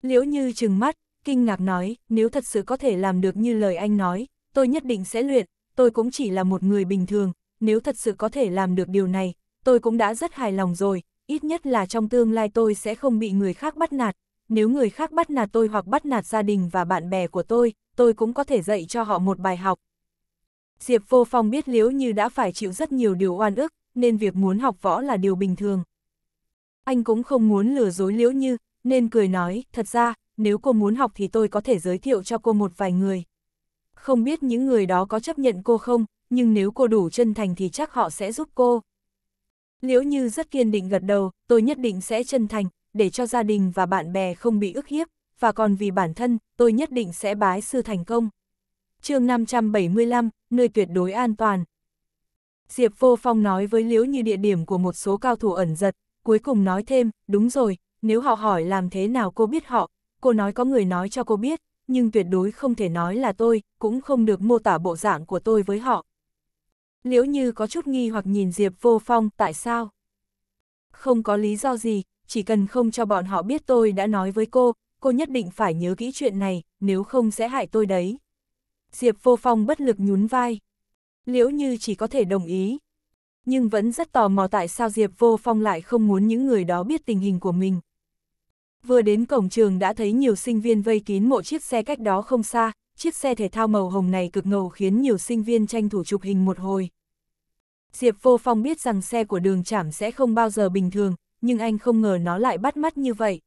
Liễu Như trừng mắt, kinh ngạc nói, nếu thật sự có thể làm được như lời anh nói, tôi nhất định sẽ luyện, tôi cũng chỉ là một người bình thường, nếu thật sự có thể làm được điều này, tôi cũng đã rất hài lòng rồi, ít nhất là trong tương lai tôi sẽ không bị người khác bắt nạt, nếu người khác bắt nạt tôi hoặc bắt nạt gia đình và bạn bè của tôi, tôi cũng có thể dạy cho họ một bài học, Diệp Vô Phong biết Liễu Như đã phải chịu rất nhiều điều oan ức, nên việc muốn học võ là điều bình thường. Anh cũng không muốn lừa dối Liễu Như, nên cười nói, thật ra, nếu cô muốn học thì tôi có thể giới thiệu cho cô một vài người. Không biết những người đó có chấp nhận cô không, nhưng nếu cô đủ chân thành thì chắc họ sẽ giúp cô. Liễu Như rất kiên định gật đầu, tôi nhất định sẽ chân thành, để cho gia đình và bạn bè không bị ức hiếp, và còn vì bản thân, tôi nhất định sẽ bái sư thành công chương 575, nơi tuyệt đối an toàn. Diệp Vô Phong nói với Liễu Như địa điểm của một số cao thủ ẩn giật, cuối cùng nói thêm, đúng rồi, nếu họ hỏi làm thế nào cô biết họ, cô nói có người nói cho cô biết, nhưng tuyệt đối không thể nói là tôi, cũng không được mô tả bộ dạng của tôi với họ. Liễu Như có chút nghi hoặc nhìn Diệp Vô Phong, tại sao? Không có lý do gì, chỉ cần không cho bọn họ biết tôi đã nói với cô, cô nhất định phải nhớ kỹ chuyện này, nếu không sẽ hại tôi đấy. Diệp Vô Phong bất lực nhún vai. Liễu Như chỉ có thể đồng ý. Nhưng vẫn rất tò mò tại sao Diệp Vô Phong lại không muốn những người đó biết tình hình của mình. Vừa đến cổng trường đã thấy nhiều sinh viên vây kín mộ chiếc xe cách đó không xa, chiếc xe thể thao màu hồng này cực ngầu khiến nhiều sinh viên tranh thủ chụp hình một hồi. Diệp Vô Phong biết rằng xe của đường trảm sẽ không bao giờ bình thường, nhưng anh không ngờ nó lại bắt mắt như vậy.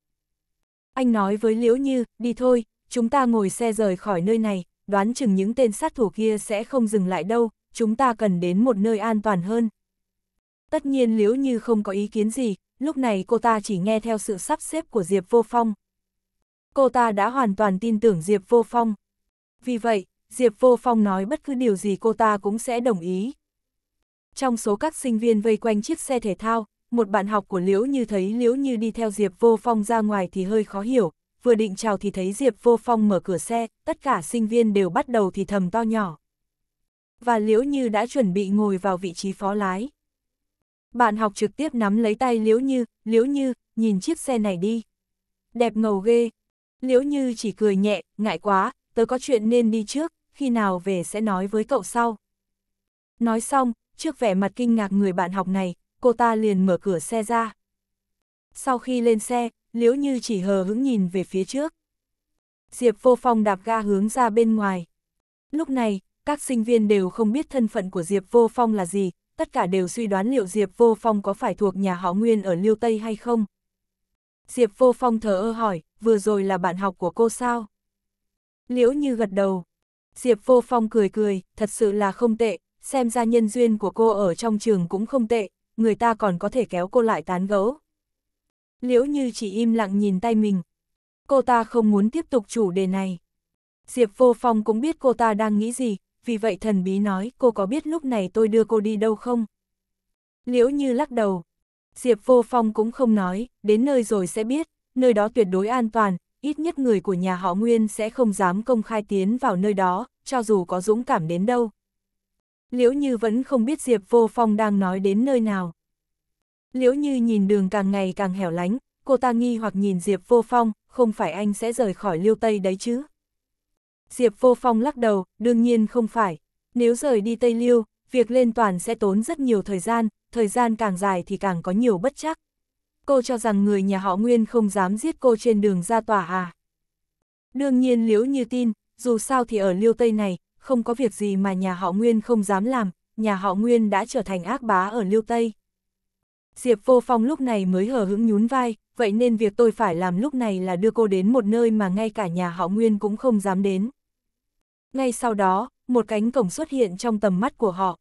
Anh nói với Liễu Như, đi thôi, chúng ta ngồi xe rời khỏi nơi này, đoán chừng những tên sát thủ kia sẽ không dừng lại đâu, chúng ta cần đến một nơi an toàn hơn. Tất nhiên liếu như không có ý kiến gì, lúc này cô ta chỉ nghe theo sự sắp xếp của Diệp Vô Phong. Cô ta đã hoàn toàn tin tưởng Diệp Vô Phong. Vì vậy, Diệp Vô Phong nói bất cứ điều gì cô ta cũng sẽ đồng ý. Trong số các sinh viên vây quanh chiếc xe thể thao, một bạn học của Liễu Như thấy Liễu Như đi theo Diệp Vô Phong ra ngoài thì hơi khó hiểu, vừa định chào thì thấy Diệp Vô Phong mở cửa xe, tất cả sinh viên đều bắt đầu thì thầm to nhỏ. Và Liễu Như đã chuẩn bị ngồi vào vị trí phó lái. Bạn học trực tiếp nắm lấy tay Liễu Như, Liễu Như, nhìn chiếc xe này đi. Đẹp ngầu ghê. Liễu Như chỉ cười nhẹ, ngại quá, tớ có chuyện nên đi trước, khi nào về sẽ nói với cậu sau. Nói xong, trước vẻ mặt kinh ngạc người bạn học này, cô ta liền mở cửa xe ra. Sau khi lên xe, liễu như chỉ hờ hững nhìn về phía trước. Diệp vô phong đạp ga hướng ra bên ngoài. Lúc này, các sinh viên đều không biết thân phận của Diệp vô phong là gì, tất cả đều suy đoán liệu Diệp vô phong có phải thuộc nhà họ Nguyên ở Liêu Tây hay không. Diệp vô phong thờ ơ hỏi, vừa rồi là bạn học của cô sao? Liễu như gật đầu. Diệp vô phong cười cười, thật sự là không tệ, xem ra nhân duyên của cô ở trong trường cũng không tệ, người ta còn có thể kéo cô lại tán gẫu liễu như chỉ im lặng nhìn tay mình. Cô ta không muốn tiếp tục chủ đề này. Diệp Vô Phong cũng biết cô ta đang nghĩ gì, vì vậy thần bí nói cô có biết lúc này tôi đưa cô đi đâu không? Liễu như lắc đầu. Diệp Vô Phong cũng không nói, đến nơi rồi sẽ biết, nơi đó tuyệt đối an toàn, ít nhất người của nhà họ Nguyên sẽ không dám công khai tiến vào nơi đó, cho dù có dũng cảm đến đâu. Liễu như vẫn không biết Diệp Vô Phong đang nói đến nơi nào. Liễu Như nhìn đường càng ngày càng hẻo lánh, cô ta nghi hoặc nhìn Diệp Vô Phong, không phải anh sẽ rời khỏi Liêu Tây đấy chứ? Diệp Vô Phong lắc đầu, đương nhiên không phải. Nếu rời đi Tây Liêu, việc lên toàn sẽ tốn rất nhiều thời gian, thời gian càng dài thì càng có nhiều bất chắc. Cô cho rằng người nhà họ Nguyên không dám giết cô trên đường ra tòa à? Đương nhiên Liễu Như tin, dù sao thì ở Liêu Tây này, không có việc gì mà nhà họ Nguyên không dám làm, nhà họ Nguyên đã trở thành ác bá ở Liêu Tây. Diệp Vô Phong lúc này mới hờ hững nhún vai, vậy nên việc tôi phải làm lúc này là đưa cô đến một nơi mà ngay cả nhà họ Nguyên cũng không dám đến. Ngay sau đó, một cánh cổng xuất hiện trong tầm mắt của họ.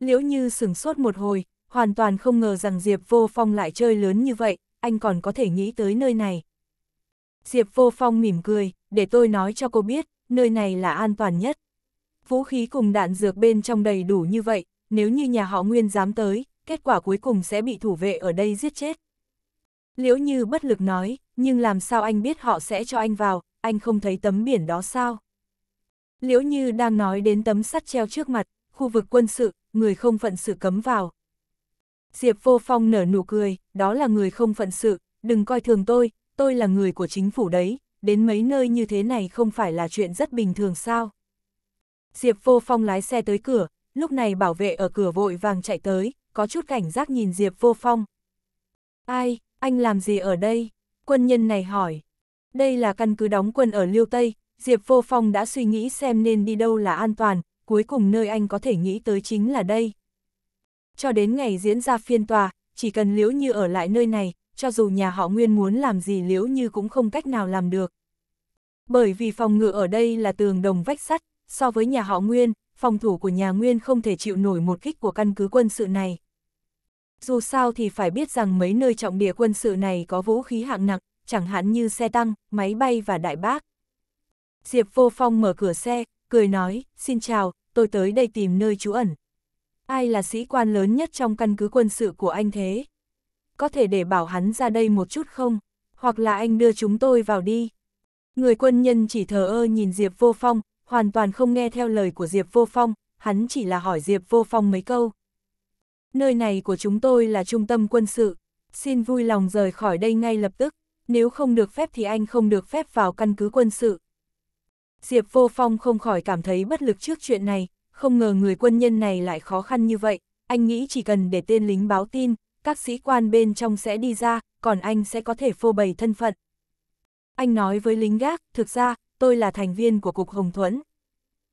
Liễu Như sửng sốt một hồi, hoàn toàn không ngờ rằng Diệp Vô Phong lại chơi lớn như vậy, anh còn có thể nghĩ tới nơi này. Diệp Vô Phong mỉm cười, để tôi nói cho cô biết, nơi này là an toàn nhất. Vũ khí cùng đạn dược bên trong đầy đủ như vậy, nếu như nhà họ Nguyên dám tới, kết quả cuối cùng sẽ bị thủ vệ ở đây giết chết. Liễu Như bất lực nói, nhưng làm sao anh biết họ sẽ cho anh vào, anh không thấy tấm biển đó sao? Liễu Như đang nói đến tấm sắt treo trước mặt, khu vực quân sự, người không phận sự cấm vào. Diệp Vô Phong nở nụ cười, đó là người không phận sự, đừng coi thường tôi, tôi là người của chính phủ đấy, đến mấy nơi như thế này không phải là chuyện rất bình thường sao. Diệp Vô Phong lái xe tới cửa, lúc này bảo vệ ở cửa vội vàng chạy tới, có chút cảnh giác nhìn Diệp Vô Phong. Ai, anh làm gì ở đây? Quân nhân này hỏi. Đây là căn cứ đóng quân ở Liêu Tây, Diệp Vô Phong đã suy nghĩ xem nên đi đâu là an toàn, cuối cùng nơi anh có thể nghĩ tới chính là đây. Cho đến ngày diễn ra phiên tòa, chỉ cần Liễu Như ở lại nơi này, cho dù nhà họ Nguyên muốn làm gì Liễu Như cũng không cách nào làm được. Bởi vì phòng ngự ở đây là tường đồng vách sắt, so với nhà họ Nguyên, phòng thủ của nhà Nguyên không thể chịu nổi một kích của căn cứ quân sự này. Dù sao thì phải biết rằng mấy nơi trọng địa quân sự này có vũ khí hạng nặng, chẳng hạn như xe tăng, máy bay và đại bác. Diệp Vô Phong mở cửa xe, cười nói, xin chào, tôi tới đây tìm nơi trú ẩn. Ai là sĩ quan lớn nhất trong căn cứ quân sự của anh thế? Có thể để bảo hắn ra đây một chút không? Hoặc là anh đưa chúng tôi vào đi. Người quân nhân chỉ thờ ơ nhìn Diệp Vô Phong, hoàn toàn không nghe theo lời của Diệp Vô Phong, hắn chỉ là hỏi Diệp Vô Phong mấy câu nơi này của chúng tôi là trung tâm quân sự, xin vui lòng rời khỏi đây ngay lập tức, nếu không được phép thì anh không được phép vào căn cứ quân sự. Diệp Vô Phong không khỏi cảm thấy bất lực trước chuyện này, không ngờ người quân nhân này lại khó khăn như vậy, anh nghĩ chỉ cần để tên lính báo tin, các sĩ quan bên trong sẽ đi ra, còn anh sẽ có thể phô bày thân phận. Anh nói với lính gác, thực ra, tôi là thành viên của Cục Hồng Thuẫn.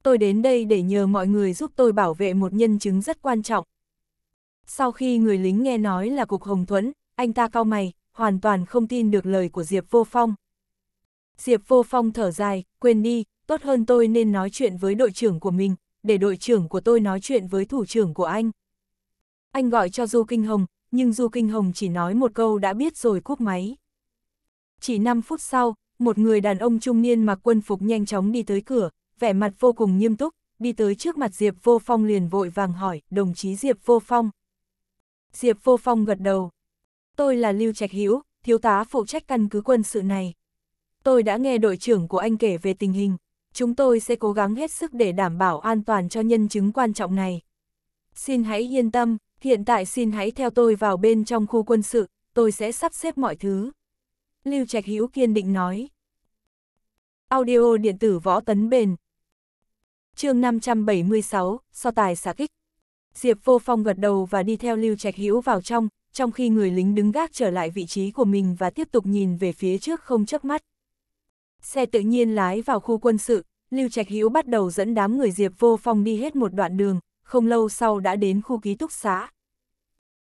Tôi đến đây để nhờ mọi người giúp tôi bảo vệ một nhân chứng rất quan trọng, sau khi người lính nghe nói là Cục Hồng Thuẫn, anh ta cau mày, hoàn toàn không tin được lời của Diệp Vô Phong. Diệp Vô Phong thở dài, quên đi, tốt hơn tôi nên nói chuyện với đội trưởng của mình, để đội trưởng của tôi nói chuyện với thủ trưởng của anh. Anh gọi cho Du Kinh Hồng, nhưng Du Kinh Hồng chỉ nói một câu đã biết rồi cúp máy. Chỉ 5 phút sau, một người đàn ông trung niên mặc quân phục nhanh chóng đi tới cửa, vẻ mặt vô cùng nghiêm túc, đi tới trước mặt Diệp Vô Phong liền vội vàng hỏi, đồng chí Diệp Vô Phong. Diệp Vô Phong gật đầu. Tôi là Lưu Trạch Hữu thiếu tá phụ trách căn cứ quân sự này. Tôi đã nghe đội trưởng của anh kể về tình hình, chúng tôi sẽ cố gắng hết sức để đảm bảo an toàn cho nhân chứng quan trọng này. Xin hãy yên tâm, hiện tại xin hãy theo tôi vào bên trong khu quân sự, tôi sẽ sắp xếp mọi thứ. Lưu Trạch Hữu kiên định nói. Audio điện tử võ tấn bền. Chương 576, so tài xả kích. Diệp Vô Phong gật đầu và đi theo Lưu Trạch Hữu vào trong, trong khi người lính đứng gác trở lại vị trí của mình và tiếp tục nhìn về phía trước không chớp mắt. Xe tự nhiên lái vào khu quân sự, Lưu Trạch Hữu bắt đầu dẫn đám người Diệp Vô Phong đi hết một đoạn đường, không lâu sau đã đến khu ký túc xá.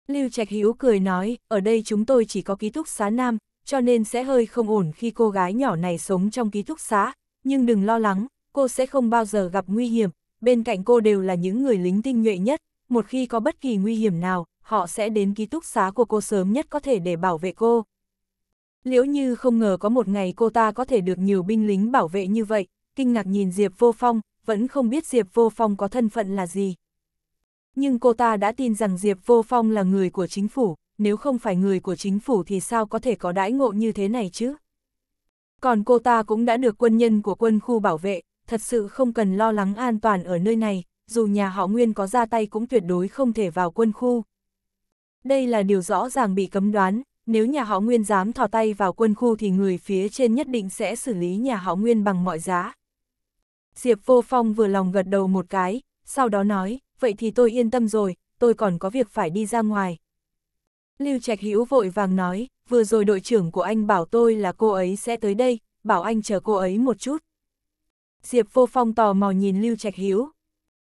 Lưu Trạch Hữu cười nói, ở đây chúng tôi chỉ có ký túc xá nam, cho nên sẽ hơi không ổn khi cô gái nhỏ này sống trong ký túc xá, nhưng đừng lo lắng, cô sẽ không bao giờ gặp nguy hiểm, bên cạnh cô đều là những người lính tinh nhuệ nhất, một khi có bất kỳ nguy hiểm nào, họ sẽ đến ký túc xá của cô sớm nhất có thể để bảo vệ cô. Liễu Như không ngờ có một ngày cô ta có thể được nhiều binh lính bảo vệ như vậy, kinh ngạc nhìn Diệp Vô Phong, vẫn không biết Diệp Vô Phong có thân phận là gì. Nhưng cô ta đã tin rằng Diệp Vô Phong là người của chính phủ, nếu không phải người của chính phủ thì sao có thể có đãi ngộ như thế này chứ? Còn cô ta cũng đã được quân nhân của quân khu bảo vệ, thật sự không cần lo lắng an toàn ở nơi này, dù nhà họ Nguyên có ra tay cũng tuyệt đối không thể vào quân khu. Đây là điều rõ ràng bị cấm đoán, nếu nhà họ Nguyên dám thò tay vào quân khu thì người phía trên nhất định sẽ xử lý nhà họ Nguyên bằng mọi giá. Diệp Vô Phong vừa lòng gật đầu một cái, sau đó nói, vậy thì tôi yên tâm rồi, tôi còn có việc phải đi ra ngoài. Lưu Trạch Hữu vội vàng nói, vừa rồi đội trưởng của anh bảo tôi là cô ấy sẽ tới đây, bảo anh chờ cô ấy một chút. Diệp Vô Phong tò mò nhìn Lưu Trạch Hữu,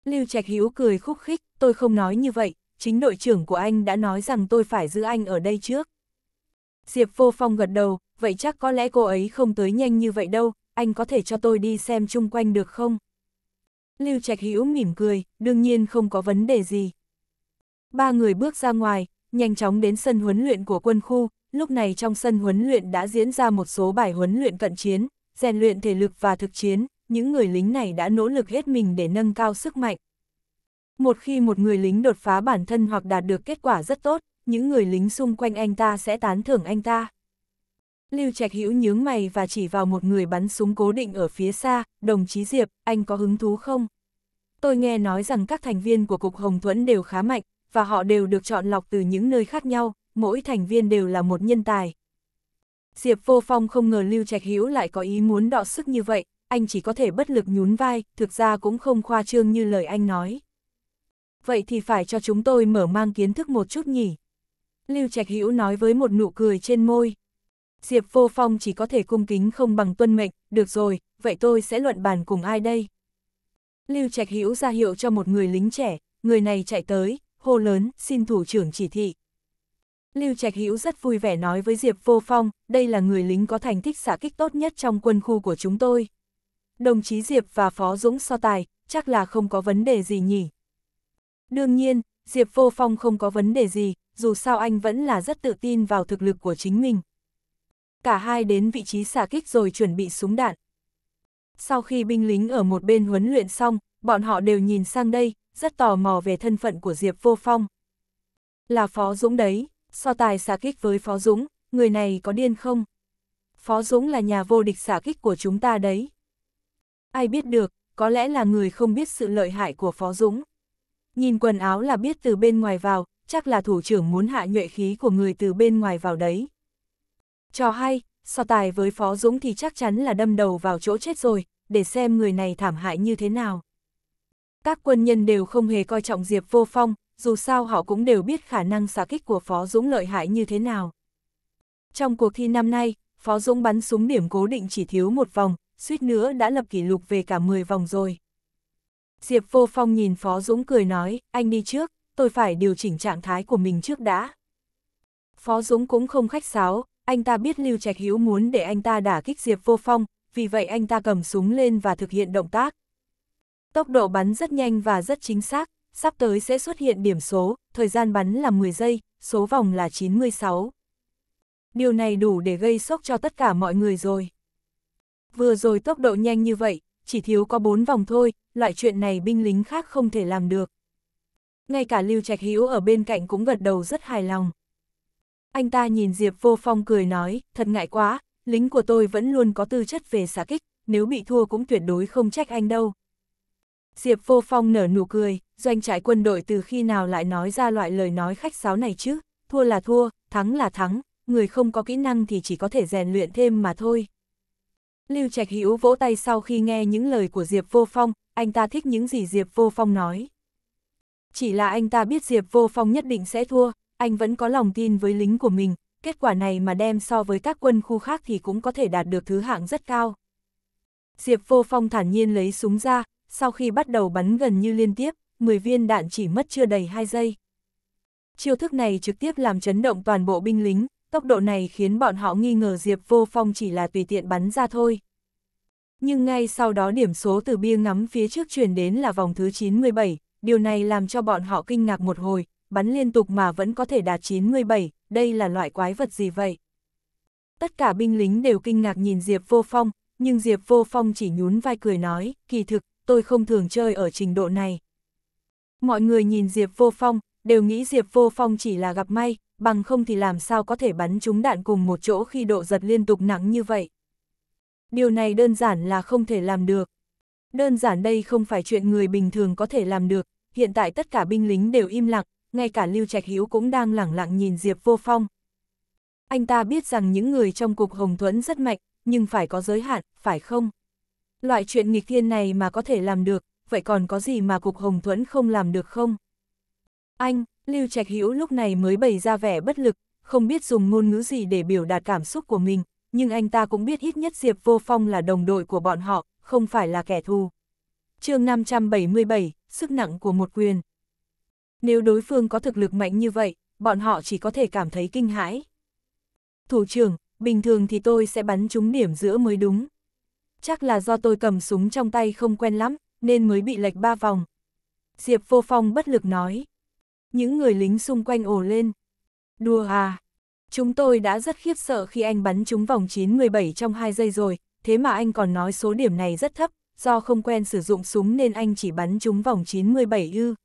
Lưu Trạch Hữu cười khúc khích, tôi không nói như vậy, chính đội trưởng của anh đã nói rằng tôi phải giữ anh ở đây trước. Diệp Vô Phong gật đầu, vậy chắc có lẽ cô ấy không tới nhanh như vậy đâu, anh có thể cho tôi đi xem chung quanh được không? Lưu Trạch Hữu mỉm cười, đương nhiên không có vấn đề gì. Ba người bước ra ngoài, nhanh chóng đến sân huấn luyện của quân khu, lúc này trong sân huấn luyện đã diễn ra một số bài huấn luyện cận chiến, rèn luyện thể lực và thực chiến, những người lính này đã nỗ lực hết mình để nâng cao sức mạnh. Một khi một người lính đột phá bản thân hoặc đạt được kết quả rất tốt, những người lính xung quanh anh ta sẽ tán thưởng anh ta. Lưu Trạch Hữu nhướng mày và chỉ vào một người bắn súng cố định ở phía xa, đồng chí Diệp, anh có hứng thú không? Tôi nghe nói rằng các thành viên của Cục Hồng Thuẫn đều khá mạnh, và họ đều được chọn lọc từ những nơi khác nhau, mỗi thành viên đều là một nhân tài. Diệp Vô Phong không ngờ Lưu Trạch Hữu lại có ý muốn đọ sức như vậy, anh chỉ có thể bất lực nhún vai, thực ra cũng không khoa trương như lời anh nói. Vậy thì phải cho chúng tôi mở mang kiến thức một chút nhỉ? Lưu Trạch Hữu nói với một nụ cười trên môi. Diệp Vô Phong chỉ có thể cung kính không bằng tuân mệnh, được rồi, vậy tôi sẽ luận bàn cùng ai đây? Lưu Trạch Hữu ra hiệu cho một người lính trẻ, người này chạy tới, hô lớn, xin thủ trưởng chỉ thị. Lưu Trạch Hữu rất vui vẻ nói với Diệp Vô Phong, đây là người lính có thành tích xả kích tốt nhất trong quân khu của chúng tôi đồng chí Diệp và Phó Dũng so tài, chắc là không có vấn đề gì nhỉ. Đương nhiên, Diệp Vô Phong không có vấn đề gì, dù sao anh vẫn là rất tự tin vào thực lực của chính mình. Cả hai đến vị trí xả kích rồi chuẩn bị súng đạn. Sau khi binh lính ở một bên huấn luyện xong, bọn họ đều nhìn sang đây, rất tò mò về thân phận của Diệp Vô Phong. Là Phó Dũng đấy, so tài xả kích với Phó Dũng, người này có điên không? Phó Dũng là nhà vô địch xả kích của chúng ta đấy. Ai biết được, có lẽ là người không biết sự lợi hại của Phó Dũng. Nhìn quần áo là biết từ bên ngoài vào, chắc là thủ trưởng muốn hạ nhuệ khí của người từ bên ngoài vào đấy. Cho hay, so tài với Phó Dũng thì chắc chắn là đâm đầu vào chỗ chết rồi, để xem người này thảm hại như thế nào. Các quân nhân đều không hề coi trọng Diệp Vô Phong, dù sao họ cũng đều biết khả năng xả kích của Phó Dũng lợi hại như thế nào. Trong cuộc thi năm nay, Phó Dũng bắn súng điểm cố định chỉ thiếu một vòng, suýt nữa đã lập kỷ lục về cả 10 vòng rồi. Diệp Vô Phong nhìn Phó Dũng cười nói, anh đi trước, tôi phải điều chỉnh trạng thái của mình trước đã. Phó Dũng cũng không khách sáo, anh ta biết Lưu Trạch Hiếu muốn để anh ta đả kích Diệp Vô Phong, vì vậy anh ta cầm súng lên và thực hiện động tác. Tốc độ bắn rất nhanh và rất chính xác, sắp tới sẽ xuất hiện điểm số, thời gian bắn là 10 giây, số vòng là 96. Điều này đủ để gây sốc cho tất cả mọi người rồi vừa rồi tốc độ nhanh như vậy, chỉ thiếu có bốn vòng thôi, loại chuyện này binh lính khác không thể làm được. Ngay cả Lưu Trạch Hữu ở bên cạnh cũng gật đầu rất hài lòng. Anh ta nhìn Diệp Vô Phong cười nói, thật ngại quá, lính của tôi vẫn luôn có tư chất về xả kích, nếu bị thua cũng tuyệt đối không trách anh đâu. Diệp Vô Phong nở nụ cười, doanh trại quân đội từ khi nào lại nói ra loại lời nói khách sáo này chứ, thua là thua, thắng là thắng, người không có kỹ năng thì chỉ có thể rèn luyện thêm mà thôi. Lưu Trạch Hữu vỗ tay sau khi nghe những lời của Diệp Vô Phong, anh ta thích những gì Diệp Vô Phong nói. Chỉ là anh ta biết Diệp Vô Phong nhất định sẽ thua, anh vẫn có lòng tin với lính của mình, kết quả này mà đem so với các quân khu khác thì cũng có thể đạt được thứ hạng rất cao. Diệp Vô Phong thản nhiên lấy súng ra, sau khi bắt đầu bắn gần như liên tiếp, 10 viên đạn chỉ mất chưa đầy 2 giây. Chiêu thức này trực tiếp làm chấn động toàn bộ binh lính, tốc độ này khiến bọn họ nghi ngờ Diệp Vô Phong chỉ là tùy tiện bắn ra thôi. Nhưng ngay sau đó điểm số từ bia ngắm phía trước chuyển đến là vòng thứ 97, điều này làm cho bọn họ kinh ngạc một hồi, bắn liên tục mà vẫn có thể đạt 97, đây là loại quái vật gì vậy? Tất cả binh lính đều kinh ngạc nhìn Diệp Vô Phong, nhưng Diệp Vô Phong chỉ nhún vai cười nói, kỳ thực, tôi không thường chơi ở trình độ này. Mọi người nhìn Diệp Vô Phong, đều nghĩ Diệp Vô Phong chỉ là gặp may, bằng không thì làm sao có thể bắn trúng đạn cùng một chỗ khi độ giật liên tục nặng như vậy. Điều này đơn giản là không thể làm được. Đơn giản đây không phải chuyện người bình thường có thể làm được, hiện tại tất cả binh lính đều im lặng, ngay cả Lưu Trạch hữu cũng đang lẳng lặng nhìn Diệp Vô Phong. Anh ta biết rằng những người trong cục Hồng Thuẫn rất mạnh, nhưng phải có giới hạn, phải không? Loại chuyện nghịch thiên này mà có thể làm được, vậy còn có gì mà cục Hồng Thuẫn không làm được không? Anh, Lưu Trạch Hữu lúc này mới bày ra vẻ bất lực, không biết dùng ngôn ngữ gì để biểu đạt cảm xúc của mình, nhưng anh ta cũng biết ít nhất Diệp Vô Phong là đồng đội của bọn họ, không phải là kẻ thù. chương 577, sức nặng của một quyền. Nếu đối phương có thực lực mạnh như vậy, bọn họ chỉ có thể cảm thấy kinh hãi. Thủ trưởng, bình thường thì tôi sẽ bắn trúng điểm giữa mới đúng. Chắc là do tôi cầm súng trong tay không quen lắm, nên mới bị lệch ba vòng. Diệp Vô Phong bất lực nói. Những người lính xung quanh ồ lên. Đùa à! Chúng tôi đã rất khiếp sợ khi anh bắn trúng vòng 9-17 trong 2 giây rồi, thế mà anh còn nói số điểm này rất thấp, do không quen sử dụng súng nên anh chỉ bắn trúng vòng 97 ư.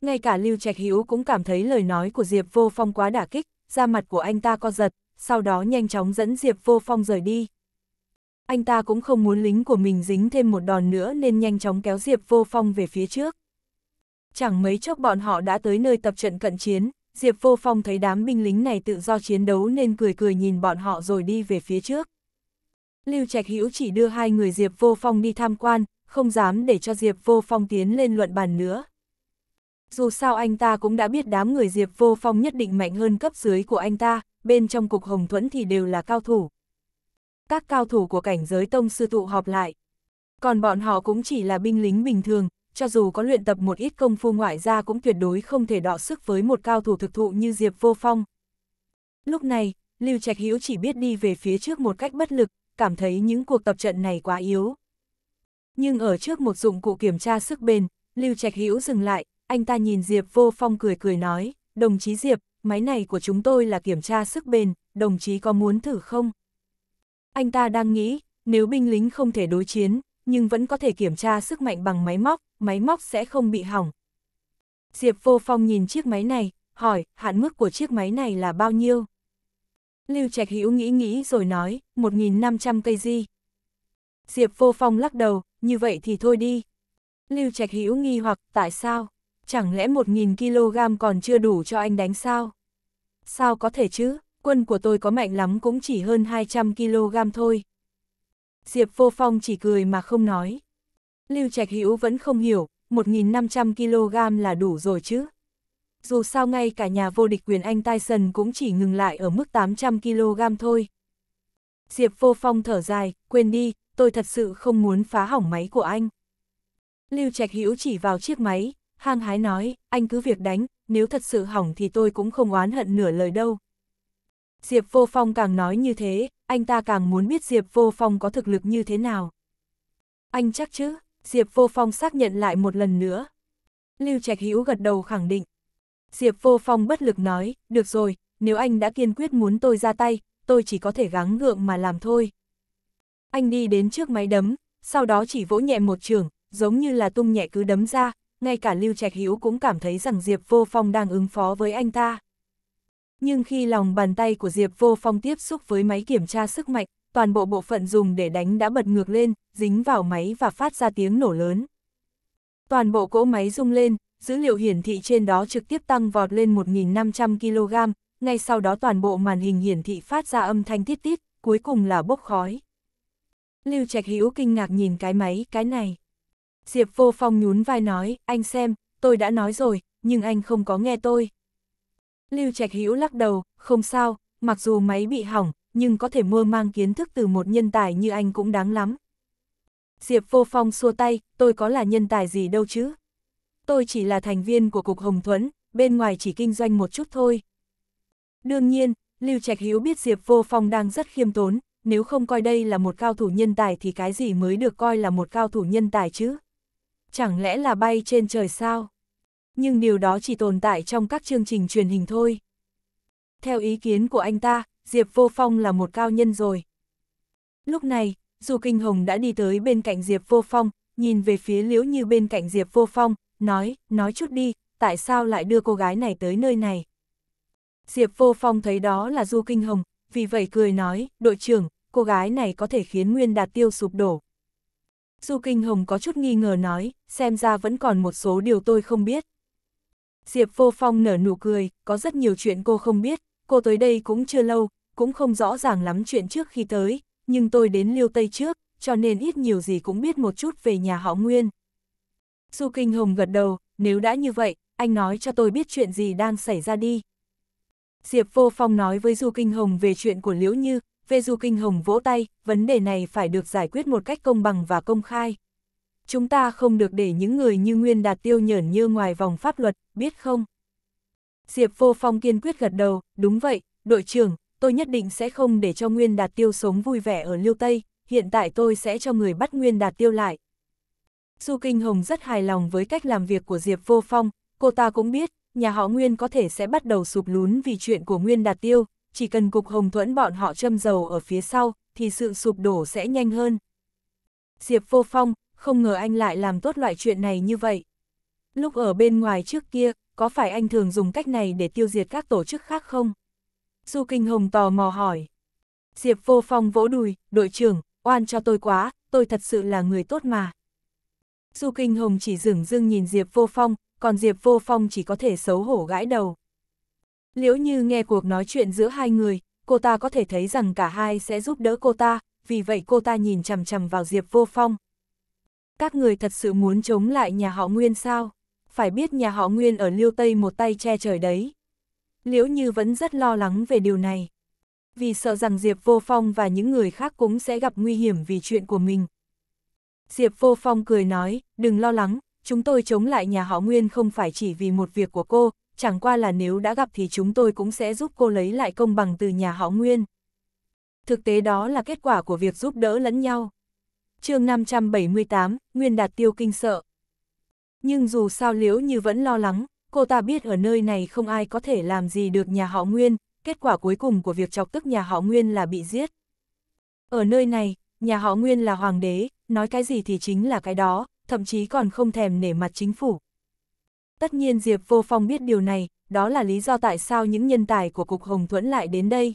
Ngay cả Lưu Trạch Hữu cũng cảm thấy lời nói của Diệp Vô Phong quá đả kích, da mặt của anh ta co giật, sau đó nhanh chóng dẫn Diệp Vô Phong rời đi. Anh ta cũng không muốn lính của mình dính thêm một đòn nữa nên nhanh chóng kéo Diệp Vô Phong về phía trước chẳng mấy chốc bọn họ đã tới nơi tập trận cận chiến, Diệp Vô Phong thấy đám binh lính này tự do chiến đấu nên cười cười nhìn bọn họ rồi đi về phía trước. Lưu Trạch Hữu chỉ đưa hai người Diệp Vô Phong đi tham quan, không dám để cho Diệp Vô Phong tiến lên luận bàn nữa. Dù sao anh ta cũng đã biết đám người Diệp Vô Phong nhất định mạnh hơn cấp dưới của anh ta, bên trong cục Hồng Thuẫn thì đều là cao thủ. Các cao thủ của cảnh giới tông sư tụ họp lại. Còn bọn họ cũng chỉ là binh lính bình thường, cho dù có luyện tập một ít công phu ngoại ra cũng tuyệt đối không thể đọ sức với một cao thủ thực thụ như Diệp Vô Phong. Lúc này, Lưu Trạch Hữu chỉ biết đi về phía trước một cách bất lực, cảm thấy những cuộc tập trận này quá yếu. Nhưng ở trước một dụng cụ kiểm tra sức bền, Lưu Trạch Hữu dừng lại, anh ta nhìn Diệp Vô Phong cười cười nói, đồng chí Diệp, máy này của chúng tôi là kiểm tra sức bền, đồng chí có muốn thử không? Anh ta đang nghĩ, nếu binh lính không thể đối chiến, nhưng vẫn có thể kiểm tra sức mạnh bằng máy móc, máy móc sẽ không bị hỏng. Diệp Vô Phong nhìn chiếc máy này, hỏi, hạn mức của chiếc máy này là bao nhiêu? Lưu Trạch Hữu nghĩ nghĩ rồi nói, 1.500 cây di. Diệp Vô Phong lắc đầu, như vậy thì thôi đi. Lưu Trạch Hữu nghi hoặc, tại sao? Chẳng lẽ 1.000 kg còn chưa đủ cho anh đánh sao? Sao có thể chứ, quân của tôi có mạnh lắm cũng chỉ hơn 200 kg thôi. Diệp Vô Phong chỉ cười mà không nói. Lưu Trạch Hữu vẫn không hiểu, 1.500 kg là đủ rồi chứ. Dù sao ngay cả nhà vô địch quyền anh Tyson cũng chỉ ngừng lại ở mức 800 kg thôi. Diệp vô phong thở dài, quên đi, tôi thật sự không muốn phá hỏng máy của anh. Lưu Trạch Hữu chỉ vào chiếc máy, hang hái nói, anh cứ việc đánh, nếu thật sự hỏng thì tôi cũng không oán hận nửa lời đâu. Diệp Vô Phong càng nói như thế, anh ta càng muốn biết Diệp Vô Phong có thực lực như thế nào. Anh chắc chứ? Diệp Vô Phong xác nhận lại một lần nữa. Lưu Trạch Hữu gật đầu khẳng định. Diệp Vô Phong bất lực nói, được rồi, nếu anh đã kiên quyết muốn tôi ra tay, tôi chỉ có thể gắng gượng mà làm thôi. Anh đi đến trước máy đấm, sau đó chỉ vỗ nhẹ một trường, giống như là tung nhẹ cứ đấm ra, ngay cả Lưu Trạch Hữu cũng cảm thấy rằng Diệp Vô Phong đang ứng phó với anh ta. Nhưng khi lòng bàn tay của Diệp Vô Phong tiếp xúc với máy kiểm tra sức mạnh, toàn bộ bộ phận dùng để đánh đã bật ngược lên, dính vào máy và phát ra tiếng nổ lớn. Toàn bộ cỗ máy rung lên, dữ liệu hiển thị trên đó trực tiếp tăng vọt lên 1.500 kg, ngay sau đó toàn bộ màn hình hiển thị phát ra âm thanh tít tít, cuối cùng là bốc khói. Lưu Trạch Hữu kinh ngạc nhìn cái máy, cái này. Diệp Vô Phong nhún vai nói, anh xem, tôi đã nói rồi, nhưng anh không có nghe tôi. Lưu Trạch Hữu lắc đầu, không sao, mặc dù máy bị hỏng, nhưng có thể mua mang kiến thức từ một nhân tài như anh cũng đáng lắm. Diệp Vô Phong xua tay, tôi có là nhân tài gì đâu chứ. Tôi chỉ là thành viên của Cục Hồng Thuẫn, bên ngoài chỉ kinh doanh một chút thôi. Đương nhiên, Lưu Trạch Hiếu biết Diệp Vô Phong đang rất khiêm tốn, nếu không coi đây là một cao thủ nhân tài thì cái gì mới được coi là một cao thủ nhân tài chứ? Chẳng lẽ là bay trên trời sao? Nhưng điều đó chỉ tồn tại trong các chương trình truyền hình thôi. Theo ý kiến của anh ta, Diệp Vô Phong là một cao nhân rồi. Lúc này, Du Kinh Hồng đã đi tới bên cạnh Diệp Vô Phong, nhìn về phía Liễu Như bên cạnh Diệp Vô Phong, nói, nói chút đi, tại sao lại đưa cô gái này tới nơi này. Diệp Vô Phong thấy đó là Du Kinh Hồng, vì vậy cười nói, đội trưởng, cô gái này có thể khiến Nguyên Đạt Tiêu sụp đổ. Du Kinh Hồng có chút nghi ngờ nói, xem ra vẫn còn một số điều tôi không biết. Diệp Vô Phong nở nụ cười, có rất nhiều chuyện cô không biết, cô tới đây cũng chưa lâu, cũng không rõ ràng lắm chuyện trước khi tới, nhưng tôi đến Liêu Tây trước, cho nên ít nhiều gì cũng biết một chút về nhà họ Nguyên. Du Kinh Hồng gật đầu, nếu đã như vậy, anh nói cho tôi biết chuyện gì đang xảy ra đi. Diệp Vô Phong nói với Du Kinh Hồng về chuyện của Liễu Như, về Du Kinh Hồng vỗ tay, vấn đề này phải được giải quyết một cách công bằng và công khai. Chúng ta không được để những người như Nguyên Đạt Tiêu nhởn như ngoài vòng pháp luật, biết không? Diệp Vô Phong kiên quyết gật đầu, đúng vậy, đội trưởng, tôi nhất định sẽ không để cho Nguyên Đạt Tiêu sống vui vẻ ở Liêu Tây, hiện tại tôi sẽ cho người bắt Nguyên Đạt Tiêu lại. Du Kinh Hồng rất hài lòng với cách làm việc của Diệp Vô Phong, cô ta cũng biết, nhà họ Nguyên có thể sẽ bắt đầu sụp lún vì chuyện của Nguyên Đạt Tiêu, chỉ cần cục hồng thuẫn bọn họ châm dầu ở phía sau, thì sự sụp đổ sẽ nhanh hơn. Diệp Vô Phong, không ngờ anh lại làm tốt loại chuyện này như vậy. Lúc ở bên ngoài trước kia, có phải anh thường dùng cách này để tiêu diệt các tổ chức khác không? Du Kinh Hồng tò mò hỏi. Diệp vô phong vỗ đùi, đội trưởng, oan cho tôi quá, tôi thật sự là người tốt mà. Du Kinh Hồng chỉ dừng dưng nhìn Diệp vô phong, còn Diệp vô phong chỉ có thể xấu hổ gãi đầu. Liễu như nghe cuộc nói chuyện giữa hai người, cô ta có thể thấy rằng cả hai sẽ giúp đỡ cô ta, vì vậy cô ta nhìn chằm chằm vào Diệp vô phong. Các người thật sự muốn chống lại nhà họ Nguyên sao? Phải biết nhà họ Nguyên ở Liêu Tây một tay che trời đấy. Liễu Như vẫn rất lo lắng về điều này. Vì sợ rằng Diệp Vô Phong và những người khác cũng sẽ gặp nguy hiểm vì chuyện của mình. Diệp Vô Phong cười nói, đừng lo lắng, chúng tôi chống lại nhà họ Nguyên không phải chỉ vì một việc của cô, chẳng qua là nếu đã gặp thì chúng tôi cũng sẽ giúp cô lấy lại công bằng từ nhà họ Nguyên. Thực tế đó là kết quả của việc giúp đỡ lẫn nhau. chương 578, Nguyên đạt tiêu kinh sợ. Nhưng dù sao liễu như vẫn lo lắng, Cô ta biết ở nơi này không ai có thể làm gì được nhà họ Nguyên, kết quả cuối cùng của việc chọc tức nhà họ Nguyên là bị giết. Ở nơi này, nhà họ Nguyên là hoàng đế, nói cái gì thì chính là cái đó, thậm chí còn không thèm nể mặt chính phủ. Tất nhiên Diệp Vô Phong biết điều này, đó là lý do tại sao những nhân tài của Cục Hồng Thuẫn lại đến đây.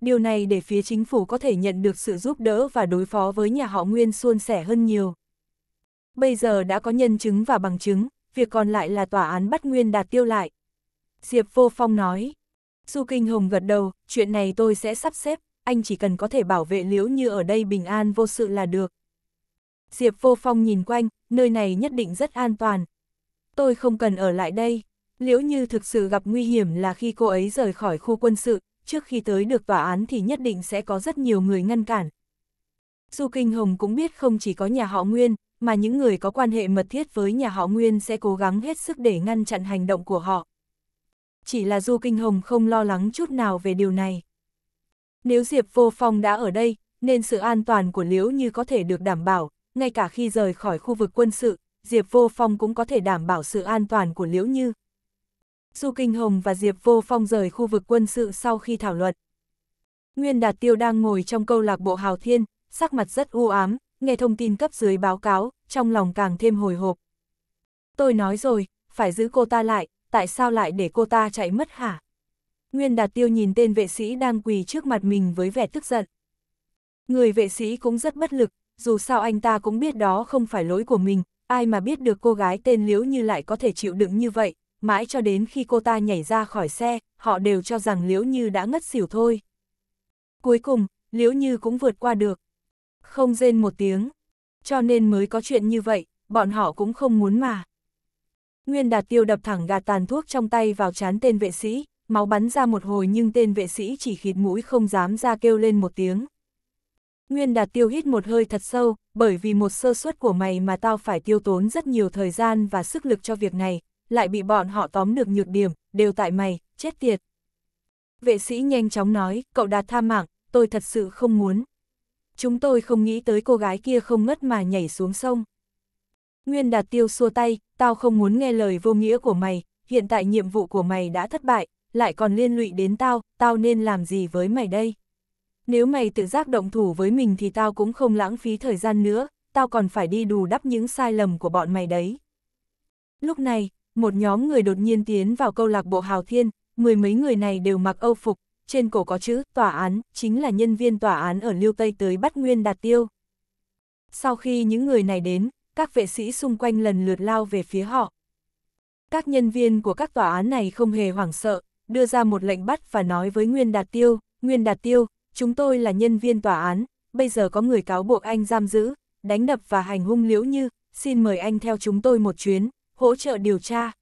Điều này để phía chính phủ có thể nhận được sự giúp đỡ và đối phó với nhà họ Nguyên suôn sẻ hơn nhiều. Bây giờ đã có nhân chứng và bằng chứng, việc còn lại là tòa án bắt Nguyên Đạt tiêu lại. Diệp Vô Phong nói, Du Kinh Hồng gật đầu, chuyện này tôi sẽ sắp xếp, anh chỉ cần có thể bảo vệ liễu như ở đây bình an vô sự là được. Diệp Vô Phong nhìn quanh, nơi này nhất định rất an toàn. Tôi không cần ở lại đây. Liễu như thực sự gặp nguy hiểm là khi cô ấy rời khỏi khu quân sự, trước khi tới được tòa án thì nhất định sẽ có rất nhiều người ngăn cản. Du Kinh Hồng cũng biết không chỉ có nhà họ Nguyên, mà những người có quan hệ mật thiết với nhà họ Nguyên sẽ cố gắng hết sức để ngăn chặn hành động của họ. Chỉ là Du Kinh Hồng không lo lắng chút nào về điều này. Nếu Diệp Vô Phong đã ở đây, nên sự an toàn của Liễu Như có thể được đảm bảo, ngay cả khi rời khỏi khu vực quân sự, Diệp Vô Phong cũng có thể đảm bảo sự an toàn của Liễu Như. Du Kinh Hồng và Diệp Vô Phong rời khu vực quân sự sau khi thảo luận. Nguyên Đạt Tiêu đang ngồi trong câu lạc bộ Hào Thiên, sắc mặt rất u ám, nghe thông tin cấp dưới báo cáo, trong lòng càng thêm hồi hộp. Tôi nói rồi, phải giữ cô ta lại, tại sao lại để cô ta chạy mất hả? Nguyên Đạt Tiêu nhìn tên vệ sĩ đang quỳ trước mặt mình với vẻ tức giận. Người vệ sĩ cũng rất bất lực, dù sao anh ta cũng biết đó không phải lỗi của mình, ai mà biết được cô gái tên Liễu Như lại có thể chịu đựng như vậy, mãi cho đến khi cô ta nhảy ra khỏi xe, họ đều cho rằng Liễu Như đã ngất xỉu thôi. Cuối cùng, Liễu Như cũng vượt qua được, không rên một tiếng. Cho nên mới có chuyện như vậy, bọn họ cũng không muốn mà. Nguyên đạt tiêu đập thẳng gạt tàn thuốc trong tay vào chán tên vệ sĩ, máu bắn ra một hồi nhưng tên vệ sĩ chỉ khịt mũi không dám ra kêu lên một tiếng. Nguyên đạt tiêu hít một hơi thật sâu, bởi vì một sơ suất của mày mà tao phải tiêu tốn rất nhiều thời gian và sức lực cho việc này, lại bị bọn họ tóm được nhược điểm, đều tại mày, chết tiệt. Vệ sĩ nhanh chóng nói, cậu đạt tha mạng, tôi thật sự không muốn. Chúng tôi không nghĩ tới cô gái kia không ngất mà nhảy xuống sông. Nguyên Đạt Tiêu xua tay, tao không muốn nghe lời vô nghĩa của mày, hiện tại nhiệm vụ của mày đã thất bại, lại còn liên lụy đến tao, tao nên làm gì với mày đây? Nếu mày tự giác động thủ với mình thì tao cũng không lãng phí thời gian nữa, tao còn phải đi đù đắp những sai lầm của bọn mày đấy. Lúc này, một nhóm người đột nhiên tiến vào câu lạc bộ Hào Thiên, mười mấy người này đều mặc âu phục, trên cổ có chữ tòa án, chính là nhân viên tòa án ở Liêu Tây tới bắt Nguyên Đạt Tiêu. Sau khi những người này đến, các vệ sĩ xung quanh lần lượt lao về phía họ. Các nhân viên của các tòa án này không hề hoảng sợ, đưa ra một lệnh bắt và nói với Nguyên Đạt Tiêu, Nguyên Đạt Tiêu, chúng tôi là nhân viên tòa án, bây giờ có người cáo buộc anh giam giữ, đánh đập và hành hung liễu như, xin mời anh theo chúng tôi một chuyến, hỗ trợ điều tra.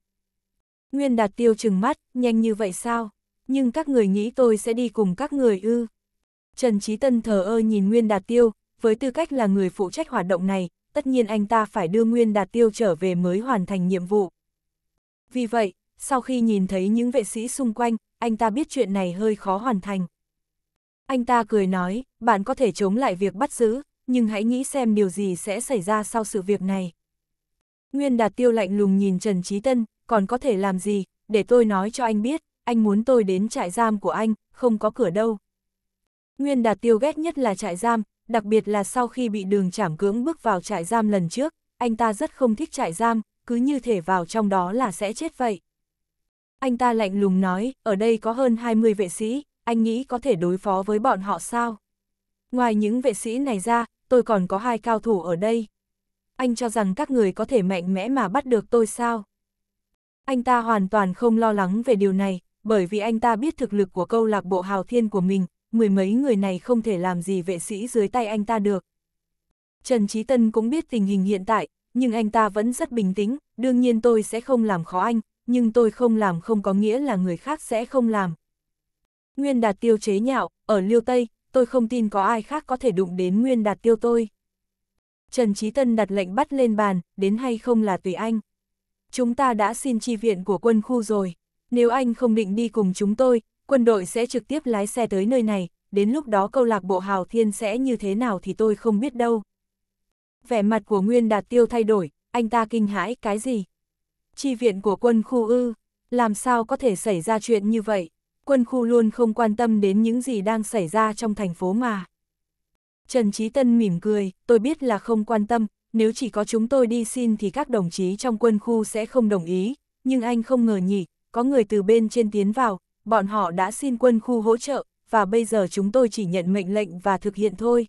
Nguyên Đạt Tiêu trừng mắt, nhanh như vậy sao? nhưng các người nghĩ tôi sẽ đi cùng các người ư. Trần Trí Tân thờ ơ nhìn Nguyên Đạt Tiêu, với tư cách là người phụ trách hoạt động này, tất nhiên anh ta phải đưa Nguyên Đạt Tiêu trở về mới hoàn thành nhiệm vụ. Vì vậy, sau khi nhìn thấy những vệ sĩ xung quanh, anh ta biết chuyện này hơi khó hoàn thành. Anh ta cười nói, bạn có thể chống lại việc bắt giữ, nhưng hãy nghĩ xem điều gì sẽ xảy ra sau sự việc này. Nguyên Đạt Tiêu lạnh lùng nhìn Trần Trí Tân, còn có thể làm gì, để tôi nói cho anh biết, anh muốn tôi đến trại giam của anh, không có cửa đâu. Nguyên Đạt Tiêu ghét nhất là trại giam, đặc biệt là sau khi bị đường trảm cưỡng bước vào trại giam lần trước, anh ta rất không thích trại giam, cứ như thể vào trong đó là sẽ chết vậy. Anh ta lạnh lùng nói, ở đây có hơn 20 vệ sĩ, anh nghĩ có thể đối phó với bọn họ sao? Ngoài những vệ sĩ này ra, tôi còn có hai cao thủ ở đây. Anh cho rằng các người có thể mạnh mẽ mà bắt được tôi sao? Anh ta hoàn toàn không lo lắng về điều này, bởi vì anh ta biết thực lực của câu lạc bộ hào thiên của mình, mười mấy người này không thể làm gì vệ sĩ dưới tay anh ta được. Trần Trí Tân cũng biết tình hình hiện tại, nhưng anh ta vẫn rất bình tĩnh, đương nhiên tôi sẽ không làm khó anh, nhưng tôi không làm không có nghĩa là người khác sẽ không làm. Nguyên đạt tiêu chế nhạo, ở Liêu Tây, tôi không tin có ai khác có thể đụng đến Nguyên đạt tiêu tôi. Trần Trí Tân đặt lệnh bắt lên bàn, đến hay không là tùy anh. Chúng ta đã xin chi viện của quân khu rồi nếu anh không định đi cùng chúng tôi, quân đội sẽ trực tiếp lái xe tới nơi này, đến lúc đó câu lạc bộ Hào Thiên sẽ như thế nào thì tôi không biết đâu. Vẻ mặt của Nguyên Đạt Tiêu thay đổi, anh ta kinh hãi cái gì? Chi viện của quân khu ư, làm sao có thể xảy ra chuyện như vậy? Quân khu luôn không quan tâm đến những gì đang xảy ra trong thành phố mà. Trần Trí Tân mỉm cười, tôi biết là không quan tâm, nếu chỉ có chúng tôi đi xin thì các đồng chí trong quân khu sẽ không đồng ý, nhưng anh không ngờ nhỉ, có người từ bên trên tiến vào, bọn họ đã xin quân khu hỗ trợ, và bây giờ chúng tôi chỉ nhận mệnh lệnh và thực hiện thôi.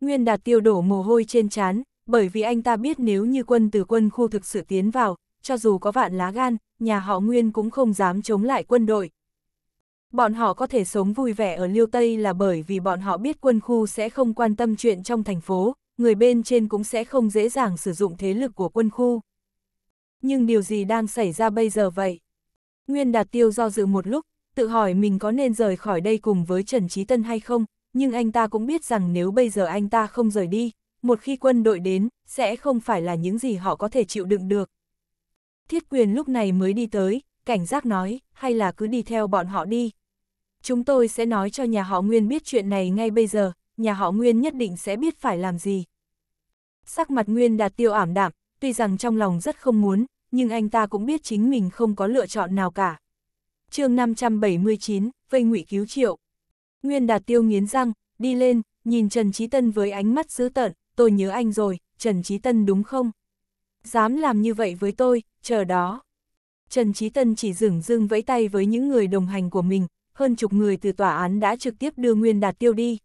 Nguyên Đạt tiêu đổ mồ hôi trên chán, bởi vì anh ta biết nếu như quân từ quân khu thực sự tiến vào, cho dù có vạn lá gan, nhà họ Nguyên cũng không dám chống lại quân đội. Bọn họ có thể sống vui vẻ ở Liêu Tây là bởi vì bọn họ biết quân khu sẽ không quan tâm chuyện trong thành phố, người bên trên cũng sẽ không dễ dàng sử dụng thế lực của quân khu. Nhưng điều gì đang xảy ra bây giờ vậy? Nguyên Đạt Tiêu do dự một lúc, tự hỏi mình có nên rời khỏi đây cùng với Trần Trí Tân hay không, nhưng anh ta cũng biết rằng nếu bây giờ anh ta không rời đi, một khi quân đội đến, sẽ không phải là những gì họ có thể chịu đựng được. Thiết quyền lúc này mới đi tới, cảnh giác nói, hay là cứ đi theo bọn họ đi. Chúng tôi sẽ nói cho nhà họ Nguyên biết chuyện này ngay bây giờ, nhà họ Nguyên nhất định sẽ biết phải làm gì. Sắc mặt Nguyên đạt tiêu ảm đạm, tuy rằng trong lòng rất không muốn, nhưng anh ta cũng biết chính mình không có lựa chọn nào cả. chương 579, vây ngụy cứu triệu. Nguyên đạt tiêu nghiến răng, đi lên, nhìn Trần Trí Tân với ánh mắt dữ tận tôi nhớ anh rồi, Trần Trí Tân đúng không? Dám làm như vậy với tôi, chờ đó. Trần Trí Tân chỉ dửng dưng vẫy tay với những người đồng hành của mình, hơn chục người từ tòa án đã trực tiếp đưa Nguyên Đạt Tiêu đi.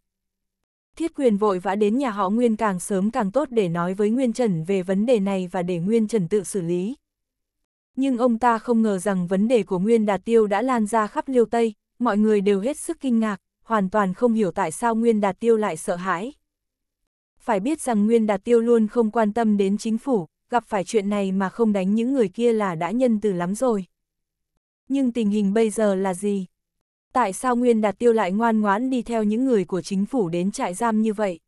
Thiết quyền vội vã đến nhà họ Nguyên càng sớm càng tốt để nói với Nguyên Trần về vấn đề này và để Nguyên Trần tự xử lý nhưng ông ta không ngờ rằng vấn đề của Nguyên Đạt Tiêu đã lan ra khắp liêu Tây, mọi người đều hết sức kinh ngạc, hoàn toàn không hiểu tại sao Nguyên Đạt Tiêu lại sợ hãi. Phải biết rằng Nguyên Đạt Tiêu luôn không quan tâm đến chính phủ, gặp phải chuyện này mà không đánh những người kia là đã nhân từ lắm rồi. Nhưng tình hình bây giờ là gì? Tại sao Nguyên Đạt Tiêu lại ngoan ngoãn đi theo những người của chính phủ đến trại giam như vậy?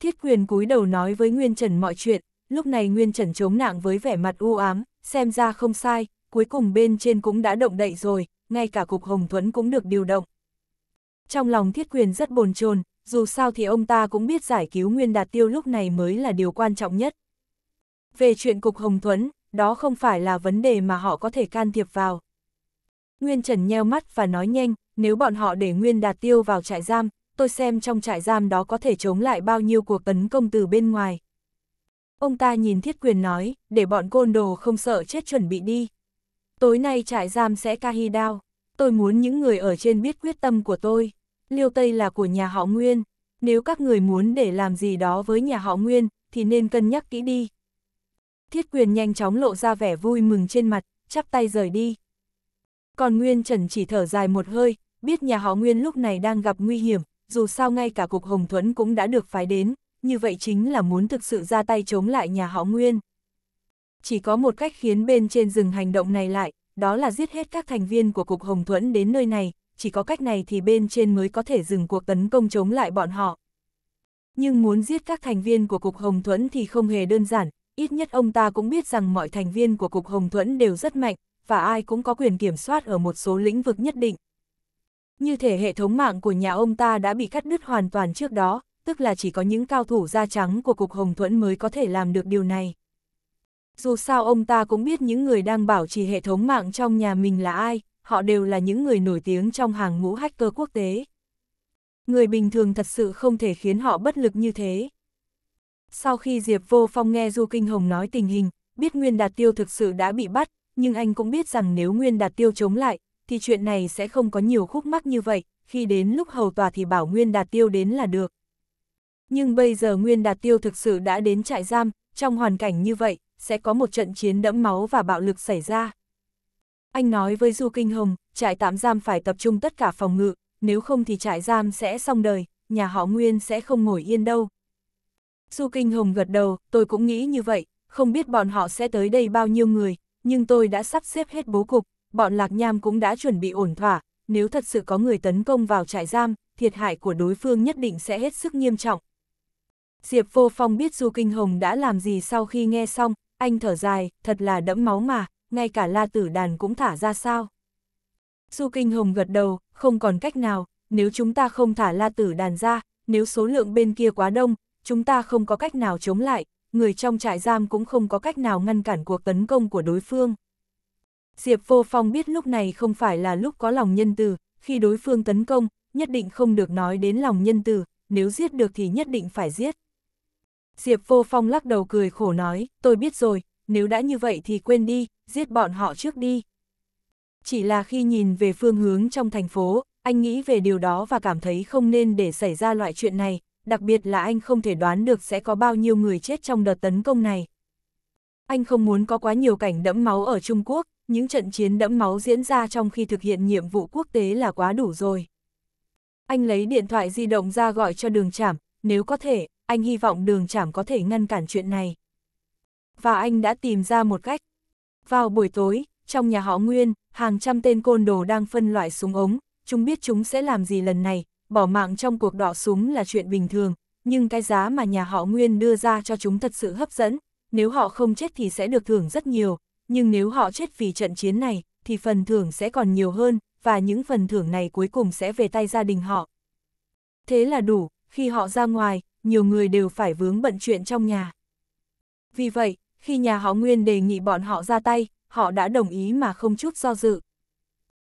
Thiết quyền cúi đầu nói với Nguyên Trần mọi chuyện, lúc này Nguyên Trần chống nạng với vẻ mặt u ám, xem ra không sai, cuối cùng bên trên cũng đã động đậy rồi, ngay cả cục hồng thuẫn cũng được điều động. Trong lòng thiết quyền rất bồn chồn dù sao thì ông ta cũng biết giải cứu Nguyên Đạt Tiêu lúc này mới là điều quan trọng nhất. Về chuyện cục hồng thuẫn, đó không phải là vấn đề mà họ có thể can thiệp vào. Nguyên Trần nheo mắt và nói nhanh, nếu bọn họ để Nguyên Đạt Tiêu vào trại giam, tôi xem trong trại giam đó có thể chống lại bao nhiêu cuộc tấn công từ bên ngoài. Ông ta nhìn thiết quyền nói, để bọn côn đồ không sợ chết chuẩn bị đi. Tối nay trại giam sẽ ca hy đao, tôi muốn những người ở trên biết quyết tâm của tôi. Liêu Tây là của nhà họ Nguyên, nếu các người muốn để làm gì đó với nhà họ Nguyên, thì nên cân nhắc kỹ đi. Thiết quyền nhanh chóng lộ ra vẻ vui mừng trên mặt, chắp tay rời đi. Còn Nguyên Trần chỉ thở dài một hơi, biết nhà họ Nguyên lúc này đang gặp nguy hiểm, dù sao ngay cả cục Hồng Thuẫn cũng đã được phái đến, như vậy chính là muốn thực sự ra tay chống lại nhà họ Nguyên. Chỉ có một cách khiến bên trên rừng hành động này lại, đó là giết hết các thành viên của Cục Hồng Thuẫn đến nơi này, chỉ có cách này thì bên trên mới có thể dừng cuộc tấn công chống lại bọn họ. Nhưng muốn giết các thành viên của Cục Hồng Thuẫn thì không hề đơn giản, ít nhất ông ta cũng biết rằng mọi thành viên của Cục Hồng Thuẫn đều rất mạnh, và ai cũng có quyền kiểm soát ở một số lĩnh vực nhất định. Như thể hệ thống mạng của nhà ông ta đã bị cắt đứt hoàn toàn trước đó, tức là chỉ có những cao thủ da trắng của Cục Hồng Thuẫn mới có thể làm được điều này. Dù sao ông ta cũng biết những người đang bảo trì hệ thống mạng trong nhà mình là ai, họ đều là những người nổi tiếng trong hàng ngũ hacker quốc tế. Người bình thường thật sự không thể khiến họ bất lực như thế. Sau khi Diệp Vô Phong nghe Du Kinh Hồng nói tình hình, biết Nguyên Đạt Tiêu thực sự đã bị bắt, nhưng anh cũng biết rằng nếu Nguyên Đạt Tiêu chống lại, thì chuyện này sẽ không có nhiều khúc mắc như vậy, khi đến lúc hầu tòa thì bảo Nguyên Đạt Tiêu đến là được. Nhưng bây giờ Nguyên Đạt Tiêu thực sự đã đến trại giam, trong hoàn cảnh như vậy, sẽ có một trận chiến đẫm máu và bạo lực xảy ra. Anh nói với Du Kinh Hồng, trại tạm giam phải tập trung tất cả phòng ngự, nếu không thì trại giam sẽ xong đời, nhà họ Nguyên sẽ không ngồi yên đâu. Du Kinh Hồng gật đầu, tôi cũng nghĩ như vậy, không biết bọn họ sẽ tới đây bao nhiêu người, nhưng tôi đã sắp xếp hết bố cục, bọn Lạc Nham cũng đã chuẩn bị ổn thỏa, nếu thật sự có người tấn công vào trại giam, thiệt hại của đối phương nhất định sẽ hết sức nghiêm trọng, Diệp Vô Phong biết Du Kinh Hồng đã làm gì sau khi nghe xong, anh thở dài, thật là đẫm máu mà, ngay cả la tử đàn cũng thả ra sao. Du Kinh Hồng gật đầu, không còn cách nào, nếu chúng ta không thả la tử đàn ra, nếu số lượng bên kia quá đông, chúng ta không có cách nào chống lại, người trong trại giam cũng không có cách nào ngăn cản cuộc tấn công của đối phương. Diệp Vô Phong biết lúc này không phải là lúc có lòng nhân từ, khi đối phương tấn công, nhất định không được nói đến lòng nhân từ, nếu giết được thì nhất định phải giết. Diệp Vô Phong lắc đầu cười khổ nói, tôi biết rồi, nếu đã như vậy thì quên đi, giết bọn họ trước đi. Chỉ là khi nhìn về phương hướng trong thành phố, anh nghĩ về điều đó và cảm thấy không nên để xảy ra loại chuyện này, đặc biệt là anh không thể đoán được sẽ có bao nhiêu người chết trong đợt tấn công này. Anh không muốn có quá nhiều cảnh đẫm máu ở Trung Quốc, những trận chiến đẫm máu diễn ra trong khi thực hiện nhiệm vụ quốc tế là quá đủ rồi. Anh lấy điện thoại di động ra gọi cho đường trảm, nếu có thể, anh hy vọng đường chảm có thể ngăn cản chuyện này. Và anh đã tìm ra một cách. Vào buổi tối, trong nhà họ Nguyên, hàng trăm tên côn đồ đang phân loại súng ống, chúng biết chúng sẽ làm gì lần này, bỏ mạng trong cuộc đọ súng là chuyện bình thường, nhưng cái giá mà nhà họ Nguyên đưa ra cho chúng thật sự hấp dẫn, nếu họ không chết thì sẽ được thưởng rất nhiều, nhưng nếu họ chết vì trận chiến này, thì phần thưởng sẽ còn nhiều hơn, và những phần thưởng này cuối cùng sẽ về tay gia đình họ. Thế là đủ, khi họ ra ngoài, nhiều người đều phải vướng bận chuyện trong nhà. Vì vậy, khi nhà họ Nguyên đề nghị bọn họ ra tay, họ đã đồng ý mà không chút do dự.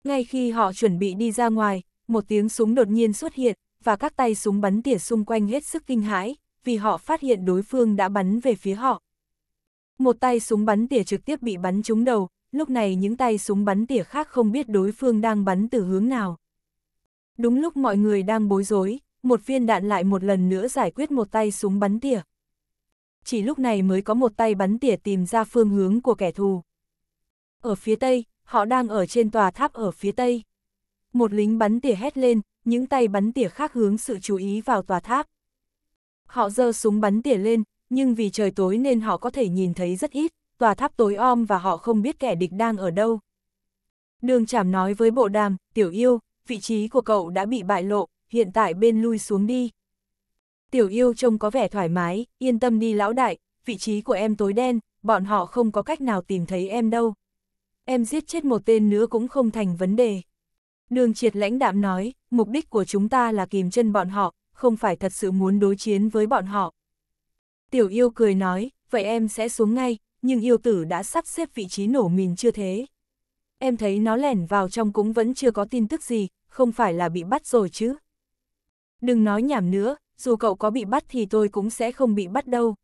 Ngay khi họ chuẩn bị đi ra ngoài, một tiếng súng đột nhiên xuất hiện, và các tay súng bắn tỉa xung quanh hết sức kinh hãi, vì họ phát hiện đối phương đã bắn về phía họ. Một tay súng bắn tỉa trực tiếp bị bắn trúng đầu, lúc này những tay súng bắn tỉa khác không biết đối phương đang bắn từ hướng nào. Đúng lúc mọi người đang bối rối, một viên đạn lại một lần nữa giải quyết một tay súng bắn tỉa. Chỉ lúc này mới có một tay bắn tỉa tìm ra phương hướng của kẻ thù. Ở phía tây, họ đang ở trên tòa tháp ở phía tây. Một lính bắn tỉa hét lên, những tay bắn tỉa khác hướng sự chú ý vào tòa tháp. Họ giơ súng bắn tỉa lên, nhưng vì trời tối nên họ có thể nhìn thấy rất ít, tòa tháp tối om và họ không biết kẻ địch đang ở đâu. Đường Trảm nói với bộ đàm, tiểu yêu, vị trí của cậu đã bị bại lộ, hiện tại bên lui xuống đi. Tiểu yêu trông có vẻ thoải mái, yên tâm đi lão đại, vị trí của em tối đen, bọn họ không có cách nào tìm thấy em đâu. Em giết chết một tên nữa cũng không thành vấn đề. Đường triệt lãnh đạm nói, mục đích của chúng ta là kìm chân bọn họ, không phải thật sự muốn đối chiến với bọn họ. Tiểu yêu cười nói, vậy em sẽ xuống ngay, nhưng yêu tử đã sắp xếp vị trí nổ mìn chưa thế. Em thấy nó lẻn vào trong cũng vẫn chưa có tin tức gì, không phải là bị bắt rồi chứ. Đừng nói nhảm nữa, dù cậu có bị bắt thì tôi cũng sẽ không bị bắt đâu.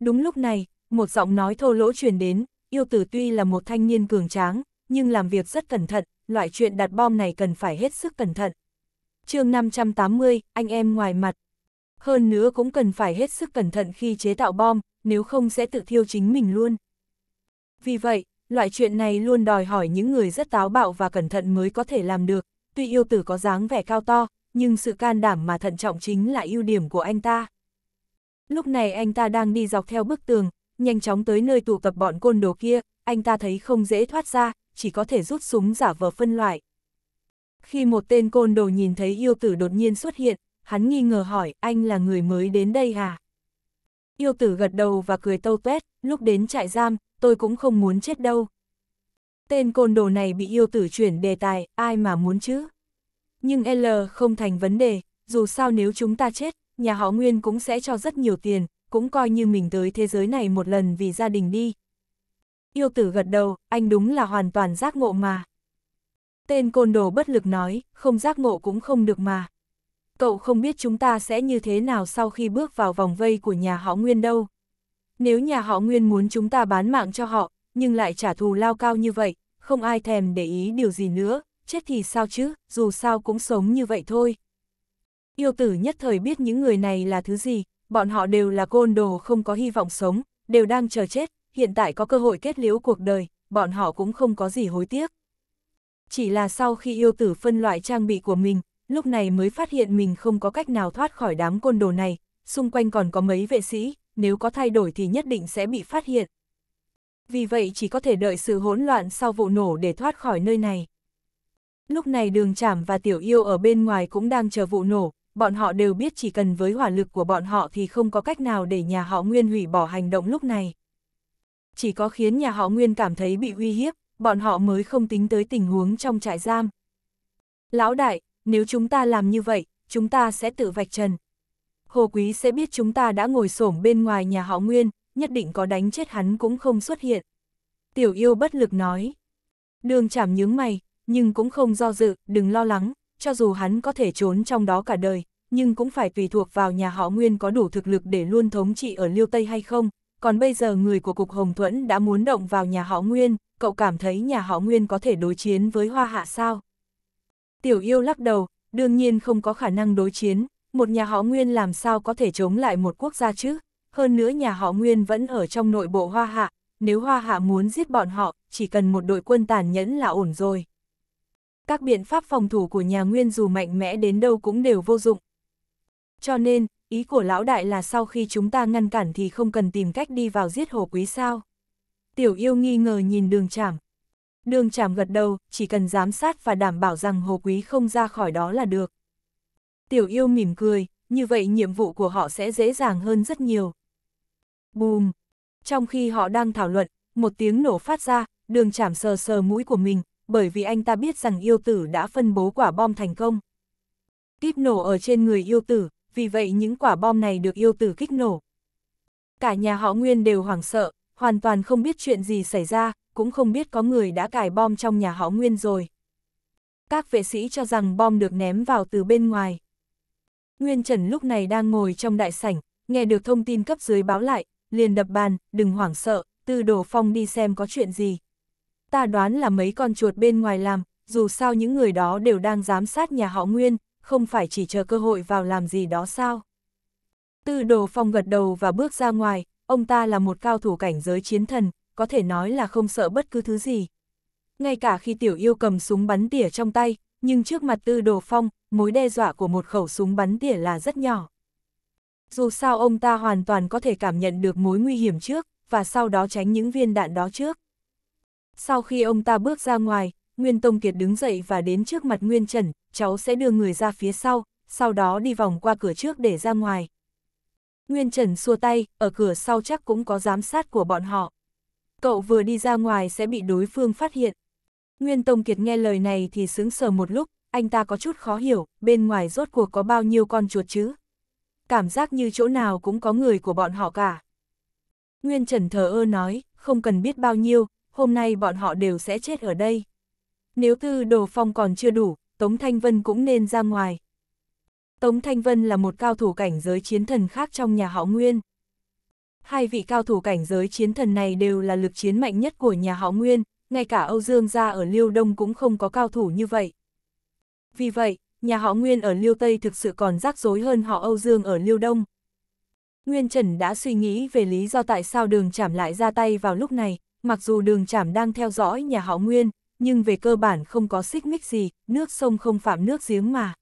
Đúng lúc này, một giọng nói thô lỗ truyền đến, yêu tử tuy là một thanh niên cường tráng, nhưng làm việc rất cẩn thận, loại chuyện đặt bom này cần phải hết sức cẩn thận. chương 580, anh em ngoài mặt. Hơn nữa cũng cần phải hết sức cẩn thận khi chế tạo bom, nếu không sẽ tự thiêu chính mình luôn. Vì vậy, loại chuyện này luôn đòi hỏi những người rất táo bạo và cẩn thận mới có thể làm được, tuy yêu tử có dáng vẻ cao to, nhưng sự can đảm mà thận trọng chính là ưu điểm của anh ta. Lúc này anh ta đang đi dọc theo bức tường, nhanh chóng tới nơi tụ tập bọn côn đồ kia, anh ta thấy không dễ thoát ra, chỉ có thể rút súng giả vờ phân loại. Khi một tên côn đồ nhìn thấy yêu tử đột nhiên xuất hiện, hắn nghi ngờ hỏi anh là người mới đến đây à? Yêu tử gật đầu và cười tâu tuét, lúc đến trại giam, tôi cũng không muốn chết đâu. Tên côn đồ này bị yêu tử chuyển đề tài, ai mà muốn chứ? nhưng L không thành vấn đề, dù sao nếu chúng ta chết, nhà họ Nguyên cũng sẽ cho rất nhiều tiền, cũng coi như mình tới thế giới này một lần vì gia đình đi. Yêu tử gật đầu, anh đúng là hoàn toàn giác ngộ mà. Tên côn đồ bất lực nói, không giác ngộ cũng không được mà. Cậu không biết chúng ta sẽ như thế nào sau khi bước vào vòng vây của nhà họ Nguyên đâu. Nếu nhà họ Nguyên muốn chúng ta bán mạng cho họ, nhưng lại trả thù lao cao như vậy, không ai thèm để ý điều gì nữa, chết thì sao chứ, dù sao cũng sống như vậy thôi. Yêu tử nhất thời biết những người này là thứ gì, bọn họ đều là côn đồ không có hy vọng sống, đều đang chờ chết, hiện tại có cơ hội kết liễu cuộc đời, bọn họ cũng không có gì hối tiếc. Chỉ là sau khi yêu tử phân loại trang bị của mình, lúc này mới phát hiện mình không có cách nào thoát khỏi đám côn đồ này, xung quanh còn có mấy vệ sĩ, nếu có thay đổi thì nhất định sẽ bị phát hiện. Vì vậy chỉ có thể đợi sự hỗn loạn sau vụ nổ để thoát khỏi nơi này. Lúc này đường chảm và tiểu yêu ở bên ngoài cũng đang chờ vụ nổ, bọn họ đều biết chỉ cần với hỏa lực của bọn họ thì không có cách nào để nhà họ Nguyên hủy bỏ hành động lúc này. Chỉ có khiến nhà họ Nguyên cảm thấy bị uy hiếp, bọn họ mới không tính tới tình huống trong trại giam. Lão đại, nếu chúng ta làm như vậy, chúng ta sẽ tự vạch trần. Hồ Quý sẽ biết chúng ta đã ngồi xổm bên ngoài nhà họ Nguyên, nhất định có đánh chết hắn cũng không xuất hiện. Tiểu yêu bất lực nói. Đường chảm nhướng mày, nhưng cũng không do dự, đừng lo lắng, cho dù hắn có thể trốn trong đó cả đời, nhưng cũng phải tùy thuộc vào nhà họ Nguyên có đủ thực lực để luôn thống trị ở Liêu Tây hay không, còn bây giờ người của Cục Hồng Thuẫn đã muốn động vào nhà họ Nguyên, cậu cảm thấy nhà họ Nguyên có thể đối chiến với Hoa Hạ sao? Tiểu yêu lắc đầu, đương nhiên không có khả năng đối chiến, một nhà họ Nguyên làm sao có thể chống lại một quốc gia chứ? Hơn nữa nhà họ Nguyên vẫn ở trong nội bộ Hoa Hạ, nếu Hoa Hạ muốn giết bọn họ, chỉ cần một đội quân tàn nhẫn là ổn rồi các biện pháp phòng thủ của nhà Nguyên dù mạnh mẽ đến đâu cũng đều vô dụng. Cho nên, ý của lão đại là sau khi chúng ta ngăn cản thì không cần tìm cách đi vào giết hồ quý sao. Tiểu yêu nghi ngờ nhìn đường chảm. Đường chảm gật đầu, chỉ cần giám sát và đảm bảo rằng hồ quý không ra khỏi đó là được. Tiểu yêu mỉm cười, như vậy nhiệm vụ của họ sẽ dễ dàng hơn rất nhiều. Bùm! Trong khi họ đang thảo luận, một tiếng nổ phát ra, đường chảm sờ sờ mũi của mình, bởi vì anh ta biết rằng yêu tử đã phân bố quả bom thành công. Kíp nổ ở trên người yêu tử, vì vậy những quả bom này được yêu tử kích nổ. Cả nhà họ Nguyên đều hoảng sợ, hoàn toàn không biết chuyện gì xảy ra, cũng không biết có người đã cài bom trong nhà họ Nguyên rồi. Các vệ sĩ cho rằng bom được ném vào từ bên ngoài. Nguyên Trần lúc này đang ngồi trong đại sảnh, nghe được thông tin cấp dưới báo lại, liền đập bàn, đừng hoảng sợ, từ đổ Phong đi xem có chuyện gì ta đoán là mấy con chuột bên ngoài làm, dù sao những người đó đều đang giám sát nhà họ Nguyên, không phải chỉ chờ cơ hội vào làm gì đó sao. Tư đồ phong gật đầu và bước ra ngoài, ông ta là một cao thủ cảnh giới chiến thần, có thể nói là không sợ bất cứ thứ gì. Ngay cả khi tiểu yêu cầm súng bắn tỉa trong tay, nhưng trước mặt tư đồ phong, mối đe dọa của một khẩu súng bắn tỉa là rất nhỏ. Dù sao ông ta hoàn toàn có thể cảm nhận được mối nguy hiểm trước, và sau đó tránh những viên đạn đó trước. Sau khi ông ta bước ra ngoài, Nguyên Tông Kiệt đứng dậy và đến trước mặt Nguyên Trần, cháu sẽ đưa người ra phía sau, sau đó đi vòng qua cửa trước để ra ngoài. Nguyên Trần xua tay, ở cửa sau chắc cũng có giám sát của bọn họ. Cậu vừa đi ra ngoài sẽ bị đối phương phát hiện. Nguyên Tông Kiệt nghe lời này thì sững sờ một lúc, anh ta có chút khó hiểu, bên ngoài rốt cuộc có bao nhiêu con chuột chứ? Cảm giác như chỗ nào cũng có người của bọn họ cả. Nguyên Trần thờ ơ nói, không cần biết bao nhiêu, hôm nay bọn họ đều sẽ chết ở đây. Nếu tư đồ phong còn chưa đủ, Tống Thanh Vân cũng nên ra ngoài. Tống Thanh Vân là một cao thủ cảnh giới chiến thần khác trong nhà họ Nguyên. Hai vị cao thủ cảnh giới chiến thần này đều là lực chiến mạnh nhất của nhà họ Nguyên, ngay cả Âu Dương gia ở Liêu Đông cũng không có cao thủ như vậy. Vì vậy, nhà họ Nguyên ở Liêu Tây thực sự còn rắc rối hơn họ Âu Dương ở Liêu Đông. Nguyên Trần đã suy nghĩ về lý do tại sao đường chảm lại ra tay vào lúc này, mặc dù đường trảm đang theo dõi nhà họ Nguyên, nhưng về cơ bản không có xích mích gì, nước sông không phạm nước giếng mà.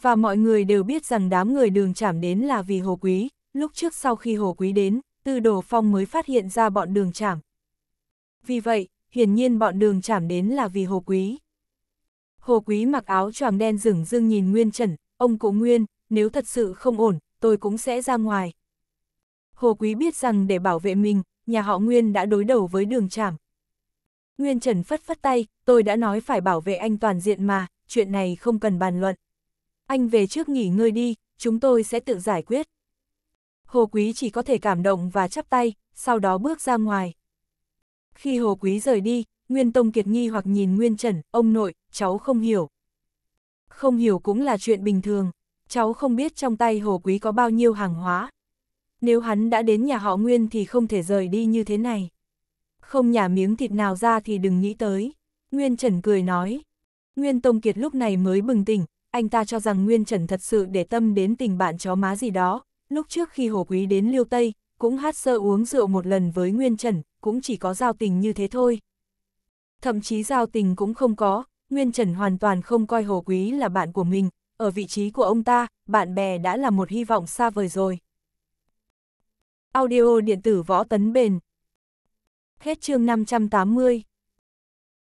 Và mọi người đều biết rằng đám người đường trảm đến là vì Hồ Quý, lúc trước sau khi Hồ Quý đến, Tư Đồ Phong mới phát hiện ra bọn đường trảm. Vì vậy, hiển nhiên bọn đường trảm đến là vì Hồ Quý. Hồ Quý mặc áo choàng đen rừng rưng nhìn Nguyên Trần, ông cụ Nguyên, nếu thật sự không ổn, tôi cũng sẽ ra ngoài. Hồ Quý biết rằng để bảo vệ mình, nhà họ Nguyên đã đối đầu với đường trảm. Nguyên Trần phất phất tay, tôi đã nói phải bảo vệ anh toàn diện mà, chuyện này không cần bàn luận. Anh về trước nghỉ ngơi đi, chúng tôi sẽ tự giải quyết. Hồ Quý chỉ có thể cảm động và chắp tay, sau đó bước ra ngoài. Khi Hồ Quý rời đi, Nguyên Tông Kiệt nghi hoặc nhìn Nguyên Trần, ông nội, cháu không hiểu. Không hiểu cũng là chuyện bình thường, cháu không biết trong tay Hồ Quý có bao nhiêu hàng hóa, nếu hắn đã đến nhà họ Nguyên thì không thể rời đi như thế này. Không nhả miếng thịt nào ra thì đừng nghĩ tới. Nguyên Trần cười nói. Nguyên Tông Kiệt lúc này mới bừng tỉnh, anh ta cho rằng Nguyên Trần thật sự để tâm đến tình bạn chó má gì đó. Lúc trước khi Hồ Quý đến Liêu Tây, cũng hát sơ uống rượu một lần với Nguyên Trần, cũng chỉ có giao tình như thế thôi. Thậm chí giao tình cũng không có, Nguyên Trần hoàn toàn không coi Hồ Quý là bạn của mình, ở vị trí của ông ta, bạn bè đã là một hy vọng xa vời rồi. Audio điện tử võ tấn bền. Hết chương 580.